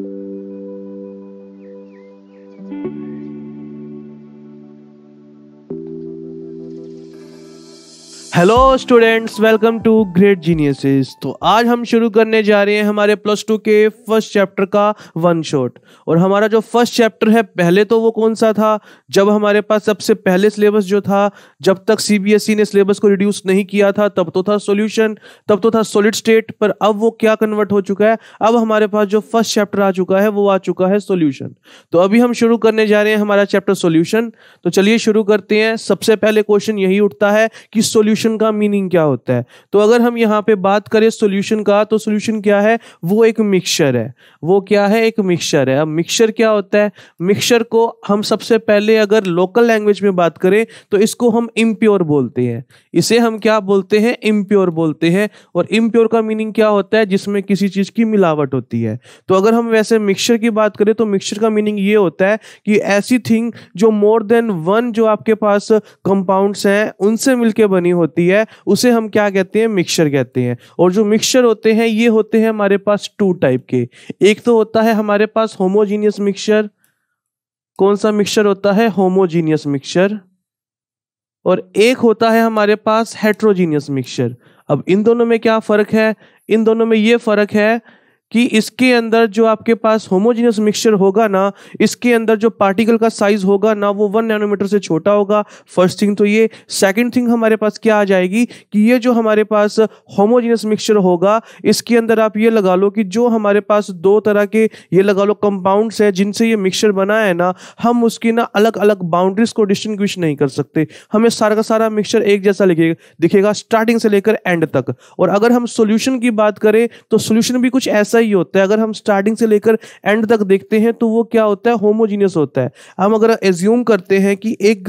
thank you hello students welcome to great geniuses तो आज हम शुरू करने जा रहे हैं हमारे प्लस टू के फर्स्ट चैप्टर का वन शॉट और हमारा जो फर्स्ट चैप्टर है पहले तो वो कौन सा था जब हमारे पास सबसे पहले सिलेबस जो था जब तक सीबीएसई e ने सिलेबस को रिड्यूस नहीं किया था तब तो था सॉल्यूशन तब तो था सॉलिड स्टेट पर अब वो क्या कन्वर्ट हो चुका है अब हमारे पास जो फर्स्ट चैप्टर आ चुका है वो आ चुका है सोल्यूशन तो अभी हम शुरू करने जा रहे हैं हमारा चैप्टर सोल्यूशन तो चलिए शुरू करते हैं सबसे पहले क्वेश्चन यही उठता है कि सोल्यूशन सॉल्यूशन का मीनिंग क्या होता है तो अगर हम यहाँ पे बात करें सॉल्यूशन का तो सॉल्यूशन क्या है वो एक मिक्सचर है वो क्या है एक मिक्सचर है अब मिक्सचर क्या होता है मिक्सचर को हम सबसे पहले अगर लोकल लैंग्वेज में बात करें तो इसको हम इम्प्योर बोलते हैं इसे हम क्या बोलते हैं इम्प्योर बोलते हैं और इम्प्योर का मीनिंग क्या होता है जिसमें किसी चीज़ की मिलावट होती है तो अगर हम वैसे मिक्सचर की बात करें तो मिक्सचर का मीनिंग ये होता है कि ऐसी थिंग जो मोर देन वन जो आपके पास कंपाउंड्स हैं उनसे मिलके बनी होती होती है उसे हम क्या कहते हैं मिक्सचर कहते हैं और जो मिक्सचर होते हैं ये होते हैं हमारे पास टू टाइप के एक तो होता है हमारे पास होमोजीनियस मिक्सचर कौन सा मिक्सचर होता है होमोजीनियस मिक्सचर और एक होता है हमारे पास हेट्रोजीनियस मिक्सचर अब इन दोनों में क्या फ़र्क है इन दोनों में ये फ़र्क है कि इसके अंदर जो आपके पास होमोजीनियस मिक्सचर होगा ना इसके अंदर जो पार्टिकल का साइज होगा ना वो वन नैनोमीटर से छोटा होगा फर्स्ट थिंग तो ये सेकंड थिंग हमारे पास क्या आ जाएगी कि ये जो हमारे पास होमोजीनियस मिक्सचर होगा इसके अंदर आप ये लगा लो कि जो हमारे पास दो तरह के ये लगा लो कंपाउंड्स है जिनसे ये मिक्सचर बना है ना हम उसकी ना अलग अलग बाउंड्रीज को डिस्टिंग्विश नहीं कर सकते हमें सारा का सारा मिक्सचर एक जैसा दिखेगा स्टार्टिंग से लेकर एंड तक और अगर हम सोल्यूशन की बात करें तो सोल्यूशन भी कुछ ऐसा ऐसा ही होता है अगर हम स्टार्टिंग से लेकर एंड तक देखते हैं तो वो क्या होता है होमोजीनियस होता है हम अगर एज्यूम करते हैं कि एक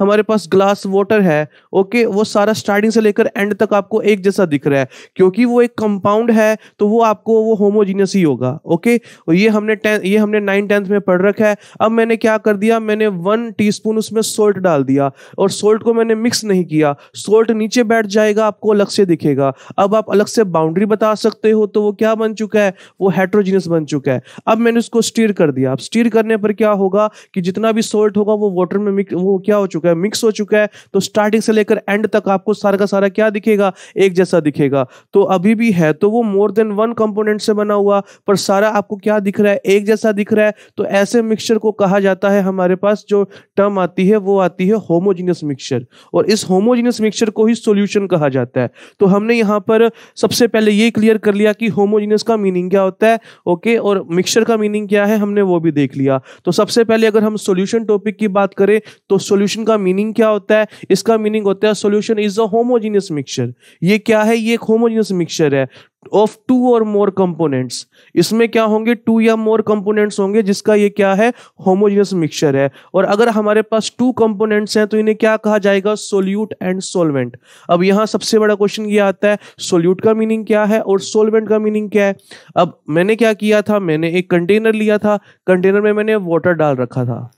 हमारे पास ग्लास वाटर है ओके वो सारा स्टार्टिंग से लेकर एंड तक आपको एक जैसा दिख रहा है क्योंकि वो एक कंपाउंड है तो वो आपको वो होमोजीनियस ही होगा ओके और ये हमने ये हमने नाइन टेंथ में पढ़ रखा है अब मैंने क्या कर दिया मैंने वन टी उसमें सोल्ट डाल दिया और सोल्ट को मैंने मिक्स नहीं किया सोल्ट नीचे बैठ जाएगा आपको अलग से दिखेगा अब आप अलग से बाउंड्री बता सकते हो तो वो क्या बन चुका है है वो हेट्रोजीनियस बन चुका है अब मैंने उसको स्टीर कर दिया अब स्टीर करने पर क्या होगा कि जितना भी सोल्ट होगा वो वाटर में मिक्स वो क्या हो चुका है मिक्स हो चुका है तो स्टार्टिंग से लेकर एंड तक आपको सारा का सारा क्या दिखेगा एक जैसा दिखेगा तो अभी भी है तो वो मोर देन वन कंपोनेंट से बना हुआ पर सारा आपको क्या दिख रहा है एक जैसा दिख रहा है तो ऐसे मिक्सचर को कहा जाता है हमारे पास जो टर्म आती है वो आती है होमोजीनियस मिक्सचर और इस होमोजीनियस मिक्सचर को ही सोल्यूशन कहा जाता है तो हमने यहां पर सबसे पहले ये क्लियर कर लिया कि होमोजीनियस का मीनिंग मीनिंग क्या होता है ओके और मिक्सचर का मीनिंग क्या है हमने वो भी देख लिया तो सबसे पहले अगर हम सोल्यूशन टॉपिक की बात करें तो सोल्यूशन का मीनिंग क्या होता है इसका मीनिंग होता है solution is a homogeneous mixture ये क्या है ये एक होमोजीनियस मिक्सचर है of two or more components इसमें क्या होंगे टू या मोर कंपोनेंट्स होंगे जिसका ये क्या है होमोजेनस मिक्सचर है और अगर हमारे पास टू कंपोनेंट्स हैं तो इन्हें क्या कहा जाएगा सोल्यूट एंड सोलवेंट अब यहाँ सबसे बड़ा क्वेश्चन ये आता है सोल्यूट का मीनिंग क्या है और सोलवेंट का मीनिंग क्या है अब मैंने क्या किया था मैंने एक कंटेनर लिया था कंटेनर में मैंने वाटर डाल रखा था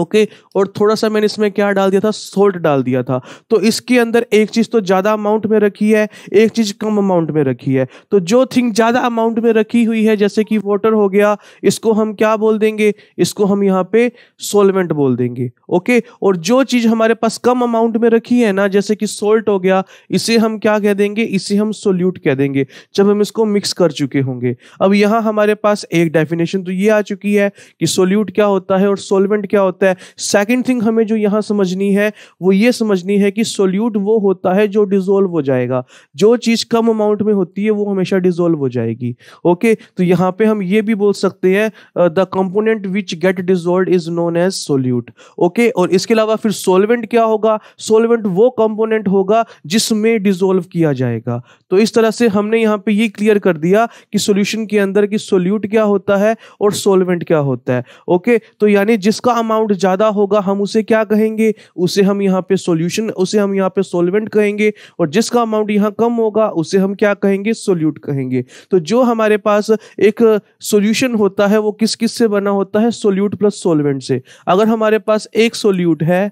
ओके और थोड़ा सा मैंने इसमें क्या डाल दिया था सोल्ट डाल दिया था तो इसके अंदर एक चीज़ तो ज़्यादा अमाउंट में रखी है एक चीज़ कम अमाउंट में रखी है तो जो थिंग ज़्यादा अमाउंट में रखी हुई है जैसे कि वाटर हो गया इसको हम क्या बोल देंगे इसको हम यहाँ पे सोलवेंट बोल देंगे ओके और जो चीज़ हमारे पास कम अमाउंट में रखी है ना जैसे कि सोल्ट हो गया इसे हम क्या कह देंगे इसे हम सोल्यूट कह देंगे जब हम इसको मिक्स कर चुके होंगे अब यहाँ हमारे पास एक डेफिनेशन तो ये आ चुकी है कि सोल्यूट क्या होता है और सोलवेंट क्या होता है सकता है सेकंड थिंग हमें जो यहां समझनी है वो ये समझनी है कि सोल्यूट वो होता है जो डिजोल्व हो जाएगा जो चीज़ कम अमाउंट में होती है वो हमेशा डिजोल्व हो जाएगी ओके तो यहां पे हम ये भी बोल सकते हैं the component which get dissolve is known as solute okay और इसके अलावा फिर सोलवेंट क्या होगा सोलवेंट वो कंपोनेंट होगा जिसमें डिजोल्व किया जाएगा तो इस तरह से हमने यहां पर यह क्लियर कर दिया कि सोल्यूशन के अंदर कि सोल्यूट क्या होता है और सोलवेंट क्या होता है ओके तो यानी जिसका अमाउंट अमाउंट ज़्यादा होगा हम उसे क्या कहेंगे उसे हम यहाँ पे सॉल्यूशन उसे हम यहाँ पे सोलवेंट कहेंगे और जिसका अमाउंट यहाँ कम होगा उसे हम क्या कहेंगे सोल्यूट कहेंगे तो जो हमारे पास एक सोल्यूशन होता है वो किस किस से बना होता है सोल्यूट प्लस सोलवेंट से अगर हमारे पास एक सोल्यूट है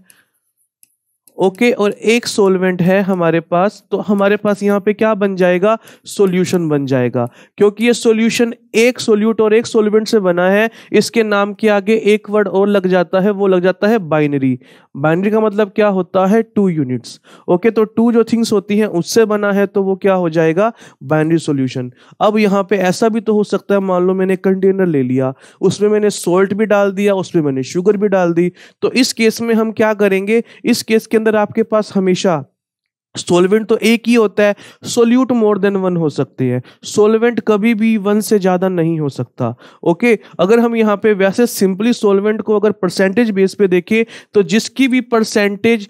ओके okay, और एक सोलवेंट है हमारे पास तो हमारे पास यहाँ पे क्या बन जाएगा सॉल्यूशन बन जाएगा क्योंकि ये सॉल्यूशन एक सोल्यूट और एक सोलवेंट से बना है इसके नाम के आगे एक वर्ड और लग जाता है वो लग जाता है बाइनरी बाइनरी का मतलब क्या होता है टू यूनिट्स ओके तो टू जो थिंग्स होती हैं उससे बना है तो वो क्या हो जाएगा बाइनरी सोल्यूशन अब यहाँ पे ऐसा भी तो हो सकता है मान लो मैंने कंटेनर ले लिया उसमें मैंने सोल्ट भी डाल दिया उसमें मैंने शुगर भी डाल दी तो इस केस में हम क्या करेंगे इस केस के अंदर आपके पास हमेशा सोलवेंट तो एक ही होता है सोल्यूट मोर देन वन हो सकते हैं सोलवेंट कभी भी वन से ज़्यादा नहीं हो सकता ओके अगर हम यहाँ पे वैसे सिंपली सोलवेंट को अगर परसेंटेज बेस पे देखें तो जिसकी भी परसेंटेज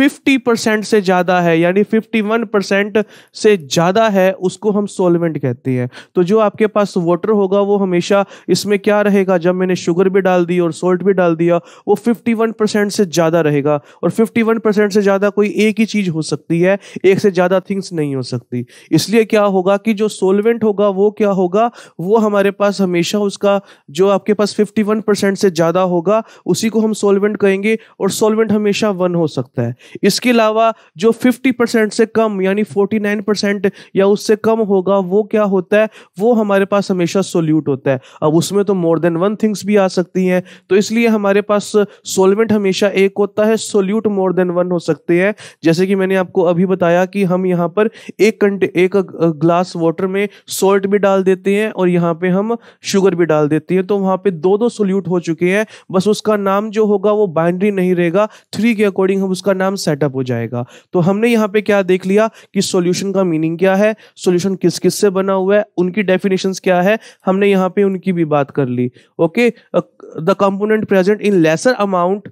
50 परसेंट से ज़्यादा है यानी 51 परसेंट से ज़्यादा है उसको हम सोलवेंट कहते हैं तो जो आपके पास वाटर होगा वो हमेशा इसमें क्या रहेगा जब मैंने शुगर भी डाल दी और सोल्ट भी डाल दिया वो फिफ्टी से ज़्यादा रहेगा और फिफ्टी से ज़्यादा कोई एक ही चीज़ हो सकती है है एक से ज़्यादा थिंग्स नहीं हो सकती इसलिए क्या होगा कि जो सोलवेंट होगा वो क्या होगा वो हमारे पास हमेशा उसका जो आपके पास फिफ्टी वन परसेंट से ज़्यादा होगा उसी को हम सोलवेंट कहेंगे और सोलवेंट हमेशा वन हो सकता है इसके अलावा जो फिफ्टी परसेंट से कम यानी फोर्टी नाइन परसेंट या उससे कम होगा वो क्या होता है वो हमारे पास हमेशा सोल्यूट होता है अब उसमें तो मोर देन वन थिंग्स भी आ सकती हैं तो इसलिए हमारे पास सोलवेंट हमेशा एक होता है सोल्यूट मोर देन वन हो सकते हैं जैसे कि मैंने आपको अब अभी बताया कि हम यहाँ पर एक एक ग्लास वाटर में सोल्ट भी डाल देते हैं और यहाँ पे हम शुगर भी डाल देते हैं तो वहाँ पे दो दो सोल्यूट हो चुके हैं बस उसका नाम जो होगा वो बाइंड्री नहीं रहेगा थ्री के अकॉर्डिंग हम उसका नाम सेटअप हो जाएगा तो हमने यहाँ पे क्या देख लिया कि सोल्यूशन का मीनिंग क्या है सोल्यूशन किस किस से बना हुआ है उनकी डेफिनेशन क्या है हमने यहाँ पे उनकी भी बात कर ली okay the component present in lesser amount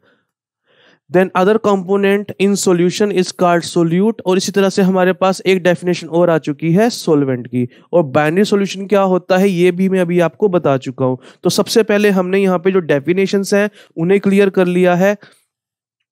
than other component in solution is called solute और इसी तरह से हमारे पास एक डेफिनेशन और आ चुकी है सोलवेंट की और बाइनरी सोल्यूशन क्या होता है ये भी मैं अभी आपको बता चुका हूँ तो सबसे पहले हमने यहाँ पे जो डेफिनेशंस हैं उन्हें क्लियर कर लिया है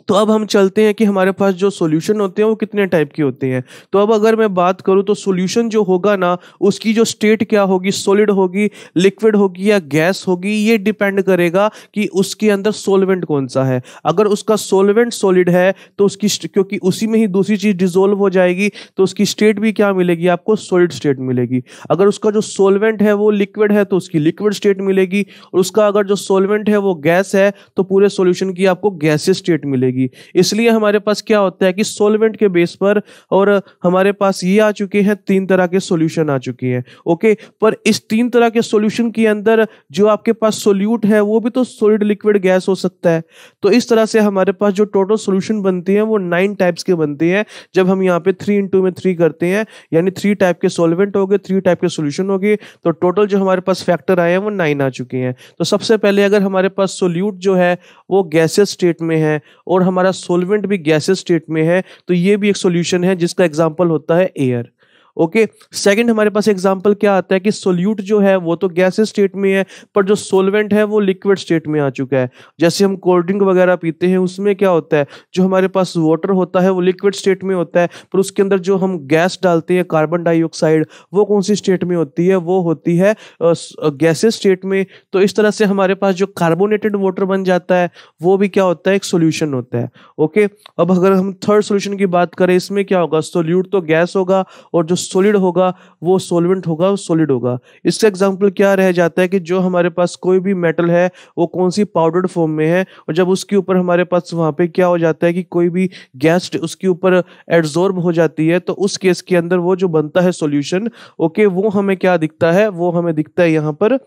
तो अब हम चलते हैं कि हमारे पास जो सॉल्यूशन होते हैं वो कितने टाइप के होते हैं तो अब अगर मैं बात करूं तो सॉल्यूशन जो होगा ना उसकी जो स्टेट क्या होगी सॉलिड होगी लिक्विड होगी या गैस होगी ये डिपेंड करेगा कि उसके अंदर सोलवेंट कौन सा है अगर उसका सोलवेंट सॉलिड है तो उसकी क्योंकि उसी में ही दूसरी चीज़ डिजोल्व हो जाएगी तो उसकी स्टेट भी क्या मिलेगी आपको सॉलिड स्टेट मिलेगी अगर उसका जो सोलवेंट है वो लिक्विड है तो उसकी लिक्विड स्टेट मिलेगी और उसका अगर जो सोलवेंट है वो गैस है तो पूरे सोल्यूशन की आपको गैसेज स्टेट मिलेगी पड़ेगी इसलिए हमारे पास क्या होता है कि सोलवेंट के बेस पर और हमारे पास ये आ चुके हैं तीन तरह के सोल्यूशन आ चुके हैं ओके पर इस तीन तरह के सोल्यूशन के अंदर जो आपके पास सोल्यूट है वो भी तो सोलिड लिक्विड गैस हो सकता है तो इस तरह से हमारे पास जो टोटल सोल्यूशन बनते हैं वो नाइन टाइप्स के बनते हैं जब हम यहाँ पे थ्री इंटू में थ्री करते हैं यानी थ्री टाइप के सोलवेंट हो गए थ्री टाइप के सोल्यूशन हो गए तो टोटल जो हमारे पास फैक्टर आए हैं वो नाइन आ चुके हैं तो सबसे पहले अगर हमारे पास सोल्यूट जो है वो गैसेस स्टेट में है और हमारा सोलवेंट भी गैसेस स्टेट में है तो ये भी एक सोल्यूशन है जिसका एग्जाम्पल होता है एयर ओके सेकंड हमारे पास एग्जांपल क्या आता है कि सोल्यूट जो है वो तो गैस स्टेट में है पर जो सोलवेंट है वो लिक्विड स्टेट में आ चुका है जैसे हम कोल्ड ड्रिंक वगैरह पीते हैं उसमें क्या होता है जो हमारे पास वाटर होता है वो लिक्विड स्टेट में होता है पर उसके अंदर जो हम गैस डालते हैं कार्बन डाइऑक्साइड वो कौन सी स्टेट में होती है वो होती है गैसेज स्टेट में तो इस तरह से हमारे पास जो कार्बोनेटेड वाटर बन जाता है वो भी क्या होता है एक सोल्यूशन होता है ओके अब अगर हम थर्ड सोल्यूशन की बात करें इसमें क्या होगा सोल्यूट तो गैस होगा और जो सोलिड होगा वो सोलवेंट होगा वो सोलिड होगा इसका एग्जाम्पल क्या रह जाता है कि जो हमारे पास कोई भी मेटल है वो कौन सी पाउडर्ड फॉर्म में है और जब उसके ऊपर हमारे पास वहाँ पे क्या हो जाता है कि कोई भी गैस उसके ऊपर एड्जॉर्ब हो जाती है तो उस केस के अंदर वो जो बनता है सोल्यूशन ओके वो हमें क्या दिखता है वो हमें दिखता है यहाँ पर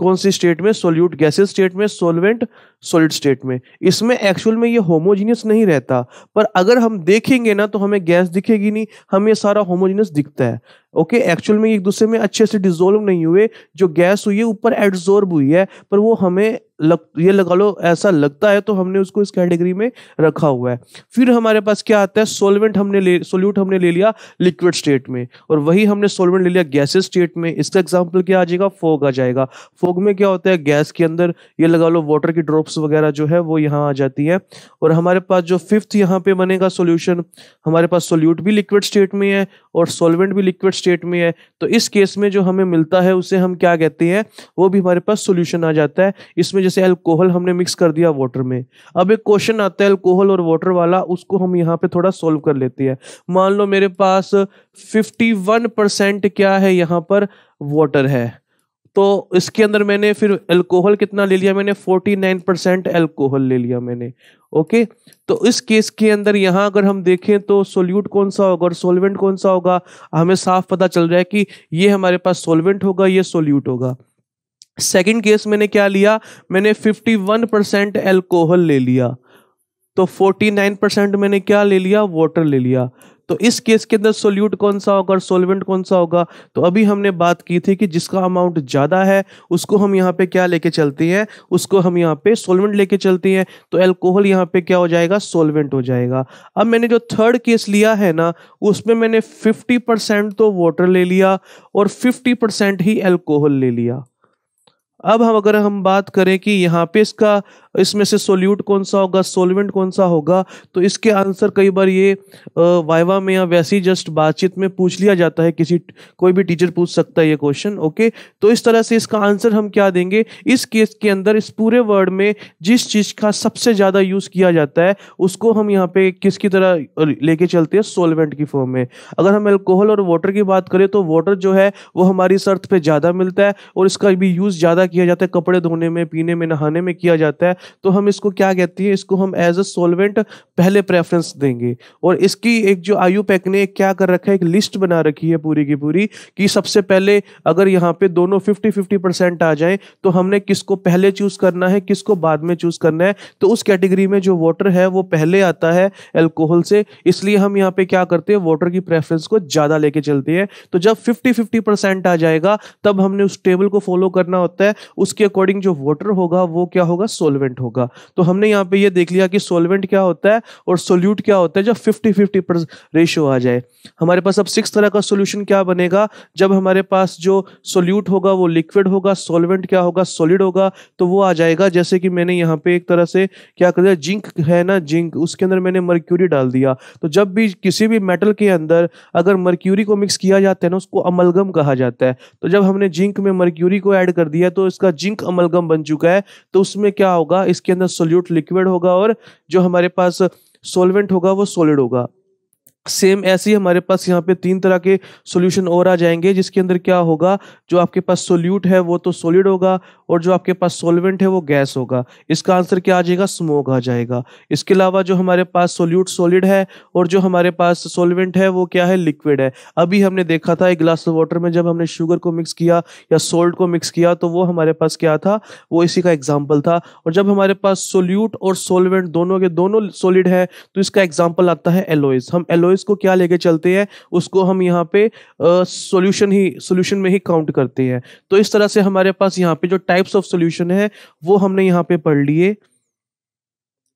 कौन सी स्टेट में सोल्यूट गैसेज स्टेट में सोलवेंट सॉलिड स्टेट में इसमें एक्चुअल में ये होमोजीनियस नहीं रहता पर अगर हम देखेंगे ना तो हमें गैस दिखेगी नहीं हमें सारा होमोजीनियस दिखता है ओके okay, एक्चुअल में एक दूसरे में अच्छे से डिजोल्व नहीं हुए जो गैस हुई है ऊपर एड्जॉर्ब हुई है पर वो हमें लग ये लगा लो ऐसा लगता है तो हमने उसको इस कैटेगरी में रखा हुआ है फिर हमारे पास क्या आता है सोलवेंट हमने ले सोल्यूट हमने ले लिया लिक्विड स्टेट में और वही हमने सोलवेंट ले लिया गैसेस स्टेट में इसका एग्जाम्पल क्या आ जाएगा फोग आ जाएगा फोग में क्या होता है गैस के अंदर ये लगा लो वाटर की ड्रॉप्स वगैरह जो है वो यहाँ आ जाती है और हमारे पास जो फिफ्थ यहाँ पे बनेगा सोल्यूशन हमारे पास सोल्यूट भी लिक्विड स्टेट में है और सॉल्वेंट भी लिक्विड स्टेट में है तो इस केस में जो हमें मिलता है उसे हम क्या कहते हैं वो भी हमारे पास सोल्यूशन आ जाता है इसमें जैसे अल्कोहल हमने मिक्स कर दिया वाटर में अब एक क्वेश्चन आता है एल्कोहल और वाटर वाला उसको हम यहाँ पे थोड़ा सोल्व कर लेते हैं मान लो मेरे पास फिफ्टी क्या है यहाँ पर वाटर है तो इसके अंदर मैंने फिर अल्कोहल कितना ले लिया मैंने 49 परसेंट एल्कोहल ले लिया मैंने ओके तो इस केस के अंदर यहाँ अगर हम देखें तो सोल्यूट कौन सा होगा और सोलवेंट कौन सा होगा हमें साफ पता चल रहा है कि ये हमारे पास सोलवेंट होगा ये सोल्यूट होगा सेकंड केस मैंने क्या लिया मैंने 51 परसेंट एल्कोहल ले लिया तो 49 परसेंट मैंने क्या ले लिया वाटर ले लिया तो इस केस के अंदर सोल्यूट कौन सा होगा और सोलवेंट कौन सा होगा तो अभी हमने बात की थी कि जिसका अमाउंट ज़्यादा है उसको हम यहाँ पे क्या लेके चलते हैं उसको हम यहाँ पे सोलवेंट लेके चलते हैं तो एल्कोहल यहाँ पे क्या हो जाएगा सोलवेंट हो जाएगा अब मैंने जो थर्ड केस लिया है ना उसमें मैंने फिफ्टी परसेंट तो वाटर ले लिया और फिफ्टी परसेंट ही एल्कोहल ले लिया अब हम अगर हम बात करें कि यहाँ पे इसका इसमें से सोल्यूट कौन सा होगा सोलवेंट कौन सा होगा तो इसके आंसर कई बार ये वाइवा में या वैसी जस्ट बातचीत में पूछ लिया जाता है किसी कोई भी टीचर पूछ सकता है ये क्वेश्चन ओके तो इस तरह से इसका आंसर हम क्या देंगे इस केस के अंदर इस पूरे वर्ड में जिस चीज़ का सबसे ज़्यादा यूज़ किया जाता है उसको हम यहाँ पे किसकी तरह लेके चलते हैं सोलवेंट की फॉर्म में अगर हम एल्कोहल और वाटर की बात करें तो वाटर जो है वो हमारी सर्थ पे ज़्यादा मिलता है और इसका भी यूज़ ज़्यादा किया जाता है कपड़े धोने में पीने में नहाने में किया जाता है तो हम इसको क्या कहते हैं इसको हम एज अ सोलवेंट पहले प्रेफरेंस देंगे और इसकी एक जो आयु पैक ने क्या कर रखा है एक लिस्ट बना रखी है पूरी की पूरी कि सबसे पहले अगर यहाँ पे दोनों फिफ्टी फिफ्टी परसेंट आ जाए तो हमने किसको पहले चूज करना है किसको बाद में चूज करना है तो उस कैटेगरी में जो वाटर है वो पहले आता है एल्कोहल से इसलिए हम यहाँ पे क्या करते हैं वाटर की प्रेफरेंस को ज्यादा लेके चलते हैं तो जब फिफ्टी फिफ्टी परसेंट आ जाएगा तब हमने उस टेबल को फॉलो करना होता है उसके अकॉर्डिंग जो वाटर होगा वो क्या होगा सोलवेंट सॉल्वेंट होगा तो हमने यहाँ पे ये देख लिया कि सॉल्वेंट क्या होता है और सोल्यूट क्या होता है जब फिफ्टी फिफ्टी रेशियो आ जाए हमारे पास अब सिक्स तरह का सोल्यूशन क्या बनेगा जब हमारे पास जो सोल्यूट होगा वो लिक्विड होगा सोलवेंट क्या होगा सॉलिड होगा तो वो आ जाएगा जैसे कि मैंने यहाँ पे एक तरह से क्या कर दिया जिंक है ना जिंक उसके अंदर मैंने मर्क्यूरी डाल दिया तो जब भी किसी भी मेटल के अंदर अगर मर्क्यूरी को मिक्स किया जाता है ना उसको अमलगम कहा जाता है तो जब हमने जिंक में मर्क्यूरी को ऐड कर दिया तो इसका जिंक अमलगम बन चुका है तो उसमें क्या होगा होगा इसके अंदर सोल्यूट लिक्विड होगा और जो हमारे पास सोलवेंट होगा वो सॉलिड होगा सेम ऐसे ही हमारे पास यहाँ पे तीन तरह के सॉल्यूशन और आ जाएंगे जिसके अंदर क्या होगा जो आपके पास सोल्यूट है वो तो सॉलिड होगा और जो आपके पास सॉल्वेंट है वो गैस होगा इसका आंसर क्या आ जाएगा स्मोक आ जाएगा इसके अलावा जो हमारे पास सोल्यूट सॉलिड है और जो हमारे पास सॉल्वेंट है वो क्या है लिक्विड है अभी हमने देखा था एक ग्लास ऑफ वाटर में जब हमने शुगर को मिक्स किया या सोल्ट को मिक्स किया तो वो हमारे पास क्या था वो इसी का एग्जाम्पल था और जब हमारे पास सोल्यूट और सोलवेंट दोनों के दोनों सॉलिड है तो इसका एग्जाम्पल आता है एलोइज हम एलो तो को क्या लेके चलते हैं उसको हम यहाँ पे सोल्यूशन ही सोल्यूशन में ही काउंट करते हैं तो इस तरह से हमारे पास यहाँ पे जो टाइप्स ऑफ सोल्यूशन है वो हमने यहाँ पे पढ़ लिए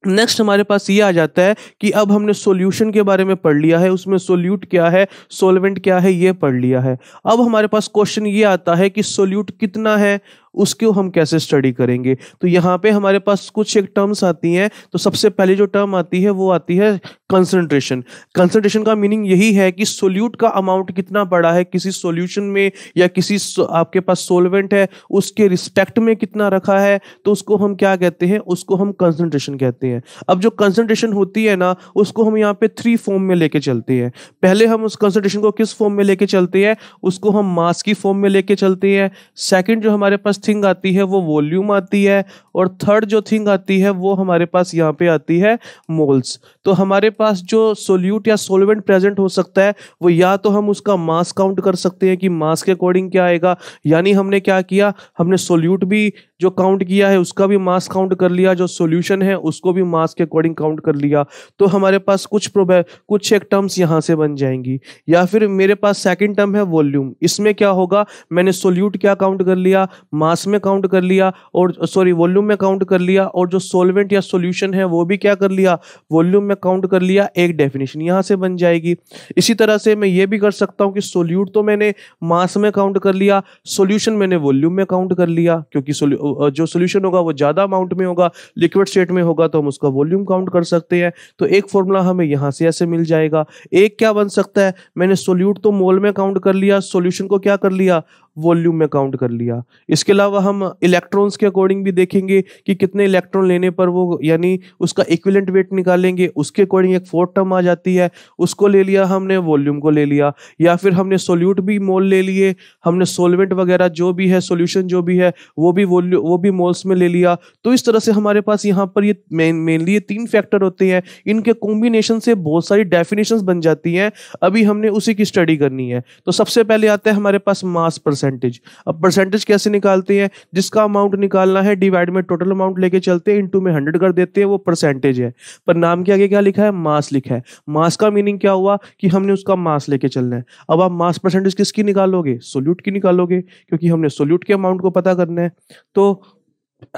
नेक्स्ट हमारे पास ये आ जाता है कि अब हमने सॉल्यूशन के बारे में पढ़ लिया है उसमें सॉल्यूट क्या है सॉल्वेंट क्या है ये पढ़ लिया है अब हमारे पास क्वेश्चन ये आता है कि सॉल्यूट कितना है उसको हम कैसे स्टडी करेंगे तो यहाँ पे हमारे पास कुछ एक टर्म्स आती हैं तो सबसे पहले जो टर्म आती है वो आती है कंसनट्रेशन कंसनट्रेशन का मीनिंग यही है कि सोल्यूट का अमाउंट कितना बड़ा है किसी सोल्यूशन में या किसी आपके पास सोलवेंट है उसके रिस्पेक्ट में कितना रखा है तो उसको हम क्या कहते हैं उसको हम कंसनट्रेशन कहते हैं अब जो कंसनट्रेशन होती है ना उसको हम यहाँ पे थ्री फॉर्म में लेके चलते हैं पहले हम उस कंसनट्रेशन को किस फॉर्म में लेके चलते हैं उसको हम मास की फॉर्म में लेके चलते हैं सेकेंड जो हमारे पास थिंग आती है वो वॉल्यूम आती है और थर्ड जो थिंग आती है वो हमारे पास यहाँ पे आती है मोल्स तो हमारे पास जो सोल्यूट या सोलवेंट प्रेजेंट हो सकता है वो या तो हम उसका मास काउंट कर सकते हैं कि मास के अकॉर्डिंग क्या आएगा यानी हमने क्या किया हमने सोल्यूट भी जो काउंट किया है उसका भी मास काउंट कर लिया जो सोल्यूशन है उसको भी मास के अकॉर्डिंग काउंट कर लिया तो हमारे पास कुछ प्रोबे कुछ एक टर्म्स यहाँ से बन जाएंगी या फिर मेरे पास सेकेंड टर्म है वॉल्यूम इसमें क्या होगा मैंने सोल्यूट क्या काउंट कर लिया मास मास में काउंट कर लिया और सॉरी वॉल्यूम में काउंट कर लिया और जो सॉल्वेंट या सॉल्यूशन है वो भी क्या कर लिया वॉल्यूम में काउंट कर लिया एक डेफिनेशन यहाँ से बन जाएगी इसी तरह से मैं ये भी कर सकता हूँ कि सोल्यूट तो मैंने मास में काउंट कर लिया सोल्यूशन मैंने वॉल्यूम में काउंट कर लिया क्योंकि जो सोल्यूशन होगा वो ज़्यादा अमाउंट में होगा लिक्विड स्टेट में होगा तो हम उसका वॉल्यूम काउंट कर सकते हैं तो एक फॉर्मूला हमें यहाँ से ऐसे मिल जाएगा एक क्या बन सकता है मैंने सोल्यूट तो मोल में काउंट कर लिया सोल्यूशन को क्या कर लिया वॉल्यूम में काउंट कर लिया इसके अलावा हम इलेक्ट्रॉन्स के अकॉर्डिंग भी देखेंगे कि कितने इलेक्ट्रॉन लेने पर वो यानी उसका इक्विलेंट वेट निकालेंगे उसके अकॉर्डिंग एक फोर्थ टर्म आ जाती है उसको ले लिया हमने वॉल्यूम को ले लिया या फिर हमने सोल्यूट भी मोल ले लिए हमने सोलवेंट वगैरह जो भी है सोल्यूशन जो भी है वो भी वॉल्यू वो भी मोल्स में ले लिया तो इस तरह से हमारे पास यहाँ पर ये मेनली ये तीन फैक्टर होते हैं इनके कॉम्बिनेशन से बहुत सारी डेफिनेशन बन जाती हैं अभी हमने उसी की स्टडी करनी है तो सबसे पहले आता है हमारे पास मास परसेंट परसेंटेज अब परसेंटेज कैसे निकालते हैं जिसका अमाउंट निकालना है डिवाइड में टोटल अमाउंट लेके चलते हैं इंटू में हंड्रेड कर देते हैं वो परसेंटेज है पर नाम के आगे क्या लिखा है मास लिखा है मास का मीनिंग क्या हुआ कि हमने उसका मास लेके चलना है अब आप मास परसेंटेज किसकी निकालोगे सोल्यूट की निकालोगे क्योंकि हमने सोल्यूट के अमाउंट को पता करना है तो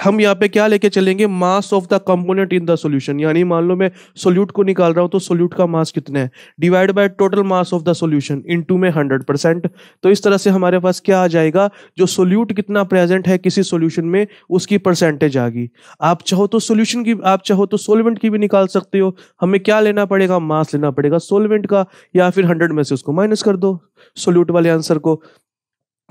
हम यहाँ पे क्या लेके चलेंगे mass of the component in the solution यानी मान लो मैं सॉल्यूट को निकाल रहा हूँ तो सॉल्यूट का मास कितना है divide by total mass of the solution into में हंड्रेड परसेंट तो इस तरह से हमारे पास क्या आ जाएगा जो सॉल्यूट कितना प्रेजेंट है किसी सोल्यूशन में उसकी परसेंटेज आ गई आप चाहो तो सोल्यूशन की आप चाहो तो सोलवेंट की भी निकाल सकते हो हमें क्या लेना पड़ेगा मास लेना पड़ेगा सोलवेंट का या फिर हंड्रेड में से उसको माइनस कर दो सोल्यूट वाले आंसर को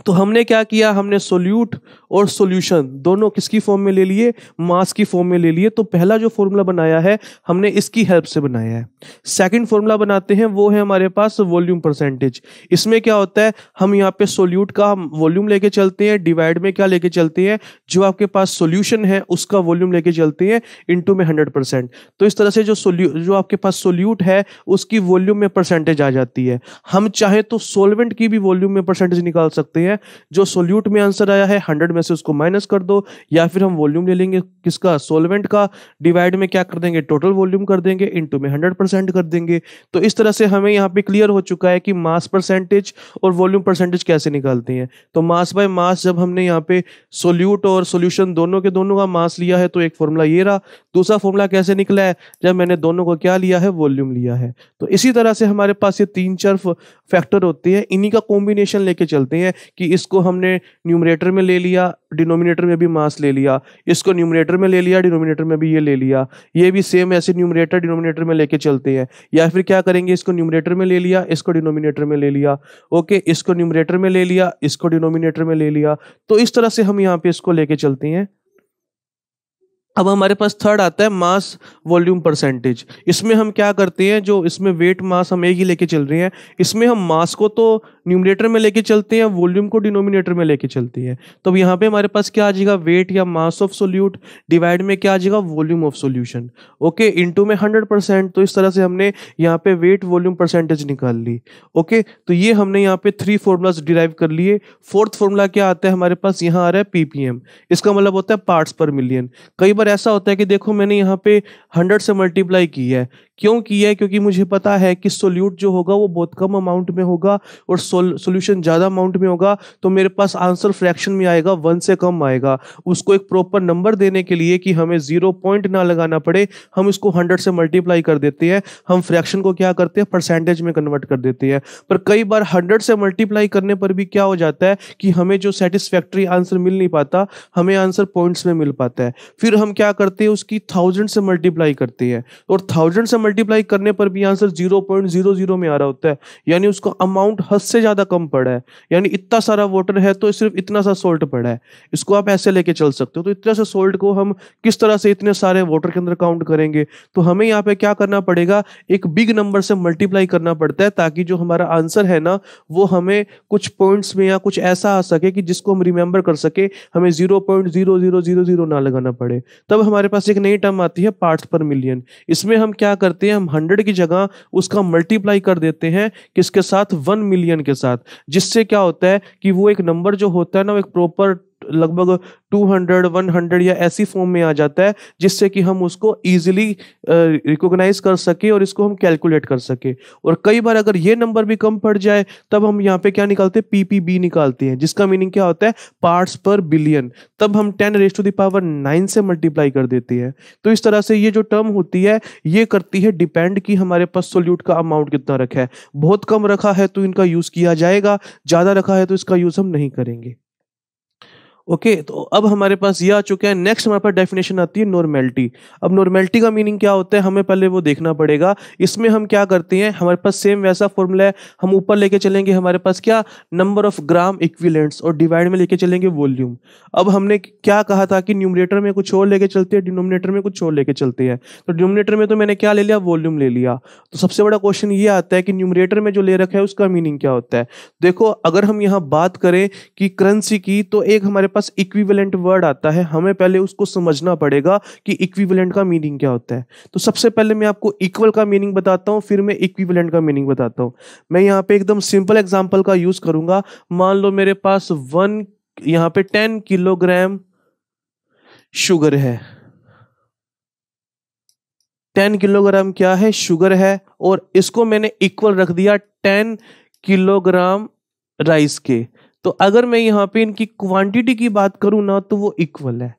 तो हमने क्या किया हमने सोल्यूट और सोल्यूशन दोनों किसकी फॉर्म में ले लिए मास की फॉर्म में ले लिए तो पहला जो फॉर्मूला बनाया है हमने इसकी हेल्प से बनाया है सेकंड फॉर्मूला बनाते हैं वो है हमारे पास वॉल्यूम परसेंटेज इसमें क्या होता है हम यहाँ पे सोल्यूट का वॉल्यूम लेके चलते हैं डिवाइड में क्या लेके चलते हैं जो आपके पास सोल्यूशन है उसका वॉल्यूम लेके चलते हैं इंटू में हंड्रेड परसेंट तो इस तरह से जो जो आपके पास सोल्यूट है उसकी वॉल्यूम में परसेंटेज आ जाती है हम चाहे तो सोलवेंट की भी वॉल्यूम में परसेंटेज निकाल सकते हैं हुई है जो सोल्यूट में आंसर आया है हंड्रेड में से उसको माइनस कर दो या फिर हम वॉल्यूम ले लेंगे किसका सोलवेंट का डिवाइड में क्या कर देंगे टोटल वॉल्यूम कर देंगे इंटू में हंड्रेड कर देंगे तो इस तरह से हमें यहाँ पे क्लियर हो चुका है कि मास परसेंटेज और वॉल्यूम परसेंटेज कैसे निकालते हैं तो मास बाय मास जब हमने यहाँ पे सोल्यूट और सोल्यूशन दोनों के दोनों का मास लिया है तो एक फॉर्मूला ये रहा दूसरा फॉर्मूला कैसे निकला है जब मैंने दोनों को क्या लिया है वॉल्यूम लिया है तो इसी तरह से हमारे पास ये तीन चार फैक्टर होते हैं इन्हीं का कॉम्बिनेशन लेके चलते हैं कि इसको हमने न्यूमरेटर में ले लिया डिनोमिनेटर में भी मास ले लिया इसको न्यूमरेटर में ले लिया डिनोमिनेटर में भी ये ले लिया ये भी सेम ऐसे न्यूमरेटर डिनोमिनेटर में लेके चलते हैं या फिर क्या करेंगे इसको न्यूमरेटर में ले लिया इसको डिनोमिनेटर में ले लिया ओके इसको न्यूमरेटर में ले लिया इसको डिनोमिनेटर में ले लिया तो इस तरह से हम यहाँ पे इसको लेके चलते हैं अब हमारे पास थर्ड आता है मास वॉल्यूम परसेंटेज इसमें हम क्या करते हैं जो इसमें वेट मास हम एक ही लेके चल रहे हैं इसमें हम मास को तो न्यूमिनेटर में लेके चलते हैं वॉल्यूम को डिनोमिनेटर में लेके चलते हैं तो अब यहाँ पे हमारे पास क्या आ जाएगा वेट या मास ऑफ सोल्यूट डिवाइड में क्या आ जाएगा volume of solution okay into में हंड्रेड परसेंट तो इस तरह से हमने यहाँ पे वेट वॉल्यूम परसेंटेज निकाल ली ओके तो ये हमने यहाँ पे थ्री फॉर्मूलाज डिराइव कर लिए फोर्थ फॉर्मूला क्या आता है हमारे पास यहाँ आ रहा है पीपीएम इसका मतलब होता है पार्ट्स पर मिलियन कई बार बार ऐसा होता है कि देखो मैंने यहाँ पे हंड्रेड से मल्टीप्लाई की है क्यों किया है क्योंकि मुझे पता है कि सोल्यूट जो होगा वो बहुत कम अमाउंट में होगा और सोल्यूशन ज़्यादा अमाउंट में होगा तो मेरे पास आंसर फ्रैक्शन में आएगा वन से कम आएगा उसको एक प्रॉपर नंबर देने के लिए कि हमें जीरो पॉइंट ना लगाना पड़े हम इसको हंड्रेड से मल्टीप्लाई कर देते हैं हम फ्रैक्शन को क्या करते हैं परसेंटेज में कन्वर्ट कर देते हैं पर कई बार हंड्रेड से मल्टीप्लाई करने पर भी क्या हो जाता है कि हमें जो सेटिस्फैक्ट्री आंसर मिल नहीं पाता हमें आंसर पॉइंट्स में मिल पाता है फिर हम क्या करते हैं उसकी थाउजेंड से मल्टीप्लाई करते हैं और थाउजेंड से मल्टीप्लाई करने पर भी answer zero point zero zero में आ रहा होता है यानी उसका अमाउंट हद से ज़्यादा कम पड़ा है यानी इतना सारा वाटर है तो सिर्फ इतना सा सोल्ट पड़ा है इसको आप ऐसे लेके चल सकते हो तो इतना सा सोल्ट को हम किस तरह से इतने सारे वाटर के अंदर काउंट करेंगे तो हमें यहाँ पे क्या करना पड़ेगा एक बिग नंबर से मल्टीप्लाई करना पड़ता है ताकि जो हमारा आंसर है ना वो हमें कुछ पॉइंट्स में या कुछ ऐसा आ सके कि जिसको हम रिमेंबर कर सके हमें zero point zero zero zero zero ना लगाना पड़े तब हमारे पास एक नई टर्म आती है पार्ट्स पर मिलियन इसमें हम क्या करते करते हैं हम हंड्रेड की जगह उसका मल्टीप्लाई कर देते हैं किसके साथ वन मिलियन के साथ जिससे क्या होता है कि वो एक नंबर जो होता है ना वो एक प्रॉपर लगभग 200 100 या ऐसी फॉर्म में आ जाता है जिससे कि हम उसको ईजिली रिकोगनाइज कर सके और इसको हम कैलकुलेट कर सके और कई बार अगर ये नंबर भी कम पड़ जाए तब हम यहाँ पे क्या निकालते हैं पीपीबी निकालते हैं जिसका मीनिंग क्या होता है पार्ट्स पर बिलियन तब हम ten raise to the power nine से मल्टीप्लाई कर देते हैं तो इस तरह से ये जो टर्म होती है ये करती है डिपेंड कि हमारे पास सोल्यूट का अमाउंट कितना रखा है बहुत कम रखा है तो इनका यूज किया जाएगा ज्यादा रखा है तो इसका यूज हम नहीं करेंगे ओके okay, तो अब हमारे पास ये आ चुका है नेक्स्ट हमारे पास डेफिनेशन आती है नॉर्मेलिटी अब नॉर्मेलिटी का मीनिंग क्या होता है हमें पहले वो देखना पड़ेगा इसमें हम क्या करते हैं हमारे पास सेम वैसा फॉर्मूला है हम ऊपर लेके चलेंगे हमारे पास क्या नंबर ऑफ ग्राम इक्विलेंट्स और डिवाइड में लेके चलेंगे वॉल्यूम अब हमने क्या कहा था कि न्यूमिनेटर में कुछ और लेके चलते हैं डिनोमिनेटर में कुछ और लेके चलते हैं तो डिनोमिनेटर में तो मैंने क्या ले लिया वॉल्यूम ले लिया तो सबसे बड़ा क्वेश्चन ये आता है कि न्यूमिनेटर में जो ले रखा है उसका मीनिंग क्या होता है देखो अगर हम यहाँ बात करें कि करेंसी की तो एक हमारे पास इक्विवेलेंट वर्ड आता है हमें पहले उसको समझना पड़ेगा कि इक्विवेलेंट का मीनिंग क्या होता है तो सबसे पहले मैं आपको इक्वल का मीनिंग बताता हूँ फिर मैं इक्विवेलेंट का मीनिंग बताता हूँ मैं यहाँ पे एकदम सिंपल एग्जाम्पल का यूज करूंगा मान लो मेरे पास वन यहाँ पे टेन किलोग्राम शुगर है टेन किलोग्राम क्या है शुगर है और इसको मैंने इक्वल रख दिया टेन किलोग्राम राइस के तो अगर मैं यहाँ पे इनकी क्वांटिटी की बात करूँ ना तो वो इक्वल है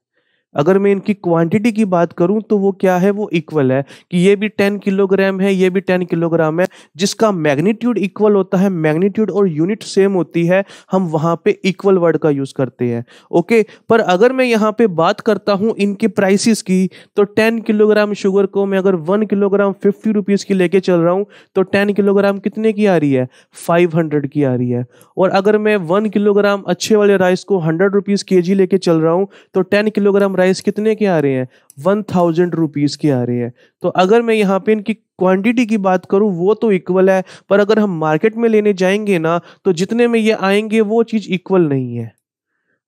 अगर मैं इनकी क्वांटिटी की बात करूं तो वो क्या है वो इक्वल है कि ये भी टेन किलोग्राम है ये भी टेन किलोग्राम है जिसका मैग्नीट्यूड इक्वल होता है मैग्नीट्यूड और यूनिट सेम होती है हम वहाँ पे इक्वल वर्ड का यूज़ करते हैं ओके पर अगर मैं यहाँ पे बात करता हूँ इनके प्राइसिस की तो टेन किलोग्राम शुगर को मैं अगर वन किलोग्राम फिफ्टी रुपीज़ की लेके चल रहा हूँ तो टेन किलोग्राम कितने की आ रही है फाइव हंड्रेड की आ रही है और अगर मैं वन किलोग्राम अच्छे वाले राइस को हंड्रेड रुपीज़ के जी लेके चल रहा हूँ तो टेन किलोग्राम राइस प्राइस कितने के आ रहे हैं वन थाउजेंड रुपीज़ के आ रहे हैं तो अगर मैं यहाँ पे इनकी क्वांटिटी की बात करूँ वो तो इक्वल है पर अगर हम मार्केट में लेने जाएंगे ना तो जितने में ये आएंगे वो चीज़ इक्वल नहीं है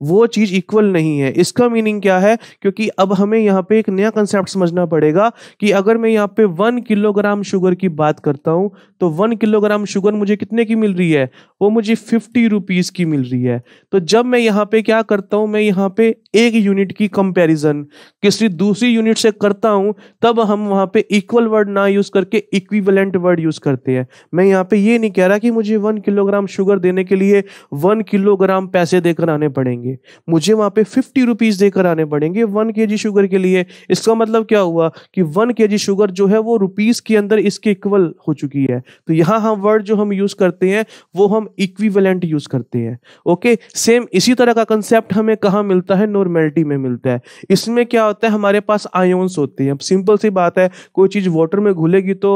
वो चीज इक्वल नहीं है इसका मीनिंग क्या है क्योंकि अब हमें यहाँ पे एक नया कंसेप्ट समझना पड़ेगा कि अगर मैं यहाँ पे वन किलोग्राम शुगर की बात करता हूँ तो वन किलोग्राम शुगर मुझे कितने की मिल रही है वो मुझे फिफ्टी रुपीज की मिल रही है तो जब मैं यहाँ पे क्या करता हूँ मैं यहाँ पे एक यूनिट की कंपेरिजन किसी दूसरी यूनिट से करता हूँ तब हम वहाँ पे इक्वल वर्ड ना यूज करके इक्विवलेंट वर्ड यूज करते हैं मैं यहाँ पे ये नहीं कह रहा कि मुझे वन किलोग्राम शुगर देने के लिए वन किलोग्राम पैसे देकर आने पड़ेंगे पड़ेंगे मुझे वहां पे फिफ्टी रुपीज़ देकर आने पड़ेंगे वन के जी शुगर के लिए इसका मतलब क्या हुआ कि वन के जी शुगर जो है वो रुपीज़ के अंदर इसके इक्वल हो चुकी है तो यहां हम वर्ड जो हम यूज़ करते हैं वो हम इक्विवेलेंट यूज़ करते हैं ओके सेम इसी तरह का कंसेप्ट हमें कहाँ मिलता है नॉर्मेलिटी में मिलता है इसमें क्या होता है हमारे पास आयोन्स होते हैं सिंपल सी बात है कोई चीज़ वाटर में घुलेगी तो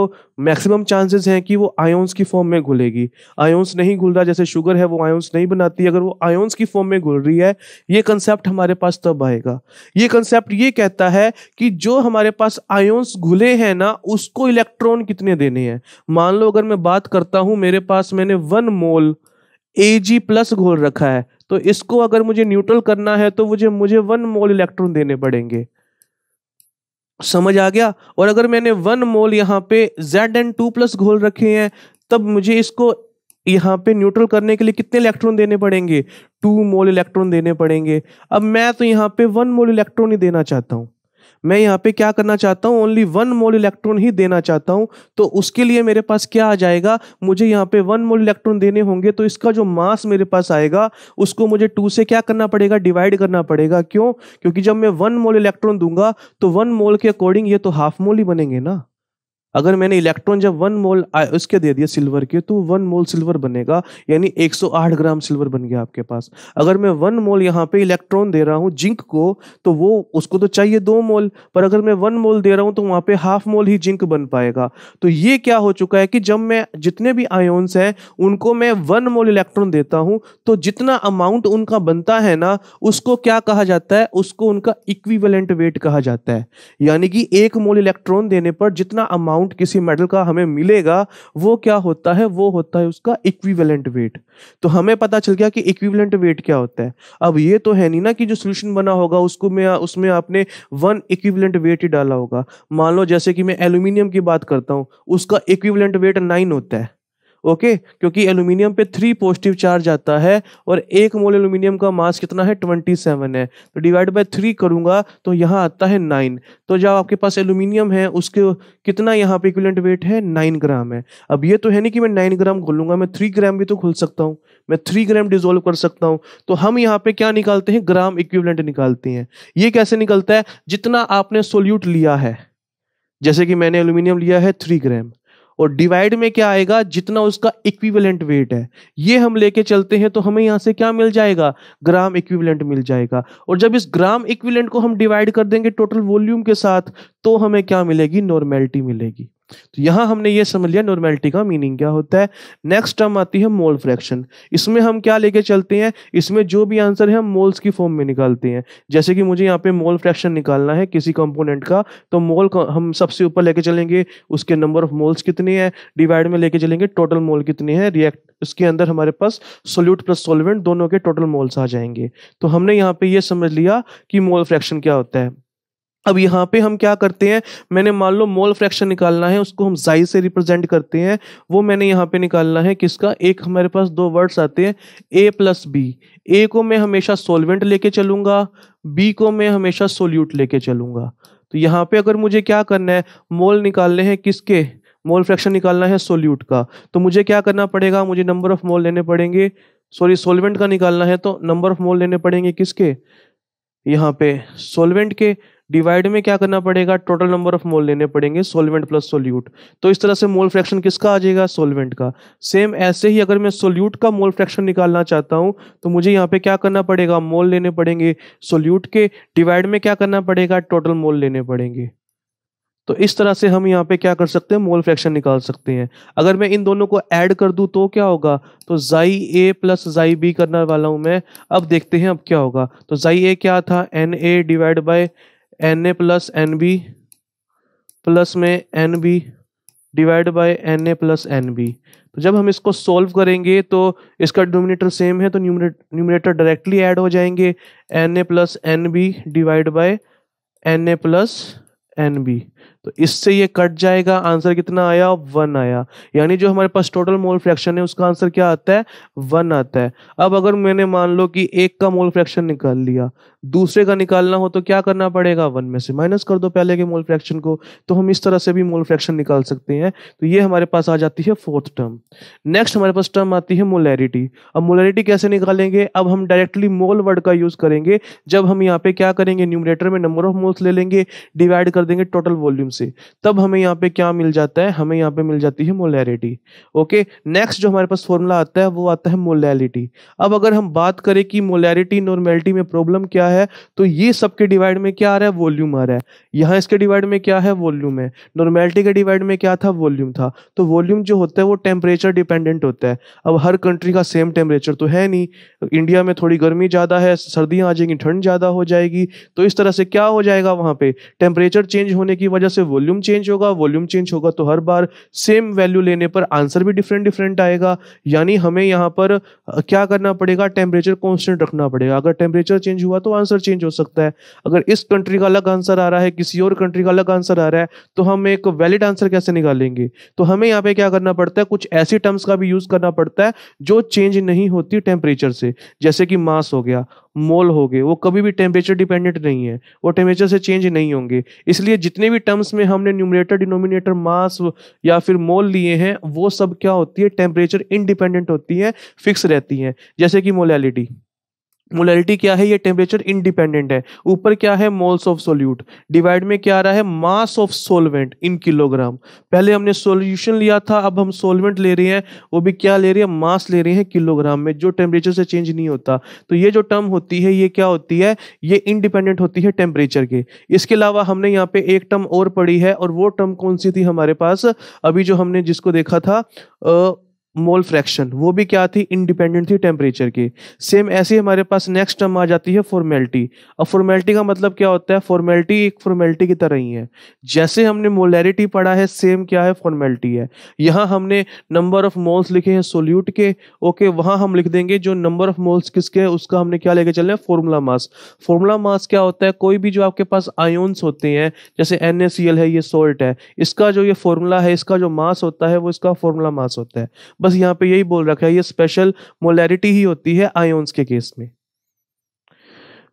मैक्सिमम चांसेस हैं कि वो आयोन्स की फॉर्म में घुलेगी आयोन्स नहीं घुल रहा जैसे शुगर है वो आयोन्स नहीं बनाती अगर वो आयोन्स की फॉर्म में घुल रही है है ये कंसेप्ट हमारे पास तब आएगा ये कंसेप्ट ये कहता है कि जो हमारे पास आयोन्स घुले हैं ना उसको इलेक्ट्रॉन कितने देने हैं मान लो अगर मैं बात करता हूं मेरे पास मैंने वन मोल ए जी प्लस घोल रखा है तो इसको अगर मुझे न्यूट्रल करना है तो मुझे मुझे वन मोल इलेक्ट्रॉन देने पड़ेंगे समझ आ गया और अगर मैंने वन मोल यहाँ पे जेड एन टू प्लस घोल रखे हैं तब मुझे इसको यहाँ पे न्यूट्रल करने के लिए कितने इलेक्ट्रॉन देने पड़ेंगे टू मोल इलेक्ट्रॉन देने पड़ेंगे अब मैं तो यहाँ पे वन मोल इलेक्ट्रॉन ही देना चाहता हूँ मैं यहाँ पे क्या करना चाहता हूँ ओनली वन मोल इलेक्ट्रॉन ही देना चाहता हूँ तो उसके लिए मेरे पास क्या आ जाएगा मुझे यहाँ पे वन मोल इलेक्ट्रॉन देने होंगे तो इसका जो मास मेरे पास आएगा उसको मुझे टू से क्या करना पड़ेगा डिवाइड करना पड़ेगा क्यों क्योंकि जब मैं वन मोल इलेक्ट्रॉन दूंगा तो वन मोल के अकॉर्डिंग ये तो हाफ मोल ही बनेंगे ना अगर मैंने इलेक्ट्रॉन जब वन मोल उसके दे दिया सिल्वर के तो वन मोल सिल्वर बनेगा यानी 108 ग्राम सिल्वर बन गया आपके पास अगर मैं वन मोल यहाँ पे इलेक्ट्रॉन दे रहा हूँ जिंक को तो वो उसको तो चाहिए दो मोल पर अगर मैं वन मोल दे रहा हूँ तो वहाँ पे हाफ मोल ही जिंक बन पाएगा तो ये क्या हो चुका है कि जब मैं जितने भी आयोन्स हैं उनको मैं वन मोल इलेक्ट्रॉन देता हूँ तो जितना अमाउंट उनका बनता है ना उसको क्या कहा जाता है उसको उनका इक्विवेलेंट वेट कहा जाता है यानी कि एक मोल इलेक्ट्रॉन देने पर जितना अमाउंट अमाउंट किसी मेडल का हमें मिलेगा वो क्या होता है वो होता है उसका इक्विवेलेंट वेट तो हमें पता चल गया कि इक्विवेलेंट वेट क्या होता है अब ये तो है नहीं ना कि जो सोल्यूशन बना होगा उसको मैं उसमें आपने वन इक्विवेलेंट वेट ही डाला होगा मान लो जैसे कि मैं एल्यूमिनियम की बात करता हूँ उसका इक्विवेलेंट वेट नाइन होता है ओके क्योंकि एल्यूमिनियम पे थ्री पॉजिटिव चार्ज आता है और एक मोल एल्यूमिनियम का मास कितना है ट्वेंटी सेवन है तो डिवाइड बाय थ्री करूँगा तो यहाँ आता है नाइन तो जब आपके पास एल्यूमिनियम है उसके कितना यहाँ पे इक्विलेंट वेट है नाइन ग्राम है अब ये तो है नहीं कि मैं नाइन ग्राम खोलूंगा मैं थ्री ग्राम भी तो खुल सकता हूँ मैं थ्री ग्राम डिजोल्व कर सकता हूँ तो हम यहाँ पे क्या निकालते हैं ग्राम इक्विवेलेंट निकालते हैं ये कैसे निकलता है जितना आपने सोल्यूट लिया है जैसे कि मैंने एल्यूमिनियम लिया है थ्री ग्राम और डिवाइड में क्या आएगा जितना उसका इक्विवेलेंट वेट है ये हम लेके चलते हैं तो हमें यहाँ से क्या मिल जाएगा ग्राम इक्विवेलेंट मिल जाएगा और जब इस ग्राम इक्विवेलेंट को हम डिवाइड कर देंगे टोटल वॉल्यूम के साथ तो हमें क्या मिलेगी नॉर्मेलिटी मिलेगी तो यहां हमने ये समझ लिया नॉर्मेलिटी का मीनिंग क्या होता है नेक्स्ट टर्म आती है मोल फ्रैक्शन इसमें हम क्या लेके चलते हैं इसमें जो भी आंसर है हम मोल्स की फॉर्म में निकालते हैं जैसे कि मुझे यहाँ पे मोल फ्रैक्शन निकालना है किसी कंपोनेंट का तो मोल हम सबसे ऊपर लेके चलेंगे उसके नंबर ऑफ मोल्स कितने हैं डिवाइड में लेके चलेंगे टोटल मोल कितने हैं रिएक्ट इसके अंदर हमारे पास सोल्यूट प्लस सोलवेंट दोनों के टोटल मोल्स आ जाएंगे तो हमने यहाँ पे ये समझ लिया कि मोल फ्रैक्शन क्या होता है अब यहाँ पे हम क्या करते हैं मैंने मान लो मोल फ्रैक्शन निकालना है उसको हम जाई से रिप्रेजेंट करते हैं वो मैंने यहाँ पे निकालना है किसका एक हमारे पास दो वर्ड्स आते हैं ए प्लस बी ए को मैं हमेशा सोलवेंट लेके चलूंगा बी को मैं हमेशा सोल्यूट लेके चलूंगा तो यहाँ पे अगर मुझे क्या करना है मोल निकालने हैं किसके मोल फ्रैक्शन निकालना है सोल्यूट का तो मुझे क्या करना पड़ेगा मुझे नंबर ऑफ मोल लेने पड़ेंगे सॉरी सोलवेंट का निकालना है तो नंबर ऑफ मोल लेने पड़ेंगे किसके यहाँ पे सोलवेंट के डिवाइड में क्या करना पड़ेगा टोटल नंबर ऑफ मोल लेने पड़ेंगे सोलवेंट प्लस सोल्यूट तो इस तरह से मोल फ्रैक्शन किसका आ जाएगा सोलवेंट का सेम ऐसे ही अगर मैं सोल्यूट का मोल फ्रैक्शन निकालना चाहता हूँ तो मुझे यहाँ पे क्या करना पड़ेगा मोल लेने पड़ेंगे सोल्यूट के डिवाइड में क्या करना पड़ेगा टोटल मोल लेने पड़ेंगे तो इस तरह से हम यहाँ पे क्या कर सकते हैं मोल फ्रैक्शन निकाल सकते हैं अगर मैं इन दोनों को ऐड कर दूं तो क्या होगा तो जाई ए प्लस जाई बी करने वाला हूं मैं अब देखते हैं अब क्या होगा तो जाई ए क्या था N A divide by N A plus N B plus में N B divide by N A plus N B तो जब हम इसको सॉल्व करेंगे तो इसका डिनोमिनेटर सेम है तो न्यूमिनेटर डायरेक्टली ऐड हो जाएंगे N A plus N B divide by N A plus N B तो इससे ये कट जाएगा आंसर कितना आया वन आया यानी जो हमारे पास टोटल मोल फ्रैक्शन है उसका आंसर क्या आता है वन आता है अब अगर मैंने मान लो कि एक का मोल फ्रैक्शन निकाल लिया दूसरे का निकालना हो तो क्या करना पड़ेगा वन में से माइनस कर दो पहले के मोल फ्रैक्शन को तो हम इस तरह से भी मोल फ्रैक्शन निकाल सकते हैं तो ये हमारे पास आ जाती है फोर्थ टर्म नेक्स्ट हमारे पास टर्म आती है मोलैरिटी अब मोलैरिटी कैसे निकालेंगे अब हम डायरेक्टली मोल वर्ड का यूज करेंगे जब हम यहाँ पे क्या करेंगे न्यूमरेटर में नंबर ऑफ मोल्स ले लेंगे डिवाइड कर देंगे टोटल वॉल्यूम से तब हमें यहाँ पे क्या मिल जाता है हमें यहाँ पे मिल जाती है मोलैरिटी ओके नेक्स्ट जो हमारे पास फॉर्मूला आता है वो आता है मोलैलिटी अब अगर हम बात करें कि मोलैरिटी नॉर्मेलिटी में प्रॉब्लम क्या है तो ये सबके डिवाइड में क्या आ रहा है वॉल्यूम आ रहा है यहाँ इसके डिवाइड में क्या है वॉल्यूम है नॉर्मेलिटी के डिवाइड में क्या था वॉल्यूम था तो वॉल्यूम जो होता है वो टेम्परेचर डिपेंडेंट होता है अब हर कंट्री का सेम टेम्परेचर तो है नहीं इंडिया में थोड़ी गर्मी ज़्यादा है सर्दियाँ आ जाएंगी ठंड ज़्यादा हो जाएगी तो इस तरह से क्या हो जाएगा वहाँ पे टेम्परेचर चेंज होने की वजह से से वॉल्यूम चेंज होगा वॉल्यूम चेंज होगा तो हर बार सेम वैल्यू लेने पर आंसर भी डिफरेंट डिफरेंट आएगा यानी हमें यहाँ पर क्या करना पड़ेगा टेम्परेचर कॉन्स्टेंट रखना पड़ेगा अगर टेम्परेचर चेंज हुआ तो आंसर चेंज हो सकता है अगर इस कंट्री का अलग आंसर आ रहा है किसी और कंट्री का अलग आंसर आ रहा है तो हम एक वैलिड आंसर कैसे निकालेंगे तो हमें यहाँ पे क्या करना पड़ता है कुछ ऐसी टर्म्स का भी यूज करना पड़ता है जो चेंज नहीं होती टेम्परेचर से जैसे कि मास हो गया मोल हो गए वो कभी भी टेम्परेचर डिपेंडेंट नहीं है वो टेम्परेचर से चेंज नहीं होंगे इसलिए जितने भी टर्म्स में हमने न्यूमरेटर डिनोमिनेटर मास या फिर मोल लिए हैं वो सब क्या होती है टेम्परेचर इनडिपेंडेंट होती है फिक्स रहती हैं जैसे कि मोलैलिटी मोलरिटी क्या है ये टेम्परेचर इंडिपेंडेंट है ऊपर क्या है मोल्स ऑफ सोल्यूट डिवाइड में क्या आ रहा है mass of solvent in kilogram पहले हमने सोल्यूशन लिया था अब हम सोलवेंट ले रहे हैं वो भी क्या ले रहे हैं मास ले रहे हैं किलोग्राम में जो टेम्परेचर से चेंज नहीं होता तो ये जो टर्म होती है ये क्या होती है ये इंडिपेंडेंट होती है टेम्परेचर के इसके अलावा हमने यहाँ पे एक टर्म और पढ़ी है और वो टर्म कौन सी थी हमारे पास अभी जो हमने जिसको देखा था मोल फ्रैक्शन वो भी क्या थी इंडिपेंडेंट थी टेम्परेचर की सेम ऐसे हमारे पास नेक्स्ट टर्म आ जाती है फॉर्मेलिटी अब फॉर्मेलिटी का मतलब क्या होता है फॉर्मेलिटी एक फॉर्मेलिटी की तरह ही है जैसे हमने मोलैरिटी पढ़ा है सेम क्या है फॉर्मेलिटी है यहाँ हमने नंबर ऑफ मोल्स लिखे हैं सोल्यूट के ओके वहाँ हम लिख देंगे जो नंबर ऑफ मोल्स किसके हैं उसका हमने क्या लेके चलना है फॉर्मूला मास फॉर्मूला मास क्या होता है कोई भी जो आपके पास आयोन्स होते हैं जैसे एन है ये सोल्ट है इसका जो ये फॉर्मूला है इसका जो मास होता है वो इसका फॉर्मूला मास होता है बस यहाँ पे यही बोल रखा है ये स्पेशल मोलैरिटी ही होती है आयोन्स के केस में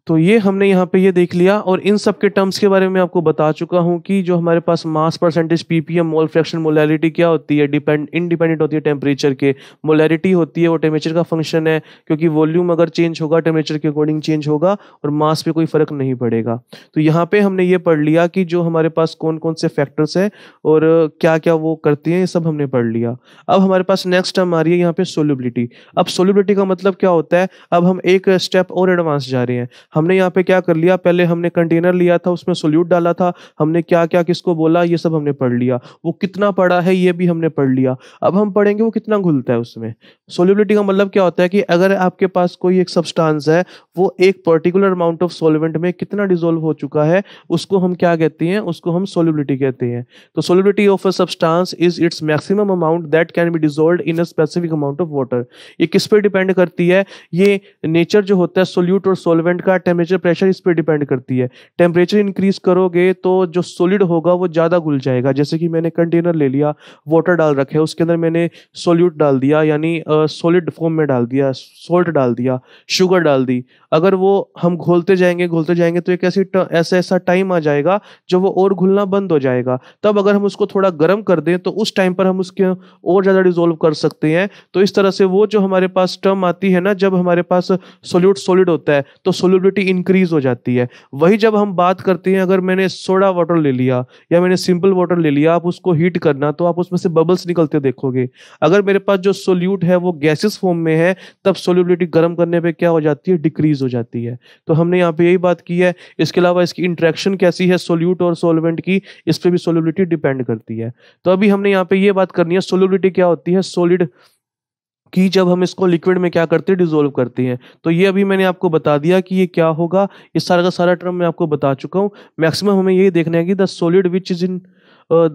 तो ये हमने यहाँ पे ये देख लिया और इन सब के टर्म्स के बारे में आपको बता चुका हूँ कि जो हमारे पास mass percentage PPM mole fraction molarity क्या होती है डिपेंड इनडिपेंडेंट होती है टेम्परेचर के मोलैरिटी होती है वो टेम्परेचर का फंक्शन है क्योंकि वॉल्यूम अगर चेंज होगा टेम्परेचर के अकॉर्डिंग चेंज होगा और मास पे कोई फर्क नहीं पड़ेगा तो यहाँ पे हमने ये पढ़ लिया कि जो हमारे पास कौन कौन से फैक्टर्स है और क्या क्या वो करते हैं ये सब हमने पढ़ लिया अब हमारे पास नेक्स्ट टर्म आ रही है यहाँ पे सोलिबिलिटी अब सोलिबिलिटी का मतलब क्या होता है अब हम एक स्टेप और एडवांस जा रहे हैं हमने यहाँ पे क्या कर लिया पहले हमने कंटेनर लिया था उसमें सोल्यूट डाला था हमने क्या क्या किसको बोला ये सब हमने पढ़ लिया वो कितना पड़ा है ये भी हमने पढ़ लिया अब हम पढ़ेंगे वो कितना घुलता है उसमें सोल्यूबिलिटी का मतलब क्या होता है कि अगर आपके पास कोई एक सब्सटांस है वो एक पर्टिकुलर अमाउंट ऑफ सोलिवेंट में कितना डिजोल्व हो चुका है उसको हम क्या कहते हैं उसको हम सोल्यूबिलिटी कहते हैं तो solubility of a substance is its maximum amount that can be dissolve in a specific amount of water ये किस पर डिपेंड करती है ये नेचर जो होता है सोल्यूट और सोलवेंट का टेम्परेचर प्रेशर इस पर डिपेंड करती है टेम्परेचर इंक्रीज करोगे तो जो सॉलिड होगा वो ज़्यादा घुल जाएगा जैसे कि मैंने कंटेनर ले लिया वाटर डाल रखे है उसके अंदर मैंने सोल्यूट डाल दिया यानी सॉलिड फॉर्म में डाल दिया सोल्ट डाल दिया शुगर डाल दी अगर वो हम घोलते जाएंगे घोलते जाएंगे तो एक ऐसी ऐसा ऐसा टाइम आ जाएगा जब वो और घुलना बंद हो जाएगा तब अगर हम उसको थोड़ा गर्म कर दें तो उस टाइम पर हम उसके और ज़्यादा डिजोल्व कर सकते हैं तो इस तरह से वो जो हमारे पास टर्म आती है ना जब हमारे पास सोल्यूट सोलिड होता है तो सोल्यूट इम्यूनिटी इंक्रीज हो जाती है वही जब हम बात करते हैं अगर मैंने सोडा वाटर ले लिया या मैंने सिंपल वाटर ले लिया आप उसको हीट करना तो आप उसमें से बबल्स निकलते देखोगे अगर मेरे पास जो सोल्यूट है वो गैसेस फॉर्म में है तब सोल्यूबिलिटी गर्म करने पर क्या हो जाती है डिक्रीज हो जाती है तो हमने यहाँ पे यही बात की है इसके अलावा इसकी इंट्रैक्शन कैसी है सोल्यूट और सोलवेंट की इस पर भी सोल्यूबिलिटी डिपेंड करती है तो अभी हमने यहाँ पे ये बात करनी है सोल्यूबिलिटी क्या होती है सोलिड कि जब हम इसको लिक्विड में क्या करते हैं डिजोल्व करते हैं तो ये अभी मैंने आपको बता दिया कि ये क्या होगा इस सारा का सारा टर्म मैं आपको बता चुका हूँ मैक्सिमम हमें यही देखना है कि the solid which is in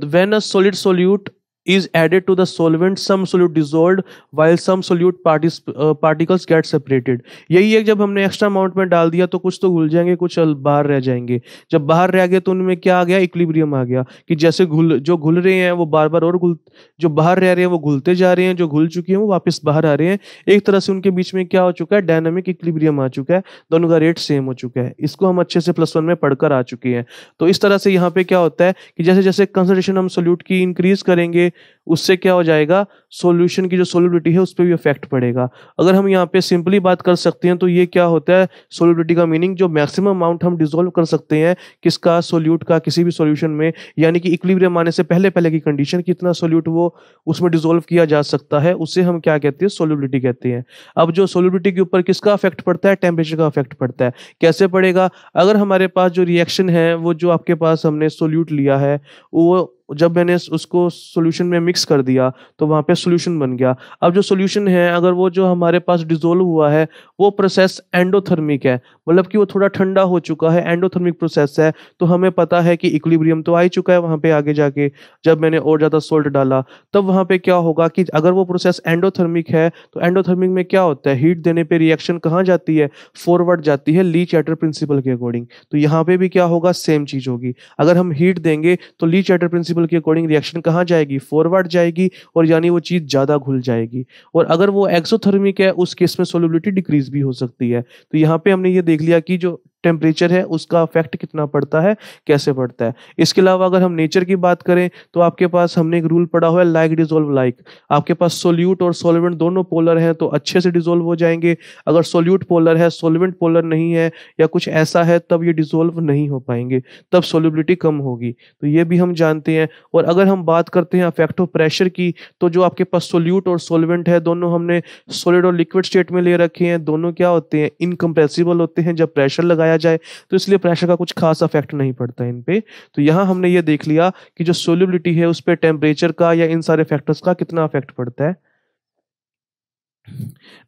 when a solid solute is added to the solvent some solute dissolved while some solute parties, uh, particles get separated यही है जब हमने एक्स्ट्रा अमाउंट में डाल दिया तो कुछ तो घुल जाएंगे कुछ बाहर रह जाएंगे जब बाहर रह गए तो उनमें क्या आ गया इक्लिब्रियम आ गया कि जैसे घुल जो घुल रहे हैं वो बार बार और घुल जो बाहर रह रहे हैं वो घुलते जा रहे हैं जो घुल चुके हैं वो वापस बाहर आ रहे हैं एक तरह से उनके बीच में क्या हो चुका है डायनामिक इक्लिब्रियम आ चुका है दोनों का रेट सेम हो चुका है इसको हम अच्छे से प्लस वन में पढ़कर आ चुके हैं तो इस तरह से यहाँ पे क्या होता है कि जैसे जैसे कंसनट्रेशन हम सोल्यूट की इंक्रीज करेंगे उससे क्या हो जाएगा सॉल्यूशन की जो सोलिबिलिटी है उस पर भी इफेक्ट पड़ेगा अगर हम यहाँ पे सिंपली बात कर सकते हैं तो ये क्या होता है सोलिबिलिटी का मीनिंग जो मैक्सिमम अमाउंट हम डिजोल्व कर सकते हैं किसका सोल्यूट का किसी भी सोल्यूशन में यानी कि इक्लिब्रियम आने से पहले पहले की कंडीशन कितना सोल्यूट वो उसमें डिजोल्व किया जा सकता है उसे हम क्या कहते हैं सोलिबिलिटी कहते हैं अब जो सोलिबिलिटी के ऊपर किसका इफेक्ट पड़ता है टेम्परेचर का इफेक्ट पड़ता है कैसे पड़ेगा अगर हमारे पास जो रिएक्शन है वो जो आपके पास हमने सोल्यूट लिया है वो जब मैंने उसको सोल्यूशन में मिक्स कर दिया तो वहाँ पे सोल्यूशन बन गया अब जो सोल्यूशन है अगर वो जो हमारे पास डिजोल्व हुआ है वो प्रोसेस एंडोथर्मिक है मतलब कि वो थोड़ा ठंडा हो चुका है एंडोथर्मिक प्रोसेस है तो हमें पता है कि इक्लिब्रियम तो आ ही चुका है वहाँ पे आगे जाके जब मैंने और ज़्यादा सोल्ट डाला तब वहाँ पे क्या होगा कि अगर वो प्रोसेस एंडोथर्मिक है तो एंडोथर्मिक में क्या होता है हीट देने पर रिएक्शन कहाँ जाती है फॉरवर्ड जाती है ली चैटर प्रिंसिपल के अकॉर्डिंग तो यहाँ पर भी क्या होगा सेम चीज़ होगी अगर हम हीट देंगे तो ली चैटर प्रिंसिपल प्रिंसिपल के अकॉर्डिंग रिएक्शन कहाँ जाएगी फॉरवर्ड जाएगी और यानी वो चीज़ ज़्यादा घुल जाएगी और अगर वो एक्सोथर्मिक है उस केस में सोलिबिलिटी डिक्रीज भी हो सकती है तो यहाँ पे हमने ये देख लिया कि जो टेम्परेचर है उसका अफेक्ट कितना पड़ता है कैसे पड़ता है इसके अलावा अगर हम नेचर की बात करें तो आपके पास हमने एक रूल पढ़ा हुआ है लाइक डिजोल्व लाइक आपके पास सोल्यूट और सोलवेंट दोनों पोलर हैं तो अच्छे से डिजोल्व हो जाएंगे अगर सोल्यूट पोलर है सोलवेंट पोलर नहीं है या कुछ ऐसा है तब ये डिजोल्व नहीं हो पाएंगे तब सोल्यूबिलिटी कम होगी तो ये भी हम जानते हैं और अगर हम बात करते हैं अफेक्ट ऑफ प्रेशर की तो जो आपके पास सोल्यूट और सोलवेंट है दोनों हमने सोलिड और लिक्विड स्टेट में ले रखे हैं दोनों क्या होते हैं इनकम्प्रेसिबल होते हैं जब प्रेशर लगाया पाया जाए तो इसलिए प्रेशर का कुछ खास अफेक्ट नहीं पड़ता इन पे तो यहाँ हमने ये देख लिया कि जो सोल्यूबिलिटी है उस पर टेम्परेचर का या इन सारे फैक्टर्स का कितना अफेक्ट पड़ता है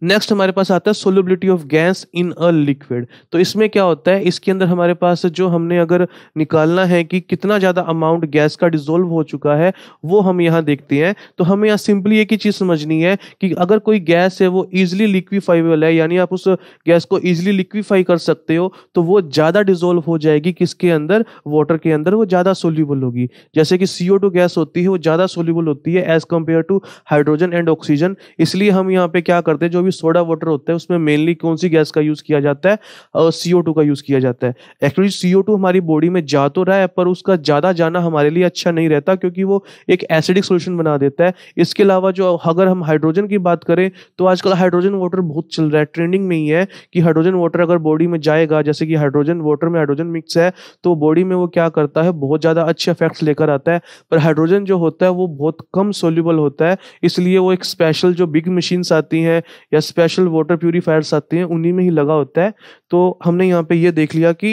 नेक्स्ट हमारे पास आता है solubility of gas in a liquid तो इसमें क्या होता है इसके अंदर हमारे पास जो हमने अगर निकालना है कि कितना ज़्यादा अमाउंट गैस का डिजोल्व हो चुका है वो हम यहाँ देखते हैं तो हमें यहाँ सिंपली एक ही चीज़ समझनी है कि अगर कोई गैस है वो ईजिली लिक्विफाइबल है यानी आप उस गैस को ईजिली लिक्विफाई कर सकते हो तो वो ज़्यादा डिजोल्व हो जाएगी किसके अंदर वाटर के अंदर वो ज़्यादा सोल्यूबल होगी जैसे कि सी गैस होती है वो ज़्यादा सोल्यूबल होती है as compare to hydrogen and oxygen इसलिए हम यहाँ पे क्या करते हैं जो भी सोडा वाटर होता है उसमें मेनली कौन सी गैस का यूज किया जाता है सीओ टू का यूज किया जाता है एक्चुअली सीओ हमारी बॉडी में जा तो रहा है पर उसका ज्यादा जाना हमारे लिए अच्छा नहीं रहता क्योंकि वो एक एसिडिक सोल्यूशन बना देता है इसके अलावा जो अगर हम हाइड्रोजन की बात करें तो आजकल हाइड्रोजन वाटर बहुत चल रहा है ट्रेंडिंग में ही है कि हाइड्रोजन वाटर अगर बॉडी में जाएगा जैसे कि हाइड्रोजन वाटर में हाइड्रोजन मिक्स है तो बॉडी में वो क्या करता है बहुत ज़्यादा अच्छे इफेक्ट्स लेकर आता है पर हाइड्रोजन जो होता है वो बहुत कम सोल्यूबल होता है इसलिए वो एक स्पेशल जो बिग मशीन्स आती आती हैं या स्पेशल वाटर प्यूरीफायर्स आती हैं उन्हीं में ही लगा होता है तो हमने यहाँ पे ये देख लिया कि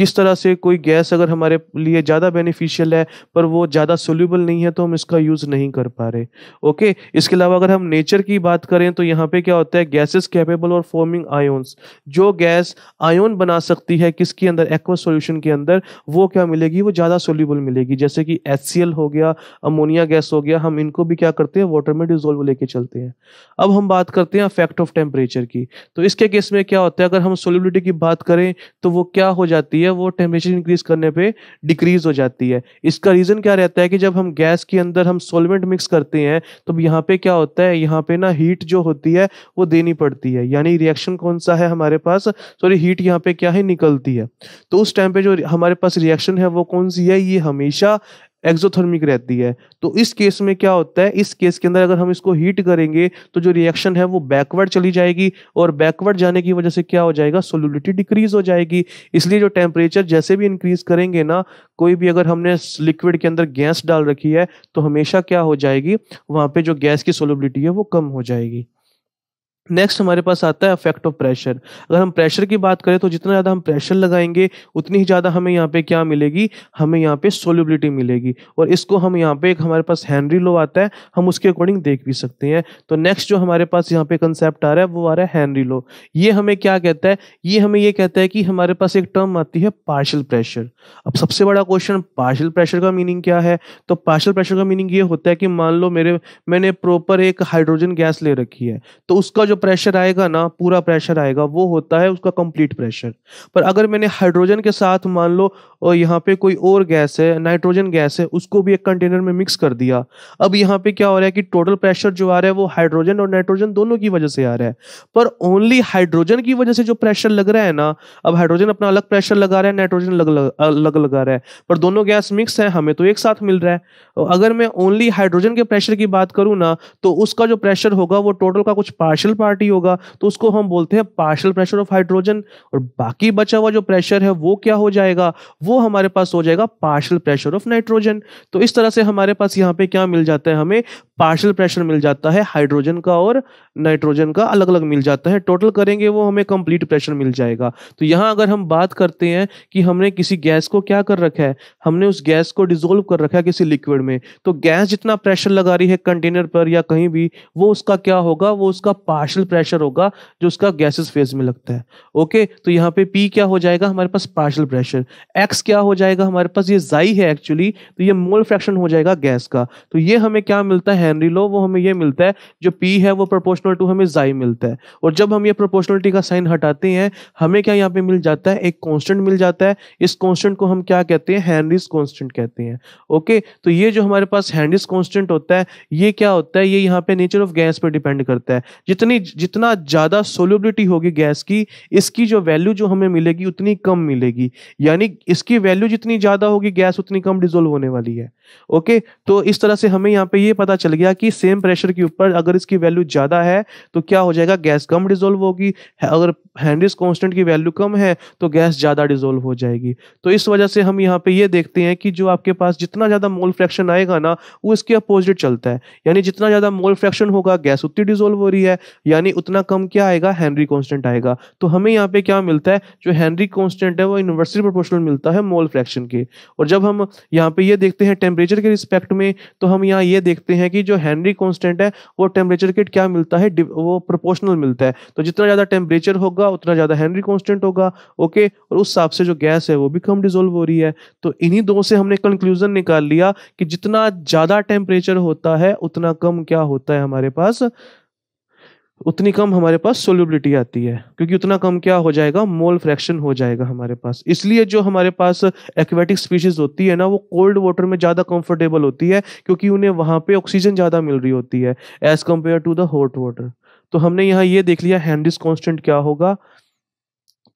किस तरह से कोई गैस अगर हमारे लिए ज़्यादा बेनिफिशियल है पर वो ज़्यादा सोल्यूबल नहीं है तो हम इसका यूज़ नहीं कर पा रहे ओके इसके अलावा अगर हम नेचर की बात करें तो यहाँ पे क्या होता है gases capable of forming ions जो गैस आयोन बना सकती है किसके अंदर एक्वा सोल्यूशन के अंदर वो क्या मिलेगी वो ज़्यादा सोल्यूबल मिलेगी जैसे कि एस हो गया अमोनिया गैस हो गया हम इनको भी क्या करते हैं वाटर में डिजोल्व लेके चलते हैं अब हम बात करते हैं इफेक्ट ऑफ टेम्परेचर की तो इसके केस में क्या होता है अगर हम सोल्यूबिलिटी की बात करें तो वो क्या हो जाती है है वो टेम्परेचर इंक्रीज करने पे डिक्रीज हो जाती है इसका रीज़न क्या रहता है कि जब हम गैस के अंदर हम सोलवेंट मिक्स करते हैं तो यहाँ पे क्या होता है यहाँ पे ना हीट जो होती है वो देनी पड़ती है यानी रिएक्शन कौन सा है हमारे पास सॉरी हीट यहाँ पे क्या है निकलती है तो उस टाइम पे जो हमारे पास रिएक्शन है वो कौन सी है ये हमेशा एक्सोथर्मिक रहती है तो इस केस में क्या होता है इस केस के अंदर अगर हम इसको हीट करेंगे तो जो रिएक्शन है वो बैकवर्ड चली जाएगी और बैकवर्ड जाने की वजह से क्या हो जाएगा सोलिडिटी डिक्रीज हो जाएगी इसलिए जो टेम्परेचर जैसे भी इंक्रीज करेंगे ना कोई भी अगर हमने लिक्विड के अंदर गैस डाल रखी है तो हमेशा क्या हो जाएगी वहाँ पर जो गैस की सोलिबिलिटी है वो कम हो जाएगी नेक्स्ट हमारे पास आता है अफेक्ट ऑफ प्रेशर अगर हम प्रेशर की बात करें तो जितना ज़्यादा हम प्रेशर लगाएंगे उतनी ही ज़्यादा हमें यहाँ पे क्या मिलेगी हमें यहाँ पे सोल्यूबिलिटी मिलेगी और इसको हम यहाँ पे एक हमारे पास हैंनरी लो आता है हम उसके अकॉर्डिंग देख भी सकते हैं तो नेक्स्ट जो हमारे पास यहाँ पे कंसेप्ट आ रहा है वो आ रहा है हैनरी लो ये हमें क्या कहता है ये हमें ये कहता है कि हमारे पास एक टर्म आती है पार्शल प्रेशर अब सबसे बड़ा क्वेश्चन पार्शल प्रेशर का मीनिंग क्या है तो पार्शल प्रेशर का मीनिंग ये होता है कि मान लो मेरे मैंने प्रॉपर एक हाइड्रोजन गैस ले रखी है तो उसका जो प्रेशर आएगा ना पूरा प्रेशर आएगा वो होता है उसका कंप्लीट प्रेशर पर अगर मैंने हाइड्रोजन के साथ मान लो और यहाँ पे कोई और गैस है नाइट्रोजन गैस है उसको भी एक कंटेनर में मिक्स कर दिया अब यहाँ पे क्या हो रहा है कि टोटल प्रेशर जो आ रहा है वो हाइड्रोजन और नाइट्रोजन दोनों की वजह से आ रहा है पर ओनली हाइड्रोजन की वजह से जो प्रेशर लग रहा है ना अब हाइड्रोजन अपना अलग प्रेशर लगा रहा है नाइट्रोजन अलग अलग लगा रहा है पर दोनों गैस मिक्स है हमें तो एक साथ मिल रहा है अगर मैं ओनली हाइड्रोजन के प्रेशर की बात करूँ ना तो उसका जो प्रेशर होगा वो टोटल का कुछ पार्शल पार्टी होगा तो उसको हम बोलते हैं पार्शल प्रेशर ऑफ हाइड्रोजन और बाकी बचा हुआ जो प्रेशर है वो क्या हो जाएगा वो हमारे पास हो जाएगा पार्शल प्रेशर ऑफ नाइट्रोजन तो इस तरह से हमारे पास यहाँ पे क्या मिल जाता है हमें पार्शल प्रेशर मिल जाता है हाइड्रोजन का और नाइट्रोजन का अलग अलग मिल जाता है टोटल करेंगे वो हमें कंप्लीट प्रेशर मिल जाएगा तो यहाँ अगर हम बात करते हैं कि हमने किसी गैस को क्या कर रखा है हमने उस गैस को डिजोल्व कर रखा है किसी लिक्विड में तो गैस जितना प्रेशर लगा रही है कंटेनर पर या कहीं भी वो उसका क्या होगा वो उसका पार्शल मार्शल प्रेशर होगा जो उसका गैसेस फेज में लगता है ओके तो यहाँ पे पी क्या हो जाएगा हमारे पास पार्शल प्रेशर एक्स क्या हो जाएगा हमारे पास ये जाई है एक्चुअली तो ये मोल फ्रैक्शन हो जाएगा गैस का तो ये हमें क्या मिलता है हेनरी लो वो हमें ये मिलता है जो पी है वो प्रोपोर्शनल टू हमें जाई मिलता है और जब हम ये प्रोपोर्शनलिटी का साइन हटाते हैं हमें क्या यहाँ पे मिल जाता है एक कॉन्स्टेंट मिल जाता है इस कॉन्स्टेंट को हम क्या कहते हैं हैंनरीज कॉन्स्टेंट कहते हैं ओके तो ये जो हमारे पास हैंनरीज कॉन्स्टेंट होता है ये क्या होता है ये यहाँ पे नेचर ऑफ गैस पर डिपेंड करता है जितनी जितना ज़्यादा सोलबिलिटी होगी गैस की इसकी जो वैल्यू जो हमें मिलेगी उतनी कम मिलेगी यानी इसकी वैल्यू जितनी ज़्यादा होगी गैस उतनी कम डिजोल्व होने वाली है ओके तो इस तरह से हमें यहाँ पे ये पता चल गया कि सेम प्रेशर के ऊपर अगर इसकी वैल्यू ज़्यादा है तो क्या हो जाएगा गैस कम डिजोल्व होगी अगर हैंड्रिस कॉन्स्टेंट की वैल्यू कम है तो गैस ज़्यादा डिजोल्व हो जाएगी तो इस वजह से हम यहाँ पे ये देखते हैं कि जो आपके पास जितना ज़्यादा मोल फ्रैक्शन आएगा ना वो इसके अपोजिट चलता है यानी जितना ज़्यादा मोल फ्रैक्शन होगा गैस उतनी डिजोल्व हो रही है यानी उतना कम क्या आएगा हेनरी कॉन्स्टेंट आएगा तो हमें यहाँ पे क्या मिलता है जो हेनरी कॉन्स्टेंट है वो इन्वर्सली प्रोपोर्शनल मिलता है मोल फ्रैक्शन के और जब हम यहाँ पे ये देखते हैं टेम्परेचर के रिस्पेक्ट में तो हम यहाँ ये देखते हैं कि जो हेनरी कॉन्स्टेंट है वो टेम्परेचर के क्या मिलता है वो प्रोपोर्शनल मिलता है तो जितना ज़्यादा टेम्परेचर होगा उतना ज़्यादा हेनरी कॉन्स्टेंट होगा ओके और उस हिसाब से जो गैस है वो भी कम डिजोल्व हो रही है तो इन्हीं दो से हमने कंक्लूजन निकाल लिया कि जितना ज़्यादा टेम्परेचर होता है उतना कम क्या होता है हमारे पास उतनी कम हमारे पास सोल्यूबिलिटी आती है क्योंकि उतना कम क्या हो जाएगा मोल फ्रैक्शन हो जाएगा हमारे पास इसलिए जो हमारे पास एक्वेटिक स्पीशीज होती है ना वो कोल्ड वाटर में ज़्यादा कंफर्टेबल होती है क्योंकि उन्हें वहाँ पे ऑक्सीजन ज़्यादा मिल रही होती है as compare to the hot water तो हमने यहाँ ये देख लिया हैंडिस कॉन्स्टेंट क्या होगा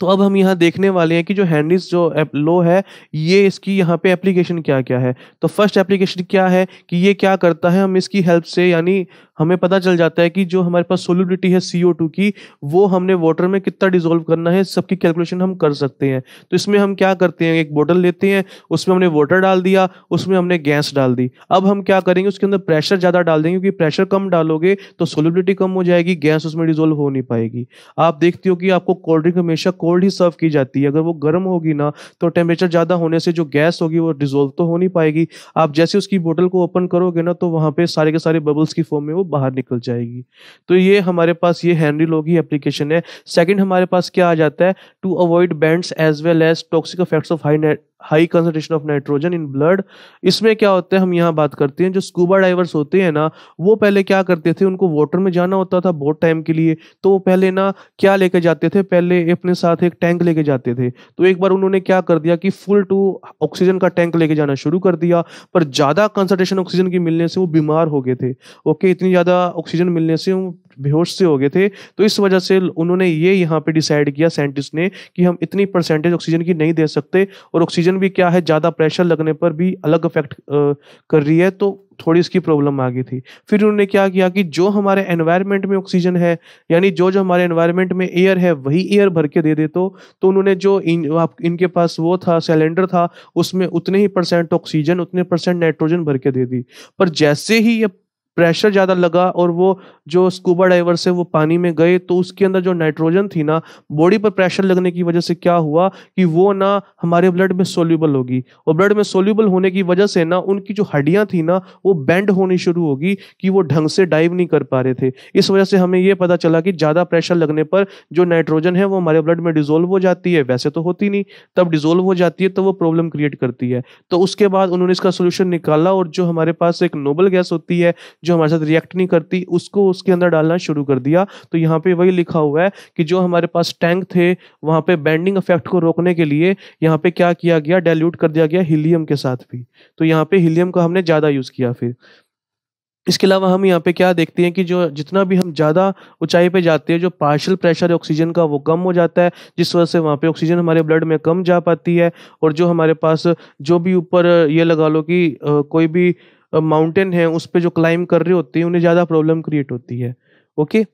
तो अब हम यहाँ देखने वाले हैं कि जो हैंडिस जो लो है ये इसकी यहाँ पे एप्लीकेशन क्या क्या है तो फर्स्ट एप्लीकेशन क्या है कि ये क्या करता है हम इसकी हेल्प से यानी हमें पता चल जाता है कि जो हमारे पास सोलिबिलिटी है सी की वो हमने वाटर में कितना डिजोल्व करना है सबकी कैलकुलेशन हम कर सकते हैं तो इसमें हम क्या करते हैं एक बोटल लेते हैं उसमें हमने वाटर डाल दिया उसमें हमने गैस डाल दी अब हम क्या करेंगे उसके अंदर प्रेशर ज़्यादा डाल देंगे क्योंकि प्रेशर कम डालोगे तो सोलिबिलिटी कम हो जाएगी गैस उसमें डिजोल्व हो नहीं पाएगी आप देखते हो कि आपको कोल्ड ड्रिंक हमेशा कोल्ड ही सर्व की जाती है अगर वो गर्म होगी ना तो टेम्परेचर ज़्यादा होने से जो गैस होगी वो डिजोल्व तो हो नहीं पाएगी आप जैसे उसकी बोतल को ओपन करोगे ना तो वहाँ पे सारे के सारे बबल्स की फॉर्म में वो बाहर निकल जाएगी तो ये हमारे पास ये हैंनरी लॉ की एप्लीकेशन है सेकेंड हमारे पास क्या आ जाता है to avoid bend as well as toxic effects of high high concentration of nitrogen in blood इसमें क्या होता है हम यहाँ बात करते हैं जो स्कूबा डाइवर्स होते हैं ना वो पहले क्या करते थे उनको वाटर में जाना होता था बहुत टाइम के लिए तो वो पहले ना क्या लेके जाते थे पहले अपने साथ एक टैंक लेके जाते थे तो एक बार उन्होंने क्या कर दिया कि फुल टू ऑक्सीजन का टैंक लेके जाना शुरू कर दिया पर ज़्यादा कंसनट्रेशन ऑक्सीजन की मिलने से वो बीमार हो गए थे ओके इतनी ज़्यादा ऑक्सीजन मिलने से बेहोश से हो गए थे तो इस वजह से उन्होंने ये यहाँ पे डिसाइड किया साइंटिस्ट ने कि हम इतनी परसेंटेज ऑक्सीजन की नहीं दे सकते और ऑक्सीजन भी क्या है ज़्यादा प्रेशर लगने पर भी अलग इफेक्ट कर रही है तो थोड़ी इसकी प्रॉब्लम आ गई थी फिर उन्होंने क्या किया कि जो हमारे एनवायरनमेंट में ऑक्सीजन है यानी जो जो हमारे एनवायरनमेंट में एयर है वही एयर भर के दे दे तो तो उन्होंने जो इन, आप, इनके पास वो था सिलेंडर था उसमें उतने ही परसेंट ऑक्सीजन उतने परसेंट नाइट्रोजन भर के दे दी पर जैसे ही ये प्रेशर ज़्यादा लगा और वो जो स्कूबा डाइवर से वो पानी में गए तो उसके अंदर जो नाइट्रोजन थी ना बॉडी पर प्रेशर लगने की वजह से क्या हुआ कि वो ना हमारे ब्लड में सोल्यूबल होगी और ब्लड में सोल्यूबल होने की वजह से ना उनकी जो हड्डियाँ थी ना वो बेंड होनी शुरू होगी कि वो ढंग से डाइव नहीं कर पा रहे थे इस वजह से हमें ये पता चला कि ज़्यादा प्रेशर लगने पर जो नाइट्रोजन है वो हमारे ब्लड में डिजोल्व हो जाती है वैसे तो होती नहीं तब डिजोल्व हो जाती है तो वो प्रॉब्लम क्रिएट करती है तो उसके बाद उन्होंने इसका सोल्यूशन निकाला और जो हमारे पास एक नोबल गैस होती है जो हमारे साथ रिएक्ट नहीं करती उसको उसके अंदर डालना शुरू कर दिया तो यहाँ पे वही लिखा हुआ है कि जो हमारे पास टैंक थे वहाँ पे बैंडिंग इफेक्ट को रोकने के लिए यहाँ पे क्या किया गया डायल्यूट कर दिया गया हीलियम के साथ भी तो यहाँ पे हीलियम का हमने ज़्यादा यूज़ किया फिर इसके अलावा हम यहाँ पे क्या देखते हैं कि जो जितना भी हम ज़्यादा ऊंचाई पे जाते हैं जो पार्शियल प्रेशर है ऑक्सीजन का वो कम हो जाता है जिस वजह से वहाँ पे ऑक्सीजन हमारे ब्लड में कम जा पाती है और जो हमारे पास जो भी ऊपर ये लगा लो कि कोई भी माउंटेन है उस पर जो क्लाइम कर रहे होते हैं उन्हें ज़्यादा प्रॉब्लम क्रिएट होती है ओके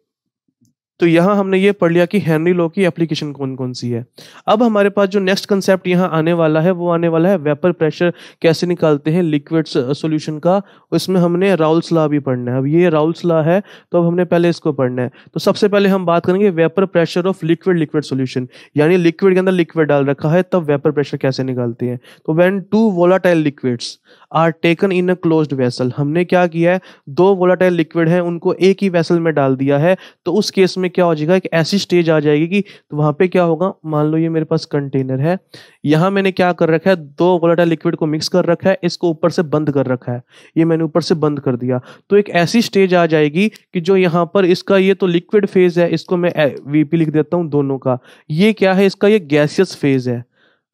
तो यहाँ हमने ये पढ़ लिया कि हेनरी लॉ की एप्लीकेशन कौन कौन सी है अब हमारे पास जो नेक्स्ट कंसेप्ट यहाँ आने वाला है वो आने वाला है वेपर प्रेशर कैसे निकालते हैं लिक्विड सोल्यूशन का उसमें हमने राउल्स लॉ भी पढ़ना है अब ये राउल्स लॉ है तो अब हमने पहले इसको पढ़ना है तो सबसे पहले हम बात करेंगे vapour pressure of liquid liquid solution यानी लिक्विड के अंदर लिक्विड डाल रखा है तब वेपर प्रेशर कैसे निकालते हैं तो when two volatile liquids are taken in a close vessel हमने क्या किया है दो वोलाटाइल लिक्विड है उनको एक ही वेसल में डाल दिया है तो उस केस में क्या हो जाएगा एक ऐसी स्टेज आ जाएगी कि तो वहां पे क्या होगा मान लो ये मेरे पास कंटेनर है यहाँ मैंने क्या कर रखा है दो वोलाटाइल लिक्विड को मिक्स कर रखा है इसको ऊपर से बंद कर रखा है ये मैंने ऊपर से बंद कर दिया तो एक ऐसी स्टेज आ जाएगी कि जो यहाँ पर इसका ये तो लिक्विड फेज है इसको मैं वीपी लिख देता हूँ दोनों का ये क्या है इसका ये गैसियस फेज है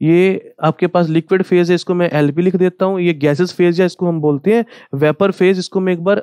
ये आपके पास लिक्विड फेज है इसको मैं पी लिख देता हूँ ये गैसेस फेज है इसको हम बोलते हैं वेपर फेज इसको मैं एक बार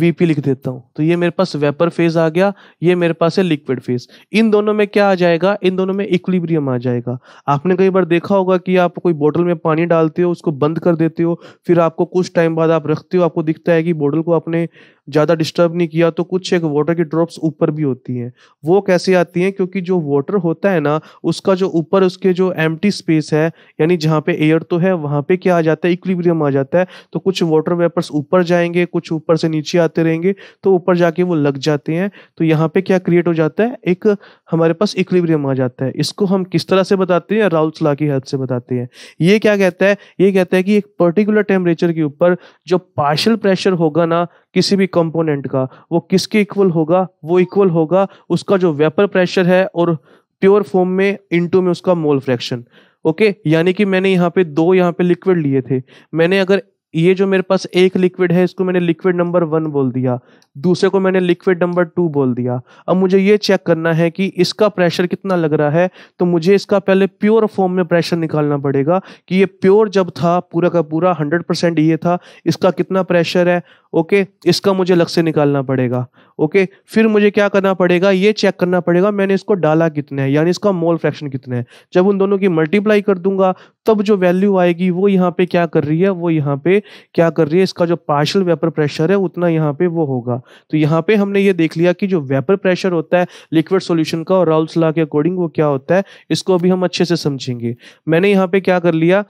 वीपी लिख देता हूँ तो ये मेरे पास वेपर फेज आ गया ये मेरे पास है लिक्विड फेज इन दोनों में क्या आ जाएगा इन दोनों में इक्विलिब्रियम आ जाएगा आपने कई बार देखा होगा कि आप कोई बोतल में पानी डालते हो उसको बंद कर देते हो फिर आपको कुछ टाइम बाद आप रखते हो आपको दिखता है कि बोतल को आपने ज़्यादा डिस्टर्ब नहीं किया तो कुछ एक वाटर की ड्रॉप्स ऊपर भी होती हैं वो कैसे आती हैं क्योंकि जो वाटर होता है ना उसका जो ऊपर उसके जो एम स्पेस है यानी जहाँ पे एयर तो है वहाँ पे क्या आ जाता है इक्विब्रियम आ जाता है तो कुछ वाटर वेपर्स ऊपर जाएंगे कुछ ऊपर से नीचे आते रहेंगे तो ऊपर जाके वो लग जाते हैं तो यहाँ पे क्या क्रिएट हो जाता है एक हमारे पास इक्विब्रियम आ जाता है इसको हम किस तरह से बताते हैं राउल लॉ की हेल्प से बताते हैं ये क्या कहता है ये कहता है कि एक पर्टिकुलर टेम्परेचर के ऊपर जो पार्शल प्रेशर होगा ना किसी भी कंपोनेंट का वो किसके इक्वल होगा वो इक्वल होगा उसका जो वेपर प्रेशर है और प्योर फॉर्म में इनटू में उसका मोल फ्रैक्शन ओके यानी कि मैंने यहाँ पे दो यहाँ पे लिक्विड लिए थे मैंने अगर ये जो मेरे पास एक लिक्विड है इसको मैंने लिक्विड नंबर वन बोल दिया दूसरे को मैंने लिक्विड नंबर टू बोल दिया अब मुझे ये चेक करना है कि इसका प्रेशर कितना लग रहा है तो मुझे इसका पहले प्योर फॉर्म में प्रेशर निकालना पड़ेगा कि ये प्योर जब था पूरा का पूरा हंड्रेड परसेंट ये था इसका कितना प्रेशर है ओके इसका मुझे लग से निकालना पड़ेगा ओके फिर मुझे क्या करना पड़ेगा ये चेक करना पड़ेगा मैंने इसको डाला कितना है यानी इसका मोल फ्रैक्शन कितना है जब उन दोनों की मल्टीप्लाई कर दूंगा तब जो वैल्यू आएगी वो यहाँ पे क्या कर रही है वो यहाँ पे क्या कर रही है इसका जो पार्शल वेपर प्रेशर है उतना यहाँ पे वो होगा तो यहाँ पे हमने ये देख लिया कि जो वेपर प्रेशर होता है लिक्विड सोल्यूशन का और राउल्स ला के अकॉर्डिंग वो क्या होता है इसको अभी हम अच्छे से समझेंगे मैंने यहाँ पे क्या कर लिया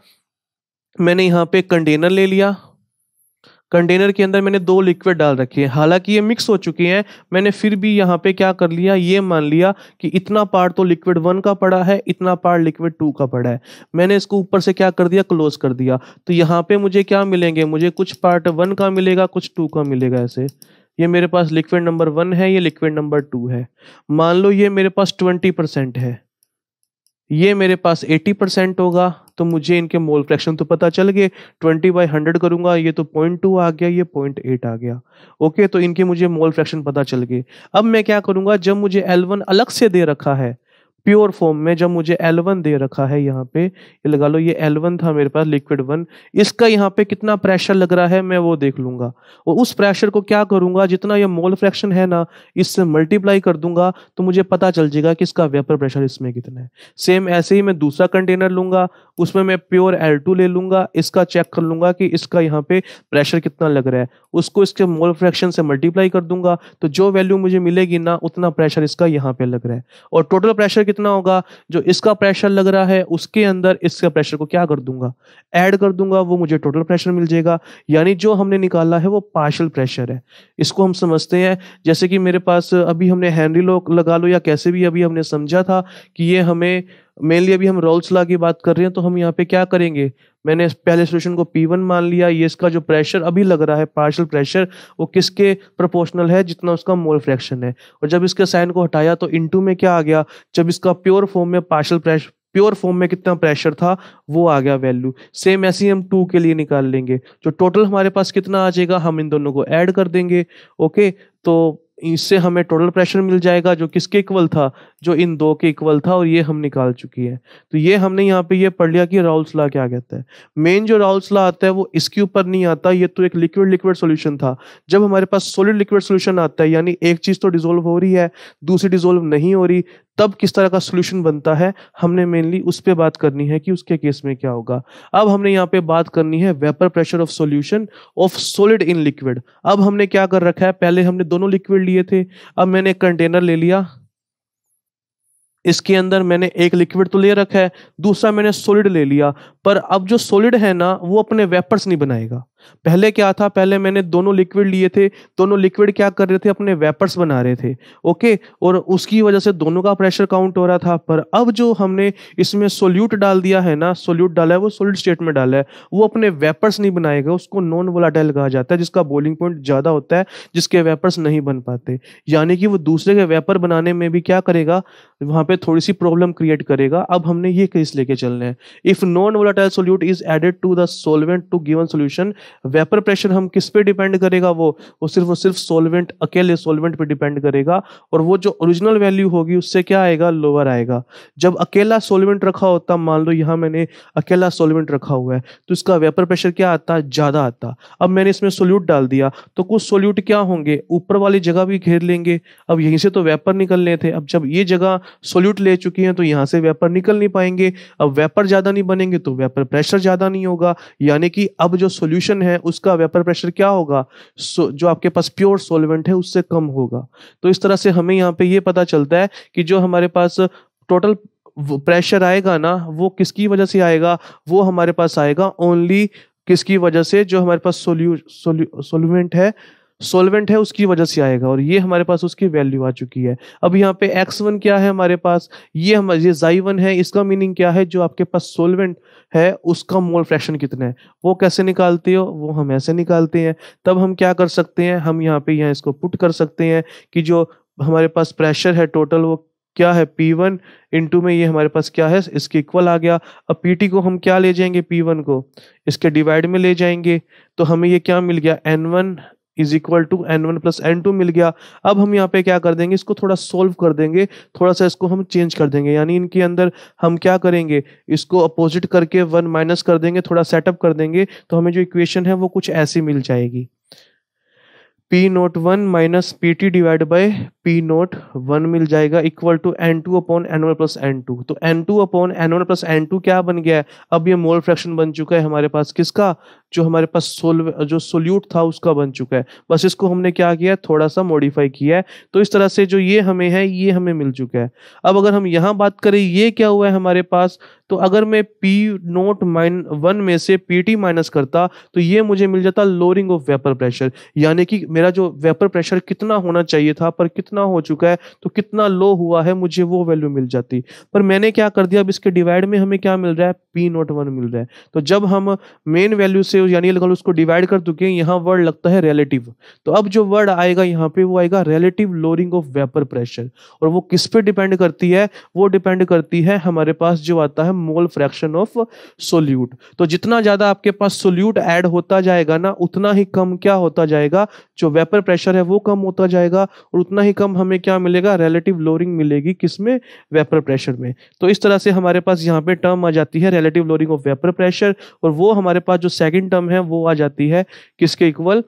मैंने यहाँ पे कंटेनर ले लिया कंटेनर के अंदर मैंने दो लिक्विड डाल रखी है हालांकि ये मिक्स हो चुके हैं मैंने फिर भी यहाँ पे क्या कर लिया ये मान लिया कि इतना पार्ट तो लिक्विड वन का पड़ा है इतना पार्ट लिक्विड टू का पड़ा है मैंने इसको ऊपर से क्या कर दिया क्लोज कर दिया तो यहाँ पे मुझे क्या मिलेंगे मुझे कुछ पार्ट वन का मिलेगा कुछ टू का मिलेगा ऐसे ये मेरे पास लिक्विड नंबर वन है ये लिक्विड नंबर टू है मान लो ये मेरे पास ट्वेंटी परसेंट है ये मेरे पास 80 परसेंट होगा तो मुझे इनके मोल फ्रैक्शन तो पता चल गए 20 बाई 100 करूंगा ये तो पॉइंट टू आ गया ये पॉइंट एट आ गया ओके तो इनके मुझे मोल फ्रैक्शन पता चल गए अब मैं क्या करूंगा जब मुझे L1 अलग से दे रखा है प्योर फॉर्म में जब मुझे L1 दे रखा है यहाँ पे ये लगा लो ये L1 था मेरे पास लिक्विड वन इसका यहाँ पे कितना प्रेशर लग रहा है मैं वो देख लूंगा और उस प्रेशर को क्या करूंगा जितना ये मोल फ्रैक्शन है ना इससे मल्टीप्लाई कर दूंगा तो मुझे पता चल जाएगा कि इसका वेपर प्रेशर इसमें कितना है सेम ऐसे ही मैं दूसरा कंटेनर लूंगा उसमें मैं प्योर एल ले लूंगा इसका चेक कर लूंगा कि इसका यहाँ पे प्रेशर कितना लग रहा है उसको इसके मोल फ्रैक्शन से मल्टीप्लाई कर दूंगा तो जो वैल्यू मुझे मिलेगी ना उतना प्रेशर इसका यहाँ पे लग रहा है और टोटल प्रेशर कितना होगा जो इसका प्रेशर लग रहा है उसके अंदर इसका प्रेशर को क्या कर दूंगा ऐड कर दूंगा वो मुझे टोटल प्रेशर मिल जाएगा यानी जो हमने निकाला है वो पार्शल प्रेशर है इसको हम समझते हैं जैसे कि मेरे पास अभी हमने हैनरी लॉक लगा लो या कैसे भी अभी हमने समझा था कि ये हमें मेनली अभी हम रोल्स ला की बात कर रहे हैं तो हम यहाँ पे क्या करेंगे मैंने इस पहले सोल्यूशन को P1 मान लिया ये इसका जो प्रेशर अभी लग रहा है पार्शल प्रेशर वो किसके प्रोपोर्शनल है जितना उसका मोल फ्रैक्शन है और जब इसके साइन को हटाया तो इंटू में क्या आ गया जब इसका प्योर फॉर्म में पार्शल प्रेशर प्योर फॉर्म में कितना प्रेशर था वो आ गया वैल्यू सेम ऐसे हम टू के लिए निकाल लेंगे जो टोटल हमारे पास कितना आ जाएगा हम इन दोनों को ऐड कर देंगे ओके तो इससे हमें टोटल प्रेशर मिल जाएगा जो किसके इक्वल था जो इन दो के इक्वल था और ये हम निकाल चुकी है तो ये हमने यहाँ पे ये पढ़ लिया कि राउल्स ला क्या कहता है मेन जो राउल्स ला आता है वो इसके ऊपर नहीं आता ये तो एक लिक्विड लिक्विड सोल्यूशन था जब हमारे पास सोलिड लिक्विड सोल्यूशन आता है यानी एक चीज तो डिजोल्व हो रही है दूसरी डिजोल्व नहीं हो रही तब किस तरह का सोल्यूशन बनता है हमने मेनली उस पर बात करनी है कि उसके केस में क्या होगा अब हमने यहाँ पे बात करनी है vapour pressure of solution of solid in liquid अब हमने क्या कर रखा है पहले हमने दोनों लिक्विड लिए थे अब मैंने एक कंटेनर ले लिया इसके अंदर मैंने एक लिक्विड तो ले रखा है दूसरा मैंने सोलिड ले लिया पर अब जो सोलिड है ना वो अपने वेपर्स नहीं बनाएगा पहले क्या था पहले मैंने दोनों लिक्विड लिए थे दोनों लिक्विड क्या कर रहे थे अपने वेपर्स बना रहे थे ओके और उसकी वजह से दोनों का प्रेशर काउंट हो रहा था पर अब जो हमने इसमें सोल्यूट डाल दिया है ना सोल्यूट डाला है वो सोलिड स्टेट में डाला है वो अपने वेपर्स नहीं बनाएगा उसको नॉन वोलाटाइल कहा जाता है जिसका बोलिंग पॉइंट ज़्यादा होता है जिसके वेपर्स नहीं बन पाते यानी कि वो दूसरे के वेपर बनाने में भी क्या करेगा वहाँ पर थोड़ी सी प्रॉब्लम क्रिएट करेगा अब हमने ये केस लेके चलना है if non volatile solute is added to the solvent to given solution vapour pressure हम किस पे डिपेंड करेगा वो वो सिर्फ और सिर्फ सोलवेंट अकेले सोलवेंट पे डिपेंड करेगा और वो जो ओरिजिनल वैल्यू होगी उससे क्या आएगा लोअर आएगा जब अकेला सोलवेंट रखा होता मान लो यहाँ मैंने अकेला सोलवेंट रखा हुआ है तो इसका वेपर प्रेशर क्या आता ज़्यादा आता अब मैंने इसमें सोल्यूट डाल दिया तो कुछ सोल्यूट क्या होंगे ऊपर वाली जगह भी घेर लेंगे अब यहीं से तो वेपर निकलने थे अब जब ये जगह सोल्यूट ले चुकी है तो यहाँ से वेपर निकल नहीं पाएंगे अब वेपर ज़्यादा नहीं बनेंगे तो वेपर प्रेशर ज़्यादा नहीं होगा यानी कि अब जो सोल्यूशन है उसका वेपर प्रेशर क्या होगा सो जो आपके पास प्योर सोलवेंट है उससे कम होगा तो इस तरह से हमें यहाँ पे ये पता चलता है कि जो हमारे पास टोटल प्रेशर आएगा ना वो किसकी वजह से आएगा वो हमारे पास आएगा ओनली किसकी वजह से जो हमारे पास सोल्यू सोल्यूवेंट है सोलवेंट है उसकी वजह से आएगा और ये हमारे पास उसकी वैल्यू आ चुकी है अब यहाँ पे एक्स वन क्या है हमारे पास ये हमारे ये जाई वन है इसका मीनिंग क्या है जो आपके पास सोलवेंट है उसका मोल फ्रैक्शन कितना है वो कैसे निकालते हो वो हम ऐसे निकालते हैं तब हम क्या कर सकते हैं हम यहाँ पे यहाँ इसको पुट कर सकते हैं कि जो हमारे पास प्रेशर है टोटल वो क्या है P1 वन इंटू में ये हमारे पास क्या है इसके इक्वल आ गया अब PT को हम क्या ले जाएंगे P1 को इसके डिवाइड में ले जाएंगे तो हमें ये क्या मिल गया N1 is equal to N one plus N two मिल गया अब हम यहाँ पे क्या कर देंगे इसको थोड़ा सोल्व कर देंगे थोड़ा सा इसको हम चेंज कर देंगे यानी इनके अंदर हम क्या करेंगे इसको अपोजिट करके वन माइनस कर देंगे थोड़ा सेटअप कर देंगे तो हमें जो इक्वेशन है वो कुछ ऐसी मिल जाएगी P naught one minus P T divide by P naught one मिल जाएगा equal to N two upon N one plus N two तो N two upon N one plus N two क्या बन गया है अब ये मोल फ्रैक्शन बन चुका है हमारे पास किसका जो हमारे पास सोल जो सोल्यूट था उसका बन चुका है बस इसको हमने क्या किया थोड़ा सा मॉडिफाई किया है तो इस तरह से जो ये हमें है ये हमें मिल चुका है अब अगर हम यहाँ बात करें ये क्या हुआ है हमारे पास तो अगर मैं पी नोट माइन वन में से पी टी माइनस करता तो ये मुझे मिल जाता लोअरिंग ऑफ वेपर प्रेशर यानी कि मेरा जो वेपर प्रेशर कितना होना चाहिए था पर कितना इतना हो चुका है तो कितना लो हुआ है मुझे वो वैल्यू मिल जाती पर मैंने क्या कर दिया अब इसके डिवाइड में हमें क्या मिल रहा है पी नॉट वन मिल रहा है तो जब हम मेन वैल्यू से यानी लगा उसको डिवाइड कर चुके हैं यहाँ वर्ड लगता है रिलेटिव तो अब जो वर्ड आएगा यहाँ पे वो आएगा relative lowering of vapour pressure और वो किस पे डिपेंड करती है वो डिपेंड करती है हमारे पास जो आता है मोल फ्रैक्शन ऑफ सोल्यूट तो जितना ज्यादा आपके पास सोल्यूट ऐड होता जाएगा ना उतना ही कम क्या होता जाएगा जो वेपर प्रेशर है वो कम होता जाएगा और उतना ही कम हमें क्या मिलेगा रिलेटिव लोरिंग मिलेगी किसमें वेपर प्रेशर में तो इस तरह से हमारे पास यहाँ पे टर्म आ जाती है relative lowering of vapour pressure और वो हमारे पास जो सेकेंड टर्म है वो आ जाती है किसके equal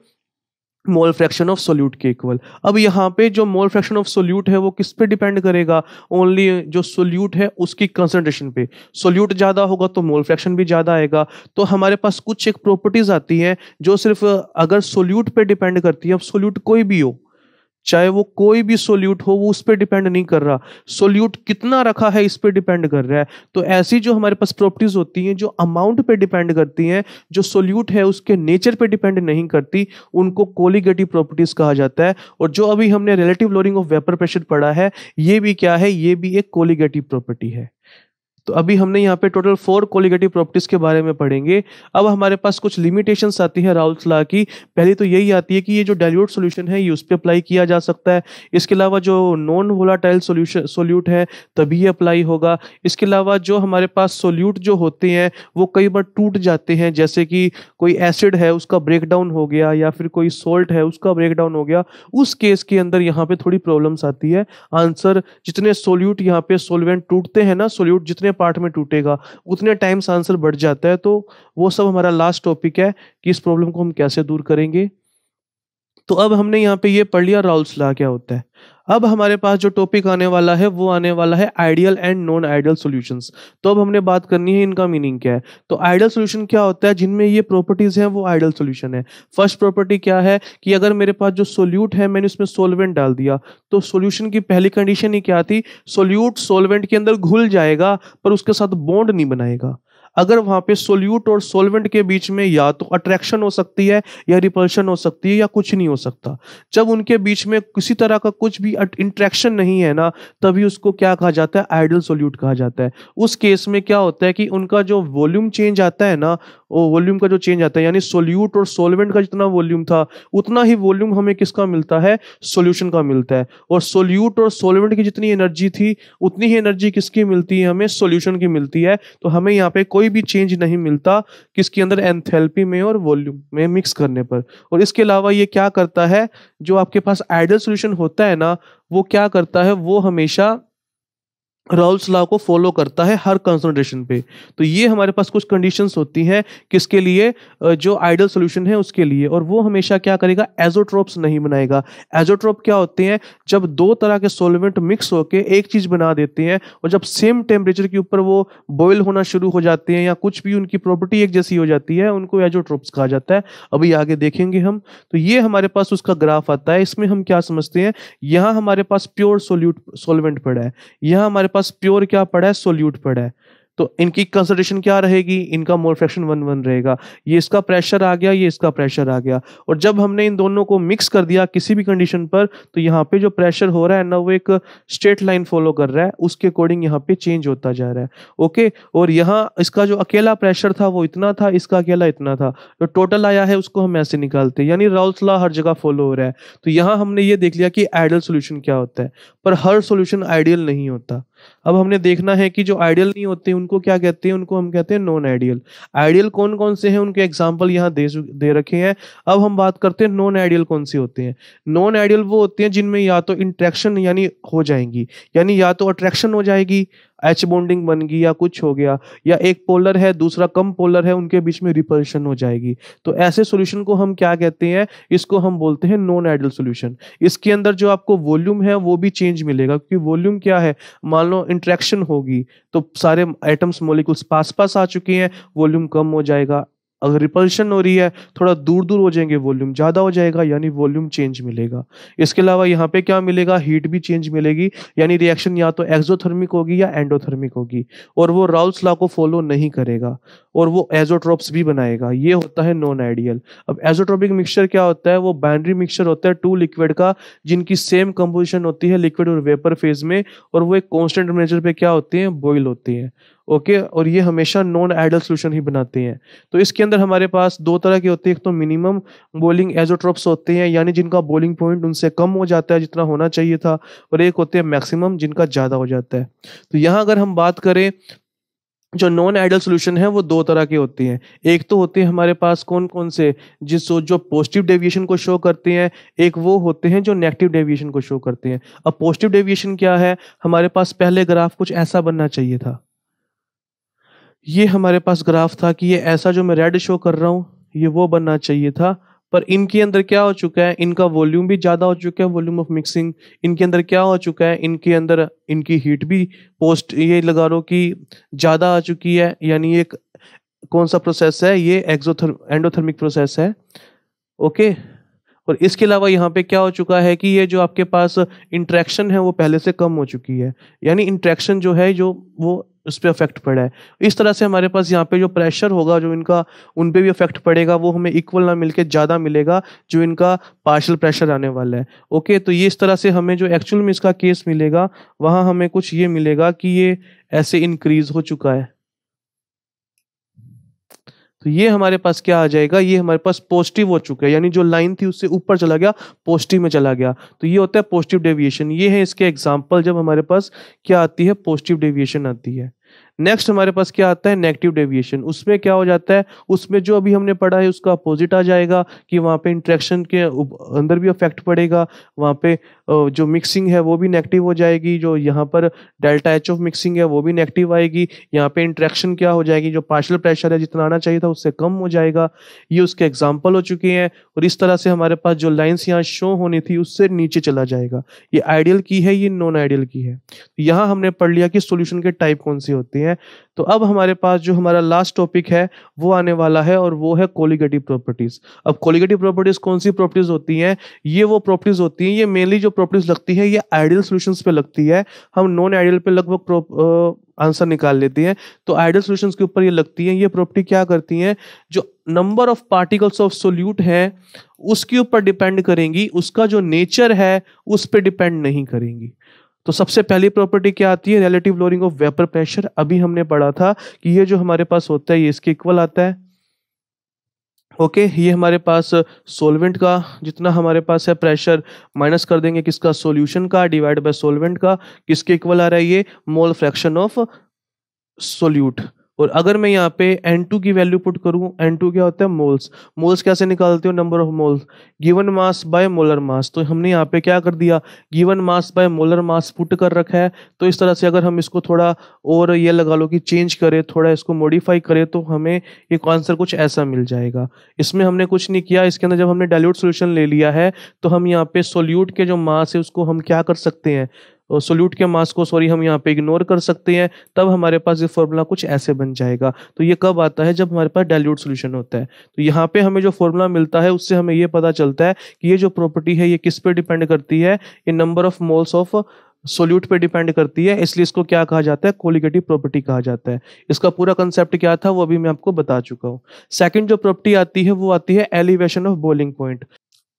mole fraction of solute के इक्वल अब यहाँ पे जो मोल फ्रैक्शन ऑफ सोल्यूट है वो किस पे डिपेंड करेगा ओनली जो सोल्यूट है उसकी कंसनट्रेशन पे सोल्यूट ज़्यादा होगा तो मोल फ्रैक्शन भी ज़्यादा आएगा तो हमारे पास कुछ एक प्रॉपर्टीज़ आती हैं जो सिर्फ अगर सोल्यूट पे डिपेंड करती है अब सोल्यूट कोई भी हो चाहे वो कोई भी सोल्यूट हो वो उस पर डिपेंड नहीं कर रहा सोल्यूट कितना रखा है इस पर डिपेंड कर रहा है तो ऐसी जो हमारे पास प्रॉपर्टीज होती हैं जो अमाउंट पे डिपेंड करती हैं जो सोल्यूट है उसके नेचर पे डिपेंड नहीं करती उनको कोलिगेटिव प्रॉपर्टीज कहा जाता है और जो अभी हमने relative lowering of vapour pressure पढ़ा है ये भी क्या है ये भी एक कोलिगेटिव प्रॉपर्टी है तो अभी हमने यहाँ पे टोटल फोर कोलिगेटिव प्रॉपर्टीज के बारे में पढ़ेंगे अब हमारे पास कुछ लिमिटेशन आती है राउल्स ला की पहली तो यही आती है कि ये जो डायल्यूट सोल्यूशन है ये उस पर अप्लाई किया जा सकता है इसके अलावा जो नॉन वोलाटाइल सोल्यूशन सोल्यूट है तभी अप्लाई होगा इसके अलावा जो हमारे पास सोल्यूट जो होते हैं वो कई बार टूट जाते हैं जैसे कि कोई एसिड है उसका ब्रेकडाउन हो गया या फिर कोई सोल्ट है उसका ब्रेकडाउन हो गया उस केस के अंदर यहाँ पे थोड़ी प्रॉब्लम्स आती है आंसर जितने सोल्यूट यहाँ पे सोलवेंट टूटते हैं ना सोल्यूट जितने पार्ट में टूटेगा उतने टाइम से आंसर बढ़ जाता है तो वो सब हमारा लास्ट टॉपिक है कि इस प्रॉब्लम को हम कैसे दूर करेंगे तो अब हमने यहाँ पे ये पढ़ लिया राउल्स लॉ क्या होता है अब हमारे पास जो टॉपिक आने वाला है वो आने वाला है ideal and non ideal solutions तो अब हमने बात करनी है इनका मीनिंग क्या है तो आइडियल सॉल्यूशन क्या होता है जिनमें ये प्रॉपर्टीज हैं वो आइडियल सॉल्यूशन है फर्स्ट प्रॉपर्टी क्या है कि अगर मेरे पास जो सोल्यूट है मैंने उसमें सोलवेंट डाल दिया तो सोल्यूशन की पहली कंडीशन ही क्या थी सोल्यूट सोलवेंट के अंदर घुल जाएगा पर उसके साथ बॉन्ड नहीं बनाएगा अगर वहां पे सोल्यूट और सोलवेंट के बीच में या तो अट्रैक्शन हो सकती है या रिपल्शन हो सकती है या कुछ नहीं हो सकता जब उनके बीच में किसी तरह का कुछ भी इंट्रैक्शन नहीं है ना तभी उसको क्या कहा जाता है आइडल सोल्यूट कहा जाता है उस केस में क्या होता है कि उनका जो वॉल्यूम चेंज आता है ना वो वॉल्यूम का जो चेंज आता है यानी सोल्यूट और सोलवेंट का जितना वॉल्यूम था उतना ही वॉल्यूम हमें किसका मिलता है सोल्यूशन का मिलता है और सोल्यूट और सोलवेंट की जितनी एनर्जी थी उतनी ही एनर्जी किसकी मिलती है हमें सोल्यूशन की मिलती है तो हमें यहाँ पे कोई कोई भी चेंज नहीं मिलता किसके अंदर एंथेलपी में और वॉल्यूम में मिक्स करने पर और इसके अलावा ये क्या करता है जो आपके पास आइडल सोल्यूशन होता है ना वो क्या करता है वो हमेशा राउल्स लॉ को फॉलो करता है हर कंसनट्रेशन पे तो ये हमारे पास कुछ कंडीशंस होती हैं किसके लिए जो आइडल सोल्यूशन है उसके लिए और वो हमेशा क्या करेगा एजोट्रोप्स नहीं बनाएगा एजोट्रोप क्या होते हैं जब दो तरह के सोलवेंट मिक्स होकर एक चीज़ बना देते हैं और जब सेम टेम्परेचर के ऊपर वो बॉयल होना शुरू हो जाते हैं या कुछ भी उनकी प्रॉपर्टी एक जैसी हो जाती है उनको एजोट्रोप्स कहा जाता है अभी आगे देखेंगे हम तो ये हमारे पास उसका ग्राफ आता है इसमें हम क्या समझते हैं यहाँ हमारे पास प्योर सोल्यूट सोलवेंट पड़ा है यहाँ हमारे पास प्योर क्या पड़ा है सोल्यूट पड़ा है तो इनकी कंसल्टेशन क्या रहेगी इनका मोल फ्रैक्शन वन वन रहेगा ये इसका प्रेशर आ गया ये इसका प्रेशर आ गया और जब हमने इन दोनों को मिक्स कर दिया किसी भी कंडीशन पर तो यहाँ पे जो प्रेशर हो रहा है ना वो एक स्ट्रेट लाइन फॉलो कर रहा है उसके अकॉर्डिंग यहाँ पे चेंज होता जा रहा है ओके और यहाँ इसका जो अकेला प्रेशर था वो इतना था इसका अकेला इतना था जो तो टोटल आया है उसको हम ऐसे निकालते यानी राउल्स हर जगह फॉलो हो रहा है तो यहाँ हमने ये देख लिया कि आइडियल सोल्यूशन क्या होता है पर हर सोल्यूशन आइडियल नहीं होता अब हमने देखना है कि जो आइडियल नहीं होते उनको क्या कहते हैं उनको हम कहते हैं नॉन आइडियल आइडियल कौन कौन से हैं उनके एग्जाम्पल यहाँ दे दे रखे हैं अब हम बात करते हैं नॉन आइडियल कौन से होते हैं नॉन आइडियल वो होते हैं जिनमें या तो इंट्रैक्शन यानी हो जाएंगी यानी या तो अट्रैक्शन हो जाएगी एच बॉन्डिंग बन गई या कुछ हो गया या एक पोलर है दूसरा कम पोलर है उनके बीच में रिपल्शन हो जाएगी तो ऐसे सोल्यूशन को हम क्या कहते हैं इसको हम बोलते हैं नॉन आइडल सोल्यूशन इसके अंदर जो आपको वॉल्यूम है वो भी चेंज मिलेगा क्योंकि वॉल्यूम क्या है मान लो इंट्रैक्शन होगी तो सारे आइटम्स मोलिकुल्स पास पास आ चुके हैं वॉल्यूम कम हो जाएगा अगर रिपल्शन हो रही है थोड़ा दूर दूर हो जाएंगे वॉल्यूम ज़्यादा हो जाएगा यानी वॉल्यूम चेंज मिलेगा इसके अलावा यहाँ पे क्या मिलेगा हीट भी चेंज मिलेगी यानी रिएक्शन या तो एक्जोथर्मिक होगी या एंडोथर्मिक होगी और वो राउल्स लॉ को फॉलो नहीं करेगा और वो एजोट्रोप्स भी बनाएगा ये होता है नॉन आइडियल अब एजोट्रोपिक मिक्सचर क्या होता है वो बाइंड्री मिक्सचर होता है टू लिक्विड का जिनकी सेम कंपोजिशन होती है लिक्विड और वेपर फेज में और वो एक कॉन्स्टेंट टेम्परेचर पे क्या होती हैं बॉयल होती हैं ओके और ये हमेशा नॉन आइडल सोल्यूशन ही बनाते हैं तो इसके अंदर हमारे पास दो तरह के होते हैं एक तो मिनिमम बॉलिंग एजोट्रॉप्स होते हैं यानी जिनका बॉलिंग पॉइंट उनसे कम हो जाता है जितना होना चाहिए था और एक होते हैं मैक्सिमम जिनका ज़्यादा हो जाता है तो यहाँ अगर हम बात करें जो नॉन आइडल सोल्यूशन है वो दो तरह के होते हैं एक तो होते हैं हमारे पास कौन कौन से जिस जो पॉजिटिव डेविएशन को शो करते हैं एक वो होते हैं जो नेगेटिव डेविएशन को शो करते हैं अब पॉजिटिव डेविएशन क्या है हमारे पास पहले ग्राफ कुछ ऐसा बनना चाहिए था ये हमारे पास ग्राफ था कि ये ऐसा जो मैं रेड शो कर रहा हूँ ये वो बनना चाहिए था पर इनके अंदर क्या हो चुका है इनका वॉल्यूम भी ज़्यादा हो चुका है वॉल्यूम ऑफ मिक्सिंग इनके अंदर क्या हो चुका है इनके अंदर इनकी हीट भी पोस्ट ये लगा लो कि ज़्यादा आ चुकी है यानी एक कौन सा प्रोसेस है ये एक्जोथर्म एंडोथर्मिक प्रोसेस है ओके और इसके अलावा यहाँ पे क्या हो चुका है कि ये जो आपके पास इंट्रैक्शन है वो पहले से कम हो चुकी है यानी इंट्रैक्शन जो है जो वो उस पर अफेक्ट पड़ा है इस तरह से हमारे पास यहाँ पे जो प्रेशर होगा जो इनका उन पर भी अफेक्ट पड़ेगा वो हमें इक्वल ना मिलके ज़्यादा मिलेगा जो इनका पार्शल प्रेशर आने वाला है ओके तो ये इस तरह से हमें जो एक्चुअल में इसका केस मिलेगा वहाँ हमें कुछ ये मिलेगा कि ये ऐसे इंक्रीज हो चुका है तो ये हमारे पास क्या आ जाएगा ये हमारे पास पॉजिटिव हो चुका है यानी जो लाइन थी उससे ऊपर चला गया पॉजिटिव में चला गया तो ये होता है पॉजिटिव डेविएशन ये है इसके एग्जाम्पल जब हमारे पास क्या आती है पॉजिटिव डेविएशन आती है नेक्स्ट हमारे पास क्या आता है नेगेटिव डेविएशन उसमें क्या हो जाता है उसमें जो अभी हमने पढ़ा है उसका अपोजिट आ जाएगा कि वहाँ पे इंट्रैक्शन के अंदर भी अफेक्ट पड़ेगा वहाँ पे जो मिक्सिंग है वो भी नेगेटिव हो जाएगी जो यहाँ पर डेल्टा एच ऑफ मिक्सिंग है वो भी नेगेटिव आएगी यहाँ पे इंट्रैक्शन क्या हो जाएगी जो पार्शल प्रेशर है जितना आना चाहिए था उससे कम हो जाएगा ये उसके एग्जाम्पल हो चुके हैं और इस तरह से हमारे पास जो लाइन्स यहाँ शो होनी थी उससे नीचे चला जाएगा ये आइडियल की है ये नॉन आइडियल की है यहाँ हमने पढ़ लिया कि सोल्यूशन के टाइप कौन से होते हैं है तो अब हमारे पास जो हमारा लास्ट टॉपिक है वो आने वाला है और वो है कोलिगेटिव प्रॉपर्टीज अब कोलिगेटिव प्रॉपर्टीज कौन सी प्रॉपर्टीज होती हैं ये वो प्रॉपर्टीज होती हैं ये मेनली जो प्रॉपर्टीज लगती है ये आइडियल सोल्यूशन पे लगती है हम नॉन आइडियल पे लगभग आंसर निकाल लेते हैं तो आइडियल सोल्यूशन के ऊपर ये लगती है ये प्रॉपर्टी क्या करती है जो number of particles of solute है उसके ऊपर डिपेंड करेंगी उसका जो नेचर है उस पर डिपेंड नहीं करेंगी तो सबसे पहली प्रॉपर्टी क्या आती है relative lowering of vapour pressure अभी हमने पढ़ा था कि ये जो हमारे पास होता है ये इसके इक्वल आता है ओके okay, ये हमारे पास सोलवेंट का जितना हमारे पास है प्रेशर माइनस कर देंगे किसका सॉल्यूशन का डिवाइड बाय सोलवेंट का किसके इक्वल आ रहा है ये मोल फ्रैक्शन ऑफ सोल्यूट और अगर मैं यहाँ पे एन टू की वैल्यू पुट करूँ टू क्या होता है मोल्स मोल्स कैसे निकालते हो number of moles given mass by molar mass तो हमने यहाँ पे क्या कर दिया given mass by molar mass put कर रखा है तो इस तरह से अगर हम इसको थोड़ा और ये लगा लो कि चेंज करें थोड़ा इसको मॉडिफाई करें तो हमें ये आंसर कुछ ऐसा मिल जाएगा इसमें हमने कुछ नहीं किया इसके अंदर जब हमने डायल्यूट सोल्यूशन ले लिया है तो हम यहाँ पे सोल्यूट के जो मास है उसको हम क्या कर सकते हैं सोल्यूट के मास को सॉरी हम यहाँ पे इग्नोर कर सकते हैं तब हमारे पास ये फॉर्मूला कुछ ऐसे बन जाएगा तो ये कब आता है जब हमारे पास डायल्यूट सोल्यूशन होता है तो यहाँ पे हमें जो फॉर्मूला मिलता है उससे हमें ये पता चलता है कि ये जो प्रॉपर्टी है ये किस पे डिपेंड करती है ये number of moles of solute पे डिपेंड करती है इसलिए इसको क्या कहा जाता है कोलिगेटिव प्रॉपर्टी कहा जाता है इसका पूरा कंसेप्ट क्या था वो अभी मैं आपको बता चुका हूँ सेकंड जो प्रॉपर्टी आती है वो आती है एलिवेशन ऑफ बॉलिंग पॉइंट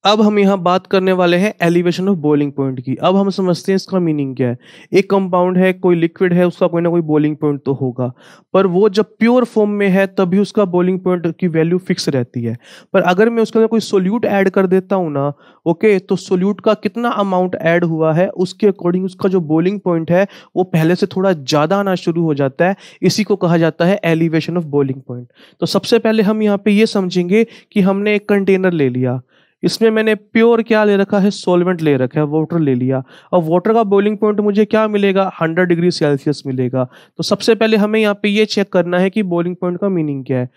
अब हम यहाँ बात करने वाले हैं एलिवेशन ऑफ बॉइलिंग पॉइंट की अब हम समझते हैं इसका मीनिंग क्या है एक कंपाउंड है कोई लिक्विड है उसका कोई ना कोई बॉइलिंग पॉइंट तो होगा पर वो जब प्योर फॉर्म में है तभी उसका बॉइलिंग पॉइंट की वैल्यू फिक्स रहती है पर अगर मैं उसके अंदर कोई सोल्यूट ऐड कर देता हूँ ना ओके तो सोल्यूट का कितना अमाउंट ऐड हुआ है उसके अकॉर्डिंग उसका जो बॉइलिंग पॉइंट है वो पहले से थोड़ा ज़्यादा आना शुरू हो जाता है इसी को कहा जाता है एलिवेशन ऑफ बॉइलिंग पॉइंट तो सबसे पहले हम यहाँ पे ये समझेंगे कि हमने एक कंटेनर ले लिया इसमें मैंने प्योर क्या ले रखा है सोलवेंट ले रखा है वाटर ले लिया और वाटर का बॉइलिंग पॉइंट मुझे क्या मिलेगा 100 डिग्री सेल्सियस मिलेगा तो सबसे पहले हमें यहाँ पे ये चेक करना है कि बॉइलिंग पॉइंट का मीनिंग क्या है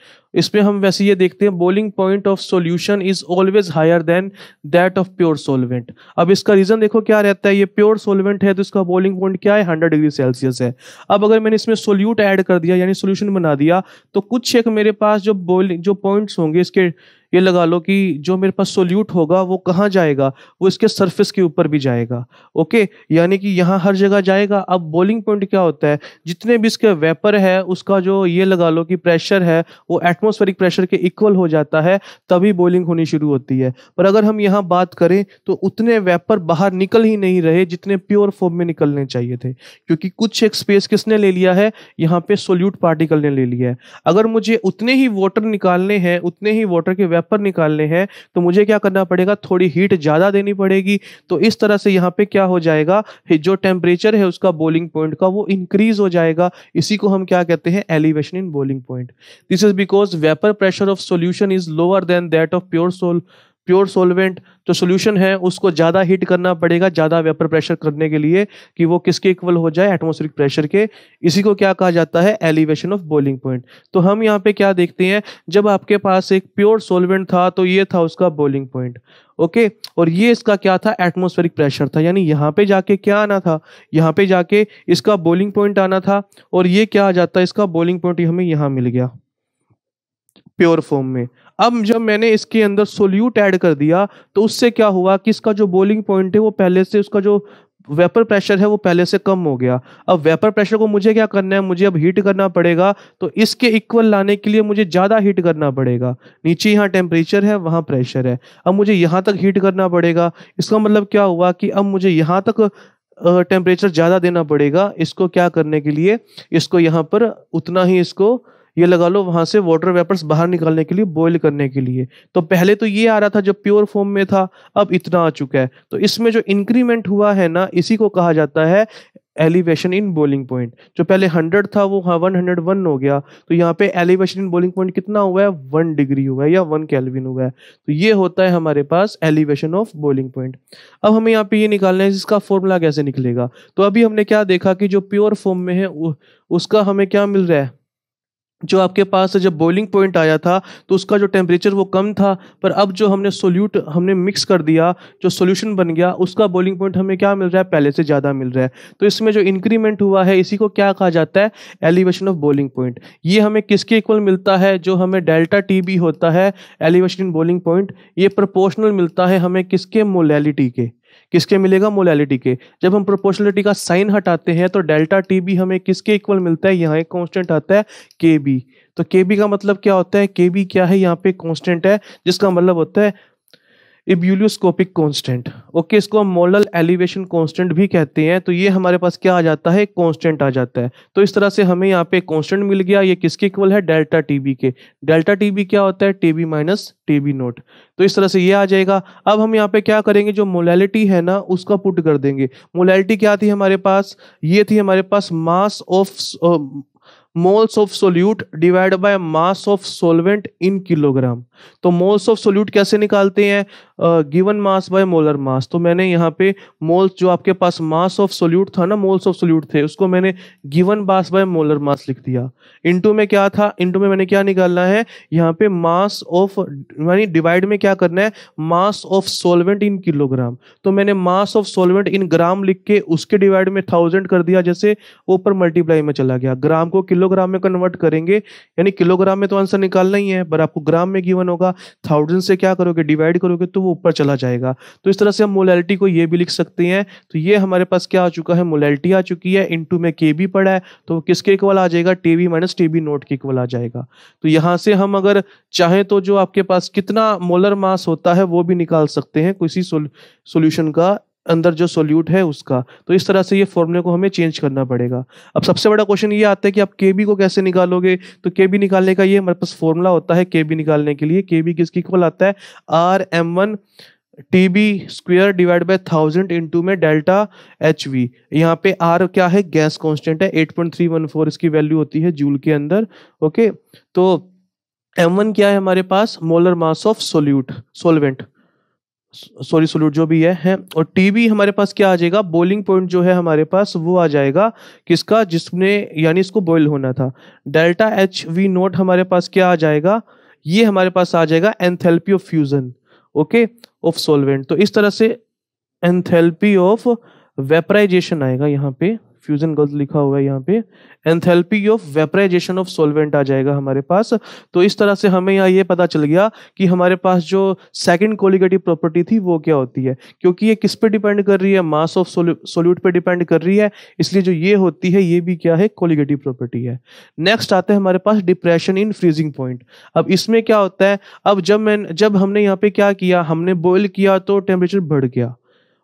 इसमें हम वैसे ये देखते हैं boiling point of solution is always higher than that of pure solvent अब इसका रीजन देखो क्या रहता है ये प्योर सोलवेंट है तो इसका बॉइलिंग पॉइंट क्या है हंड्रेड डिग्री सेल्सियस है अब अगर मैंने इसमें सोल्यूट ऐड कर दिया यानी सोल्यूशन बना दिया तो कुछ एक मेरे पास जो बॉइलिंग जो पॉइंट्स होंगे इसके ये लगा लो कि जो मेरे पास सोल्यूट होगा वो कहाँ जाएगा वो इसके सरफेस के ऊपर भी जाएगा ओके यानी कि यहाँ हर जगह जाएगा अब बॉलिंग पॉइंट क्या होता है जितने भी इसके वेपर है उसका जो ये लगा लो कि प्रेशर है वो एटमोस्फेरिक प्रेशर के इक्वल हो जाता है तभी बॉलिंग होनी शुरू होती है पर अगर हम यहाँ बात करें तो उतने वेपर बाहर निकल ही नहीं रहे जितने प्योर फॉर्म में निकलने चाहिए थे क्योंकि कुछ एक स्पेस किसने ले लिया है यहाँ पे सोल्यूट पार्टिकल ने ले लिया है अगर मुझे उतने ही वाटर निकालने हैं उतने ही वाटर के वेपर वेपर निकालने हैं तो मुझे क्या करना पड़ेगा थोड़ी हीट ज़्यादा देनी पड़ेगी तो इस तरह से यहाँ पे क्या हो जाएगा जो टेम्परेचर है उसका बोलिंग पॉइंट का वो इंक्रीज हो जाएगा इसी को हम क्या कहते हैं elevation in boiling point this is because vapour pressure of solution is lower than that of pure sol pure solvent जो सोल्यूशन है उसको ज़्यादा हीट करना पड़ेगा ज़्यादा वेपर प्रेशर करने के लिए कि वो किसके इक्वल हो जाए एटमोसफिक प्रेशर के इसी को क्या कहा जाता है एलिवेशन ऑफ बॉइलिंग पॉइंट तो हम यहाँ पे क्या देखते हैं जब आपके पास एक प्योर सोलवेंट था तो ये था उसका बॉइलिंग पॉइंट ओके okay, और ये इसका क्या था एटमॉस्फेरिक प्रेशर था यानी यहाँ पे जाके क्या आना था यहाँ पे जाके इसका बोलिंग पॉइंट आना था और ये क्या आ जाता है इसका बोलिंग पॉइंट हमें यहाँ मिल गया प्योर फॉर्म में अब जब मैंने इसके अंदर सोल्यूट ऐड कर दिया तो उससे क्या हुआ कि इसका जो बोलिंग पॉइंट है वो पहले से उसका जो वेपर प्रेशर है वो पहले से कम हो गया अब वेपर प्रेशर को मुझे क्या करना है मुझे अब हीट करना पड़ेगा तो इसके इक्वल लाने के लिए मुझे ज़्यादा हीट करना पड़ेगा नीचे यहाँ टेम्परेचर है वहाँ प्रेशर है अब मुझे यहाँ तक हीट करना पड़ेगा इसका मतलब क्या हुआ कि अब मुझे यहाँ तक टेम्परेचर ज़्यादा देना पड़ेगा इसको क्या करने के लिए इसको यहाँ पर उतना ही इसको ये लगा लो वहां से वाटर वेपर्स बाहर निकालने के लिए बॉयल करने के लिए तो पहले तो ये आ रहा था जो प्योर फॉर्म में था अब इतना आ चुका है तो इसमें जो इंक्रीमेंट हुआ है ना इसी को कहा जाता है एलिवेशन इन बोलिंग पॉइंट जो पहले 100 था वो हाँ वन हो गया तो यहाँ पे एलिवेशन इन बोलिंग पॉइंट कितना हुआ है वन डिग्री हुआ है या वन कैलविन हुआ है तो ये होता है हमारे पास एलिवेशन ऑफ बोलिंग पॉइंट अब हमें यहाँ पे ये निकालना है इसका फॉर्मूला कैसे निकलेगा तो अभी हमने क्या देखा कि जो प्योर फॉर्म में है उसका हमें क्या मिल रहा है जो आपके पास जब बॉइलिंग पॉइंट आया था तो उसका जो टेम्परेचर वो कम था पर अब जो हमने सोल्यूट हमने मिक्स कर दिया जो सोल्यूशन बन गया उसका बॉइलिंग पॉइंट हमें क्या मिल रहा है पहले से ज़्यादा मिल रहा है तो इसमें जो इंक्रीमेंट हुआ है इसी को क्या कहा जाता है एलिवेशन ऑफ बॉइलिंग पॉइंट ये हमें किसके इक्वल मिलता है जो हमें डेल्टा टी भी होता है एलिवेशन इन बॉइलिंग पॉइंट ये प्रपोर्शनल मिलता है हमें किसके मोलैलिटी के किसके मिलेगा मोलैलिटी के जब हम प्रोपोर्शनलिटी का साइन हटाते हैं तो डेल्टा टी बी हमें किसके इक्वल मिलता है यहाँ एक कॉन्स्टेंट आता है के बी तो के बी का मतलब क्या होता है के बी क्या है यहाँ पे कॉन्स्टेंट है जिसका मतलब होता है इब्यूलियोस्कोपिक कांस्टेंट ओके इसको हम मोलल एलिवेशन कांस्टेंट भी कहते हैं तो ये हमारे पास क्या आ जाता है कांस्टेंट आ जाता है तो इस तरह से हमें यहाँ पे कांस्टेंट मिल गया ये किसके इक्वल है डेल्टा टीबी के डेल्टा टीबी क्या होता है टीबी माइनस टीबी नोट तो इस तरह से ये आ जाएगा अब हम यहाँ पे क्या करेंगे जो मोलैलिटी है ना उसका पुट कर देंगे मोलैलिटी क्या थी हमारे पास ये थी हमारे पास mass of moles of solute divide by mass of solvent in kilogram तो मोल्स ऑफ सोल्यूट कैसे निकालते हैं given mass by molar mass तो मैंने यहाँ पे मोल्स जो आपके पास मास ऑफ सोल्यूट था ना मोल्स ऑफ सोल्यूट थे उसको मैंने given mass by molar mass लिख दिया इंटू में क्या था इंटू में मैंने क्या निकालना है यहाँ पे मास ऑफ यानी डिवाइड में क्या करना है mass of solvent in kilogram तो मैंने मास ऑफ सोलवेंट इन ग्राम लिख के उसके डिवाइड में थाउजेंड कर दिया जैसे ऊपर मल्टीप्लाई में चला गया ग्राम को किलोग्राम में कन्वर्ट करेंगे यानी किलोग्राम में तो आंसर निकालना ही है पर आपको ग्राम में गिवन होगा थाउजेंड से क्या करोगे डिवाइड करोगे तो वो ऊपर चला जाएगा तो इस तरह से हम मोलैलिटी को ये भी लिख सकते हैं तो ये हमारे पास क्या आ चुका है मोलैलिटी आ चुकी है इन में के बी पड़ा है तो किसके इक्वल आ जाएगा T B minus T B naught के इक्वल आ जाएगा तो यहाँ से हम अगर चाहें तो जो आपके पास कितना मोलर मास होता है वो भी निकाल सकते हैं किसी सोल्यूशन का अंदर जो सोल्यूट है उसका तो इस तरह से ये फॉर्मूले को हमें चेंज करना पड़ेगा अब सबसे बड़ा क्वेश्चन ये आता है कि आप के बी को कैसे निकालोगे तो के बी निकालने का ये हमारे पास फॉर्मूला होता है के बी निकालने के लिए के बी किसकी इक्वल आता है R M one T B square divide by thousand into में डेल्टा एच वी यहाँ पे आर क्या है गैस कॉन्स्टेंट है eight point three one four इसकी वैल्यू होती है जूल के अंदर ओके तो एम वन क्या है हमारे पास molar mass of solute solvent sorry solute जो भी है, है और टीबी हमारे पास क्या आ जाएगा बॉइलिंग पॉइंट जो है हमारे पास वो आ जाएगा किसका जिसने यानी इसको बॉयल होना था डेल्टा एच वी नोट हमारे पास क्या आ जाएगा ये हमारे पास आ जाएगा enthalpy of fusion okay of solvent तो इस तरह से एंथेल्पी ऑफ वेपराइजेशन आएगा यहाँ पे फ्यूजन गलत लिखा हुआ है यहाँ पे enthalpy of vaporisation of solvent आ जाएगा हमारे पास तो इस तरह से हमें यहाँ ये पता चल गया कि हमारे पास जो सेकंड कोलिगेटिव प्रॉपर्टी थी वो क्या होती है क्योंकि ये किस पे डिपेंड कर रही है मास ऑफ सोल्यूट पे डिपेंड कर रही है इसलिए जो ये होती है ये भी क्या है कोलिगेटिव प्रॉपर्टी है नेक्स्ट आते हैं हमारे पास डिप्रेशन इन फ्रीजिंग पॉइंट अब इसमें क्या होता है अब जब मैं जब हमने यहाँ पे क्या किया हमने बॉयल किया तो टेम्परेचर बढ़ गया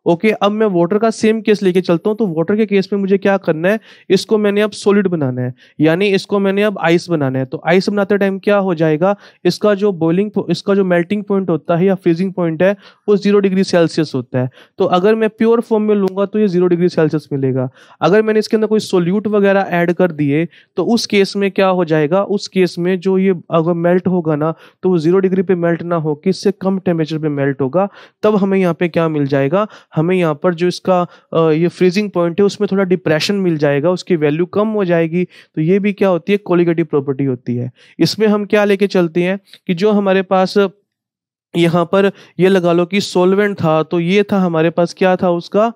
ओके अब मैं वाटर का सेम केस लेके चलता हूँ तो वाटर के केस में मुझे क्या करना है इसको मैंने अब सॉलिड बनाना है यानी इसको मैंने अब आइस बनाना है तो आइस बनाते टाइम क्या हो जाएगा इसका जो बॉइलिंग इसका जो मेल्टिंग पॉइंट होता है या फ्रीजिंग पॉइंट है वो जीरो डिग्री सेल्सियस होता है तो अगर मैं प्योर फॉर्म में लूंगा तो ये जीरो डिग्री सेल्सियस मिलेगा अगर मैंने इसके अंदर कोई सोल्यूट वगैरह ऐड कर दिए तो उस केस में क्या हो जाएगा उस केस में जो ये अगर मेल्ट होगा ना तो वो जीरो डिग्री पे मेल्ट ना हो इससे कम टेम्परेचर पे मेल्ट होगा तब हमें यहाँ पे क्या मिल जाएगा हमें यहाँ पर जो इसका ये फ्रीजिंग पॉइंट है उसमें थोड़ा डिप्रेशन मिल जाएगा उसकी वैल्यू कम हो जाएगी तो ये भी क्या होती है कोलिगेटिव प्रॉपर्टी होती है इसमें हम क्या लेके चलते हैं कि जो हमारे पास यहाँ पर ये लगा लो कि सोलवेंट था तो ये था हमारे पास क्या था उसका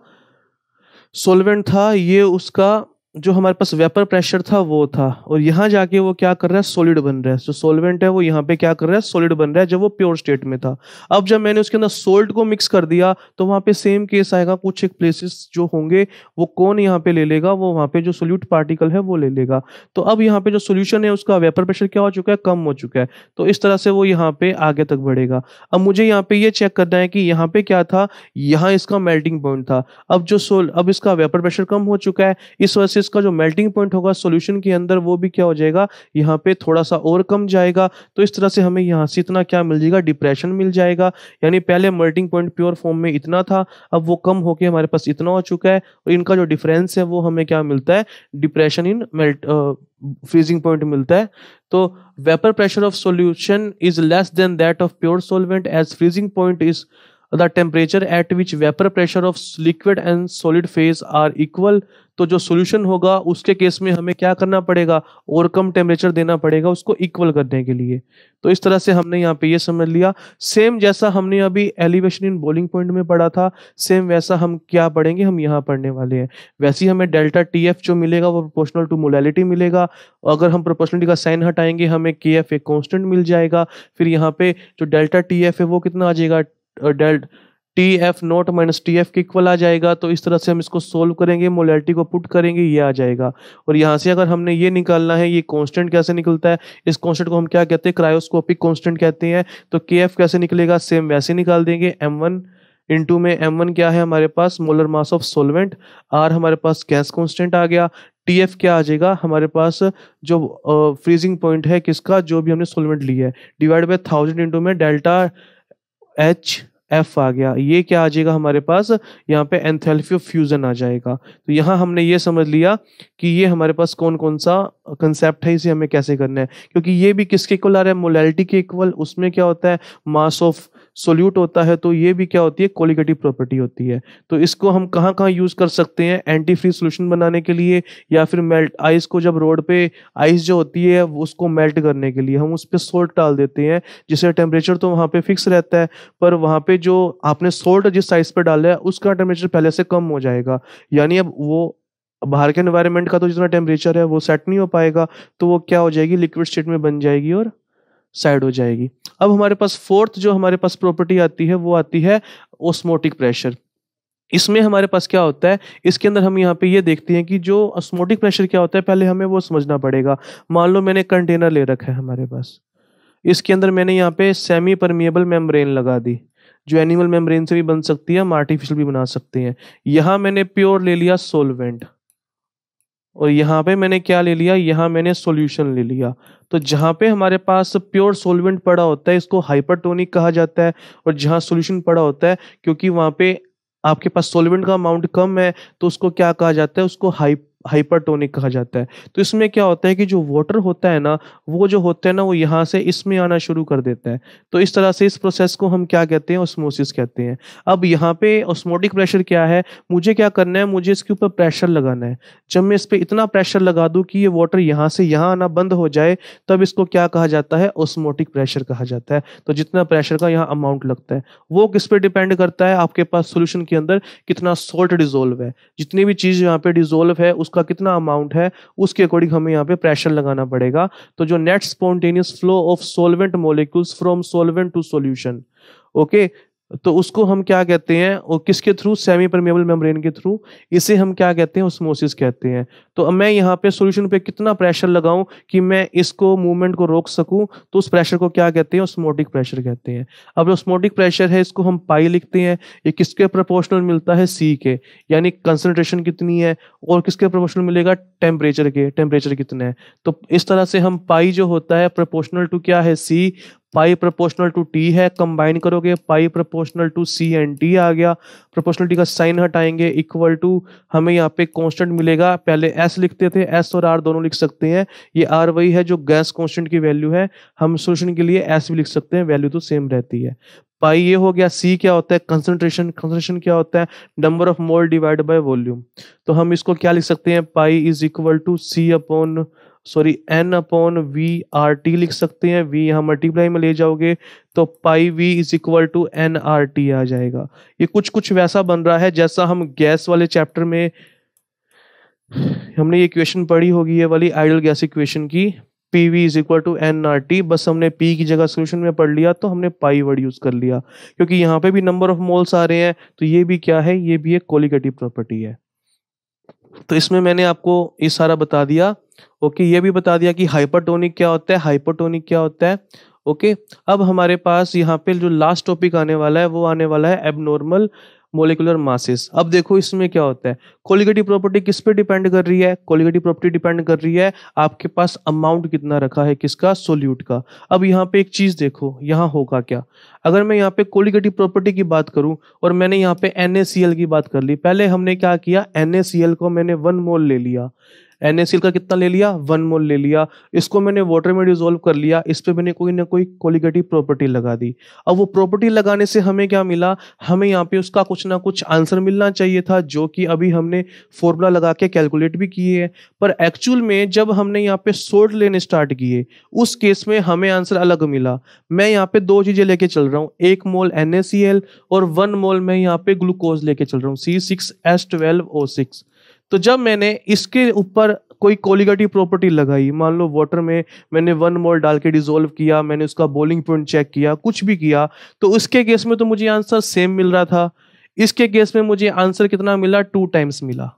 सोलवेंट था ये उसका जो हमारे पास वेपर प्रेशर था वो था और यहाँ जाके वो क्या कर रहा है सॉलिड बन रहा है जो सॉल्वेंट है वो यहाँ पे क्या कर रहा है सॉलिड बन रहा है जब वो प्योर स्टेट में था अब जब मैंने उसके अंदर सोल्ट को मिक्स कर दिया तो वहाँ पे सेम केस आएगा कुछ एक प्लेसेस जो होंगे वो कौन यहाँ पे ले लेगा वो वहाँ पे जो सोल्यूट पार्टिकल है वो ले लेगा तो अब यहाँ पे जो सोल्यूशन है उसका वेपर प्रेशर क्या हो चुका है कम हो चुका है तो इस तरह से वो यहाँ पे आगे तक बढ़ेगा अब मुझे यहाँ पे ये चेक करना है कि यहाँ पे क्या था यहाँ इसका मेल्टिंग पॉइंट था अब जो सोल अब इसका वेपर प्रेशर कम हो चुका है इस वजह से गैसेस का जो मेल्टिंग पॉइंट होगा सोल्यूशन के अंदर वो भी क्या हो जाएगा यहाँ पे थोड़ा सा और कम जाएगा तो इस तरह से हमें यहाँ से इतना क्या मिल जाएगा डिप्रेशन मिल जाएगा यानी पहले मेल्टिंग पॉइंट प्योर फॉर्म में इतना था अब वो कम होकर हमारे पास इतना हो चुका है और इनका जो डिफरेंस है वो हमें क्या मिलता है depression in melt freezing point मिलता है तो vapour pressure of solution is less than that of pure solvent as freezing point is the temperature at which vapour pressure of liquid and solid phase are equal तो जो solution होगा उसके case में हमें क्या करना पड़ेगा कम टेम्परेचर देना पड़ेगा उसको इक्वल करने के लिए तो इस तरह से हमने यहाँ पे ये समझ लिया सेम जैसा हमने अभी एलिवेशन इन बोलिंग पॉइंट में पढ़ा था सेम वैसा हम क्या पढ़ेंगे हम यहाँ पढ़ने वाले हैं वैसे ही हमें डेल्टा टी एफ जो मिलेगा वो प्रोपोर्शनल टू मोलैलिटी मिलेगा अगर हम प्रोपोर्शनलिटी का साइन हटाएंगे हमें के एफ एक कॉन्स्टेंट मिल जाएगा फिर यहाँ पे जो डेल्टा टी एफ है वो कितना आ जाएगा delta T F naught minus T F के इक्वल आ जाएगा तो इस तरह से हम इसको सोल्व करेंगे मोलैरिटी को पुट करेंगे ये आ जाएगा और यहाँ से अगर हमने ये निकालना है ये कांस्टेंट कैसे निकलता है इस कांस्टेंट को हम क्या कहते हैं क्रायोस्कोपिक कांस्टेंट कहते हैं तो के एफ कैसे निकलेगा सेम वैसे निकाल देंगे एम वन इंटू में एम वन क्या है हमारे पास molar mass of solvent R हमारे पास गैस कॉन्स्टेंट आ गया टी एफ क्या आ जाएगा हमारे पास जो फ्रीजिंग पॉइंट है किसका जो भी हमने सोलवेंट लिया है डिवाइड बाई थाउजेंड इंटू में डेल्टा एच एफ आ गया ये क्या आ जाएगा हमारे पास यहाँ पे एंथेल्फी ऑफ फ्यूजन आ जाएगा तो यहाँ हमने ये समझ लिया कि ये हमारे पास कौन कौन सा कंसेप्ट है इसे हमें कैसे करना है क्योंकि ये भी किसके इक्वल आ रहा है मोलैलिटी के इक्वल उसमें क्या होता है मास ऑफ सोल्यूट होता है तो ये भी क्या होती है कोलिगेटिव प्रॉपर्टी होती है तो इसको हम कहाँ कहाँ यूज कर सकते हैं एंटी फ्री सोल्यूशन बनाने के लिए या फिर मेल्ट आइस को जब रोड पे आइस जो होती है उसको मेल्ट करने के लिए हम उस पर सोल्ट डाल देते हैं जिससे टेम्परेचर तो वहाँ पे फिक्स रहता है पर वहाँ पे जो आपने सोल्ट जिस साइज पर डाला है उसका टेम्परेचर पहले से कम हो जाएगा यानी अब वो बाहर के इन्वायरमेंट का तो जितना टेम्परेचर है वो सेट नहीं हो पाएगा तो वो क्या हो जाएगी लिक्विड स्टेट में बन जाएगी और साइड हो जाएगी अब हमारे पास फोर्थ जो हमारे पास प्रॉपर्टी आती है वो आती है ओस्मोटिक प्रेशर इसमें हमारे पास क्या होता है इसके अंदर हम यहाँ पे ये देखते हैं कि जो ऑस्मोटिक प्रेशर क्या होता है पहले हमें वो समझना पड़ेगा मान लो मैंने कंटेनर ले रखा है हमारे पास इसके अंदर मैंने यहाँ पे सेमी परमिएबल मेम्ब्रेन लगा दी जो एनिमल मेम्ब्रेन से भी बन सकती है हम आर्टिफिशियल भी बना सकते हैं यहाँ मैंने प्योर ले लिया सोलवेंट और यहाँ पे मैंने क्या ले लिया यहाँ मैंने सॉल्यूशन ले लिया तो जहाँ पे हमारे पास प्योर सोलवेंट पड़ा होता है इसको हाइपरटोनिक कहा जाता है और जहाँ सॉल्यूशन पड़ा होता है क्योंकि वहाँ पे आपके पास सोलवेंट का अमाउंट कम है तो उसको क्या कहा जाता है उसको हाइप हाइपरटोनिक कहा जाता है तो इसमें क्या होता है कि जो वाटर होता है ना वो जो होता है ना वो यहाँ से इसमें आना शुरू कर देता है तो इस तरह से इस प्रोसेस को हम क्या कहते हैं ऑस्मोसिस कहते हैं अब यहाँ पे ऑस्मोटिक प्रेशर क्या है मुझे क्या करना है मुझे इसके ऊपर प्रेशर लगाना है जब मैं इस पर इतना प्रेशर लगा दूँ कि ये वाटर यहाँ से यहाँ आना बंद हो जाए तब इसको क्या कहा जाता है ऑस्मोटिक प्रेशर कहा जाता है तो जितना प्रेशर का यहाँ अमाउंट लगता है वो किस पे डिपेंड करता है आपके पास सोल्यूशन के अंदर कितना सोल्ट डिजोल्व है जितनी भी चीज़ यहाँ पे डिजोल्व है उस उसका कितना अमाउंट है उसके अकॉर्डिंग हमें यहाँ पे प्रेशर लगाना पड़ेगा तो जो net spontaneous flow of solvent molecules from solvent to solution okay तो उसको हम क्या कहते हैं और किसके थ्रू सेमी परमेबल मेम्ब्रेन के थ्रू इसे हम क्या कहते हैं ओस्मोसिस कहते हैं तो अब मैं यहाँ पे सॉल्यूशन पे कितना प्रेशर लगाऊं कि मैं इसको मूवमेंट को रोक सकूं तो उस प्रेशर को क्या कहते हैं ओस्मोटिक प्रेशर कहते हैं अब जो ओस्मोटिक प्रेशर है इसको हम पाई लिखते हैं ये किसके प्रपोर्शनल मिलता है सी के यानी कंसनट्रेशन कितनी है और किसके प्रपोर्शनल मिलेगा टेम्परेचर के टेम्परेचर कितना है तो इस तरह से हम पाई जो होता है प्रपोर्शनल टू क्या है C pi proportional to T है कंबाइन करोगे pi proportional to C and T आ गया प्रोपोर्शनल टी का साइन हटाएंगे इक्वल टू हमें यहाँ पे कांस्टेंट मिलेगा पहले एस लिखते थे एस और आर दोनों लिख सकते हैं ये आर वही है जो गैस कांस्टेंट की वैल्यू है हम सोल्यूशन के लिए एस भी लिख सकते हैं वैल्यू तो सेम रहती है पाई ये हो गया सी क्या होता है कंसंट्रेशन कंसंट्रेशन क्या होता है number of mole divide by volume तो हम इसको क्या लिख सकते हैं pi is equal to C upon sorry N upon V R T लिख सकते हैं वी यहाँ मल्टीप्लाई में ले जाओगे तो pi V is equal to N R T आ जाएगा ये कुछ कुछ वैसा बन रहा है जैसा हम गैस वाले चैप्टर में हमने ये क्वेश्चन पढ़ी होगी ये वाली आइडल गैस इक्वेशन की P V is equal to N R T बस हमने पी की जगह सोल्यूशन में पढ़ लिया तो हमने पाई वर्ड यूज कर लिया क्योंकि यहाँ पे भी नंबर ऑफ मोल्स आ रहे हैं तो ये भी क्या है ये भी एक कोलिगेटिव प्रॉपर्टी है तो इसमें मैंने आपको ये सारा बता दिया ओके ये भी बता दिया कि हाइपरटोनिक क्या होता है हाइपरटोनिक क्या होता है ओके अब हमारे पास यहाँ पे जो लास्ट टॉपिक आने वाला है वो आने वाला है एबनॉर्मल मोलिकुलर मासिस अब देखो इसमें क्या होता है कोलिगेटिव प्रॉपर्टी किस पे डिपेंड कर रही है कोलिगेटिव प्रॉपर्टी डिपेंड कर रही है आपके पास अमाउंट कितना रखा है किसका सोल्यूट का अब यहाँ पे एक चीज देखो यहाँ होगा क्या अगर मैं यहाँ पे कोलिगेटिव प्रॉपर्टी की बात करूं और मैंने यहाँ पे एन की बात कर ली पहले हमने क्या किया एन को मैंने वन मोल ले लिया एन का कितना ले लिया वन मोल ले लिया इसको मैंने वाटर में डिजोल्व कर लिया इस पर मैंने कोई ना कोई कोलिगेटिव प्रॉपर्टी लगा दी अब वो प्रॉपर्टी लगाने से हमें क्या मिला हमें यहाँ पे उसका कुछ ना कुछ आंसर मिलना चाहिए था जो कि अभी हमने फॉर्मूला लगा के कैलकुलेट भी किए हैं पर एक्चुअल में जब हमने यहाँ पे सोल्ट लेने स्टार्ट किए उस केस में हमें आंसर अलग मिला मैं यहाँ पे दो चीजें लेके चल रहा हूँ एक मोल एन और वन मोल मैं यहाँ पे ग्लूकोज लेके चल रहा हूँ C six S twelve O six तो जब मैंने इसके ऊपर कोई कोलिगेटिव प्रॉपर्टी लगाई मान लो वाटर में मैंने वन मोल डाल के डिजोल्व किया मैंने उसका बोलिंग पॉइंट चेक किया कुछ भी किया तो उसके केस में तो मुझे आंसर सेम मिल रहा था इसके केस में मुझे आंसर कितना मिला टू टाइम्स मिला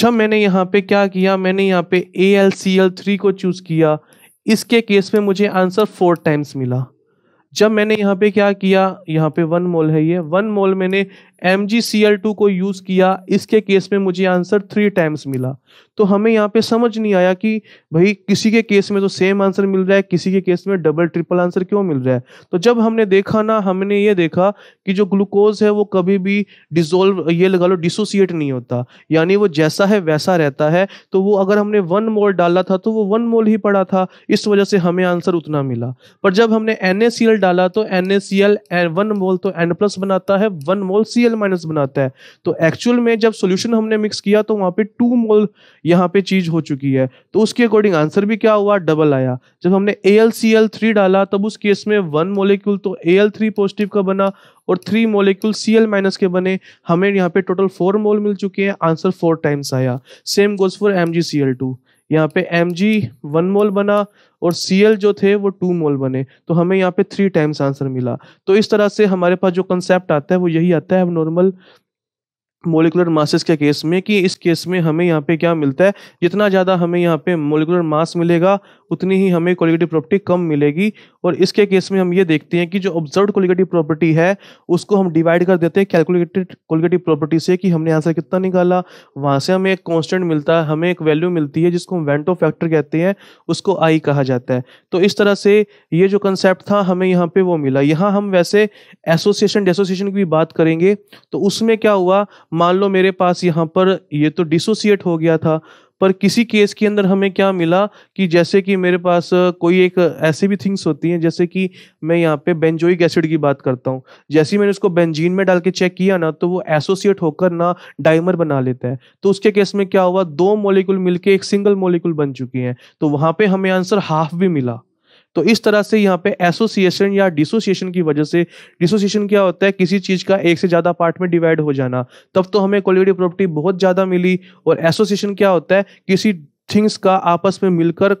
जब मैंने यहाँ पे क्या किया मैंने यहाँ पे A L C L three को चूज किया इसके केस में मुझे आंसर फोर टाइम्स मिला जब मैंने यहाँ पे क्या किया यहाँ पे वन मोल है ये वन मोल मैंने एम को यूज किया इसके केस में मुझे आंसर थ्री टाइम्स मिला तो हमें यहाँ पे समझ नहीं आया कि भाई किसी के केस में तो सेम आंसर मिल रहा है किसी के केस में डबल ट्रिपल आंसर क्यों मिल रहा है तो जब हमने देखा ना हमने ये देखा कि जो ग्लूकोज है वो कभी भी डिजोल्व ये लगा लो डिसोसिएट नहीं होता यानी वो जैसा है वैसा रहता है तो वो अगर हमने वन मोल डाला था तो वो वन मोल ही पड़ा था इस वजह से हमें आंसर उतना मिला पर जब हमने एन डाला तो एन ए वन मोल तो एन प्लस बनाता है one mole C HCl minus बनाता है तो एक्चुअल में जब सोल्यूशन हमने मिक्स किया तो वहाँ पे टू मोल यहाँ पे चीज हो चुकी है तो उसके अकॉर्डिंग आंसर भी क्या हुआ डबल आया जब हमने ए डाला तब उस केस में वन मोलिक्यूल तो ए पॉजिटिव का बना और three molecule C L minus के बने हमें यहाँ पे टोटल फोर मोल मिल चुके हैं आंसर फोर टाइम्स आया same goes for M G C L two यहाँ पे एम जी वन मोल बना और सी एल जो थे वो टू मोल बने तो हमें यहाँ पे थ्री टाइम्स आंसर मिला तो इस तरह से हमारे पास जो कंसेप्ट आता है वो यही आता है अब नॉर्मल मोलिकुलर मासेस के केस में कि इस केस में हमें यहाँ पे क्या मिलता है जितना ज़्यादा हमें यहाँ पे मोलिकुलर मास मिलेगा उतनी ही हमें क्वालिटी प्रॉपर्टी कम मिलेगी और इसके केस में हम ये देखते हैं कि जो ऑब्जर्व क्वालिटी प्रॉपर्टी है उसको हम डिवाइड कर देते हैं कैलकुलेटेड क्वालिटी प्रॉपर्टी से कि हमने से कितना निकाला वहाँ से हमें एक कॉन्स्टेंट मिलता है हमें एक वैल्यू मिलती है जिसको हम वेंटो फैक्टर कहते हैं उसको आई कहा जाता है तो इस तरह से ये जो कंसेप्ट था हमें यहाँ पे वो मिला यहाँ हम वैसे एसोसिएशन डिसोसिएशन की भी बात करेंगे तो उसमें क्या हुआ मान लो मेरे पास यहाँ पर ये तो डिसोसिएट हो गया था पर किसी केस के अंदर हमें क्या मिला कि जैसे कि मेरे पास कोई एक ऐसे भी थिंग्स होती हैं जैसे कि मैं यहाँ पे बेंजोइक एसिड की बात करता हूँ जैसे ही मैंने उसको बेंजीन में डाल के चेक किया ना तो वो एसोसिएट होकर ना डाइमर बना लेता है तो उसके केस में क्या हुआ दो मोलिकुल मिलके एक सिंगल मोलिकुल बन चुकी हैं तो वहाँ पर हमें आंसर हाफ भी मिला तो इस तरह से यहाँ पे एसोसिएशन या डिसोसिएशन की वजह से डिसोसिएशन क्या होता है किसी चीज का एक से ज्यादा पार्ट में डिवाइड हो जाना तब तो हमें क्वालिटी प्रॉपर्टी बहुत ज्यादा मिली और एसोसिएशन क्या होता है किसी थिंग्स का आपस में मिलकर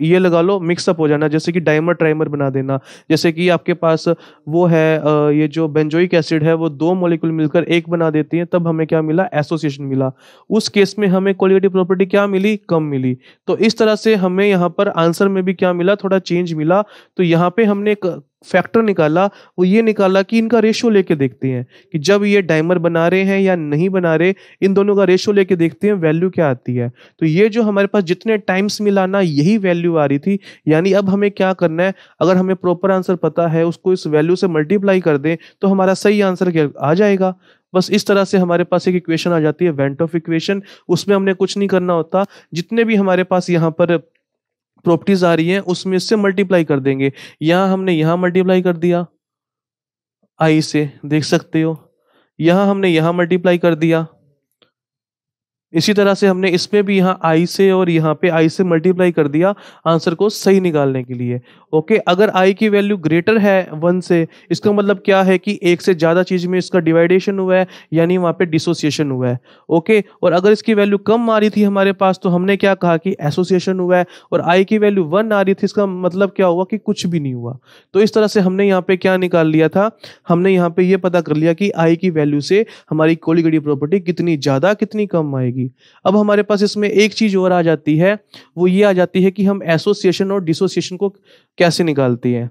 ये लगा लो मिक्सअप हो जाना जैसे कि डाइमर ट्राइमर बना देना जैसे कि आपके पास वो है ये जो बेंजोइक एसिड है वो दो मॉलिक्यूल मिलकर एक बना देती है तब हमें क्या मिला एसोसिएशन मिला उस केस में हमें क्वालिटी प्रॉपर्टी क्या मिली कम मिली तो इस तरह से हमें यहाँ पर आंसर में भी क्या मिला थोड़ा चेंज मिला तो यहाँ पे हमने फैक्टर निकाला वो ये निकाला कि इनका रेशो लेके देखते हैं कि जब ये डाइमर बना रहे हैं या नहीं बना रहे इन दोनों का रेशो लेके देखते हैं वैल्यू क्या आती है तो ये जो हमारे पास जितने टाइम्स मिलाना यही वैल्यू आ रही थी यानी अब हमें क्या करना है अगर हमें प्रॉपर आंसर पता है उसको इस वैल्यू से मल्टीप्लाई कर दें तो हमारा सही आंसर क्या आ जाएगा बस इस तरह से हमारे पास एक इक्वेशन आ जाती है वेंट ऑफ इक्वेशन उसमें हमने कुछ नहीं करना होता जितने भी हमारे पास यहाँ पर प्रॉपर्टीज आ रही हैं उसमें इससे मल्टीप्लाई कर देंगे यहां हमने यहां मल्टीप्लाई कर दिया आई से देख सकते हो यहां हमने यहां मल्टीप्लाई कर दिया इसी तरह से हमने इसमें भी यहाँ आई से और यहाँ पे आई से मल्टीप्लाई कर दिया आंसर को सही निकालने के लिए ओके अगर आई की वैल्यू ग्रेटर है वन से इसका मतलब क्या है कि एक से ज़्यादा चीज़ में इसका डिवाइडेशन हुआ है यानी वहाँ पे डिसोसिएशन हुआ है ओके और अगर इसकी वैल्यू कम आ रही थी हमारे पास तो हमने क्या कहा कि एसोसिएशन हुआ है और आई की वैल्यू वन आ रही थी इसका मतलब क्या हुआ कि कुछ भी नहीं हुआ तो इस तरह से हमने यहाँ पे क्या निकाल लिया था हमने यहाँ पे ये पता कर लिया कि आई की वैल्यू से हमारी कोलिगड़ी प्रॉपर्टी कितनी ज़्यादा कितनी कम आएगी होगी अब हमारे पास इसमें एक चीज़ और आ जाती है वो ये आ जाती है कि हम एसोसिएशन और डिसोसिएशन को कैसे निकालते हैं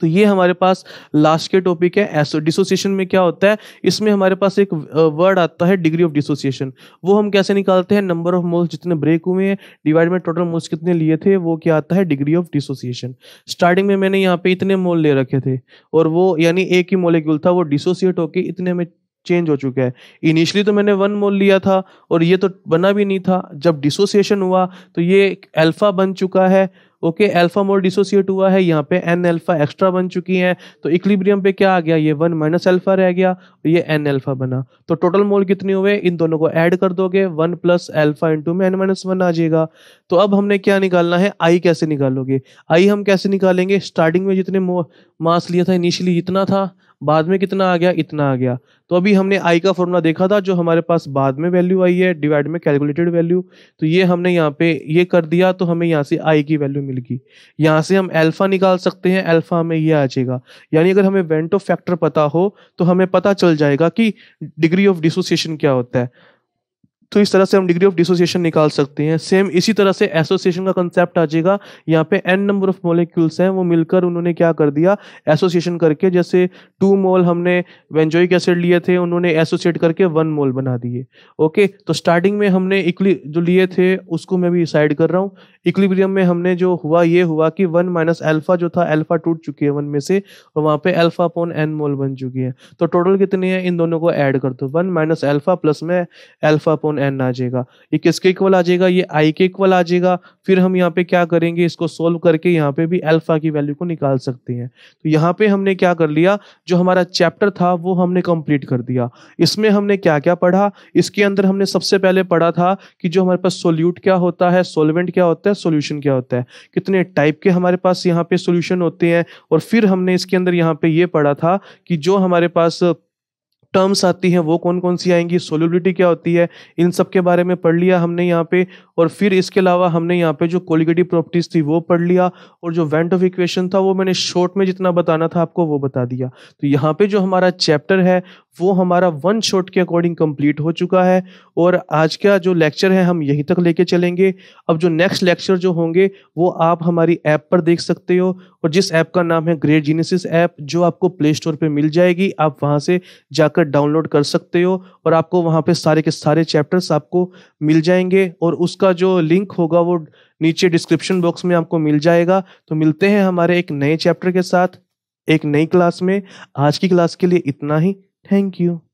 तो ये हमारे पास लास्ट के टॉपिक है एसो डिसोसिएशन में क्या होता है इसमें हमारे पास एक वर्ड आता है डिग्री ऑफ डिसोसिएशन वो हम कैसे निकालते हैं नंबर ऑफ मोल्स जितने ब्रेक हुए हैं डिवाइड में टोटल मोल्स कितने लिए थे वो क्या आता है डिग्री ऑफ डिसोसिएशन स्टार्टिंग में मैंने यहाँ पे इतने मोल ले रखे थे और वो यानी एक ही मोलिक्यूल था वो डिसोसिएट होकर इतने में चेंज हो चुका है इनिशियली तो मैंने वन मोल लिया था और ये तो बना भी नहीं था जब डिसोसिएशन हुआ तो ये अल्फा बन चुका है ओके अल्फा मोल डिसोसिएट हुआ है यहाँ पे एन अल्फा एक्स्ट्रा बन चुकी है तो इक्लिब्रियम पे क्या आ गया ये वन माइनस अल्फा रह गया और ये एन अल्फा बना तो टोटल मोल कितने हुए इन दोनों को ऐड कर दोगे वन प्लस अल्फा इंटू में एन माइनस वन आ जाएगा तो अब हमने क्या निकालना है आई कैसे निकालोगे आई हम कैसे निकालेंगे स्टार्टिंग में जितने मास लिया था इनिशियली इतना था बाद में कितना आ गया इतना आ गया तो अभी हमने आई का फॉर्मूला देखा था जो हमारे पास बाद में वैल्यू आई है डिवाइड में कैलकुलेटेड वैल्यू तो ये हमने यहाँ पे ये कर दिया तो हमें यहाँ से आई की वैल्यू मिल गई यहाँ से हम एल्फा निकाल सकते हैं एल्फा हमें ये आ जाएगा यानी अगर हमें वेंटो फैक्टर पता हो तो हमें पता चल जाएगा कि डिग्री ऑफ डिसोसिएशन क्या होता है तो इस तरह से हम डिग्री ऑफ डिसोसिएशन निकाल सकते हैं सेम इसी तरह से एसोसिएशन का कंसेप्ट आ जाएगा यहाँ पे एन नंबर ऑफ मोलिक्यूल्स हैं वो मिलकर उन्होंने क्या कर दिया एसोसिएशन करके जैसे टू मोल हमने वेंजोइक एसिड लिए थे उन्होंने एसोसिएट करके वन मोल बना दिए ओके तो स्टार्टिंग में हमने इक्ली जो लिए थे उसको मैं भी साइड कर रहा हूँ इक्लिब्रियम में हमने जो हुआ ये हुआ कि वन माइनस एल्फा जो था एल्फा टूट चुकी है वन में से और वहाँ पे एल्फा अपॉन एन मोल बन चुकी है तो टोटल कितने हैं इन दोनों को ऐड कर दो वन माइनस एल्फा प्लस में एल्फा अपॉन एन आ जाएगा ये किसके इक्वल आ जाएगा ये आई के इक्वल आ जाएगा फिर हम यहाँ पे क्या करेंगे इसको सोल्व करके यहाँ पे भी अल्फा की वैल्यू को निकाल सकते हैं तो यहाँ पे हमने क्या कर लिया जो हमारा चैप्टर था वो हमने कंप्लीट कर दिया इसमें हमने क्या क्या पढ़ा इसके अंदर हमने सबसे पहले पढ़ा था कि जो हमारे पास सोल्यूट क्या होता है सोलवेंट क्या होता है सोल्यूशन क्या होता है कितने टाइप के हमारे पास यहाँ पे सोल्यूशन होते हैं और फिर हमने इसके अंदर यहाँ पे ये पढ़ा था कि जो हमारे पास टर्म्स आती हैं वो कौन कौन सी आएंगी सोलिबिलिटी क्या होती है इन सब के बारे में पढ़ लिया हमने यहाँ पे और फिर इसके अलावा हमने यहाँ पे जो कोलिगेटिव प्रॉपर्टीज थी वो पढ़ लिया और जो वेंट ऑफ इक्वेशन था वो मैंने शॉर्ट में जितना बताना था आपको वो बता दिया तो यहाँ पे जो हमारा चैप्टर है वो हमारा वन शॉट के अकॉर्डिंग कंप्लीट हो चुका है और आज का जो लेक्चर है हम यहीं तक लेके चलेंगे अब जो नेक्स्ट लेक्चर जो होंगे वो आप हमारी ऐप पर देख सकते हो और जिस ऐप का नाम है ग्रेट जीनेसिस ऐप जो आपको प्ले स्टोर पर मिल जाएगी आप वहाँ से जाकर जाकर डाउनलोड कर सकते हो और आपको वहाँ पे सारे के सारे चैप्टर्स आपको मिल जाएंगे और उसका जो लिंक होगा वो नीचे डिस्क्रिप्शन बॉक्स में आपको मिल जाएगा तो मिलते हैं हमारे एक नए चैप्टर के साथ एक नई क्लास में आज की क्लास के लिए इतना ही थैंक यू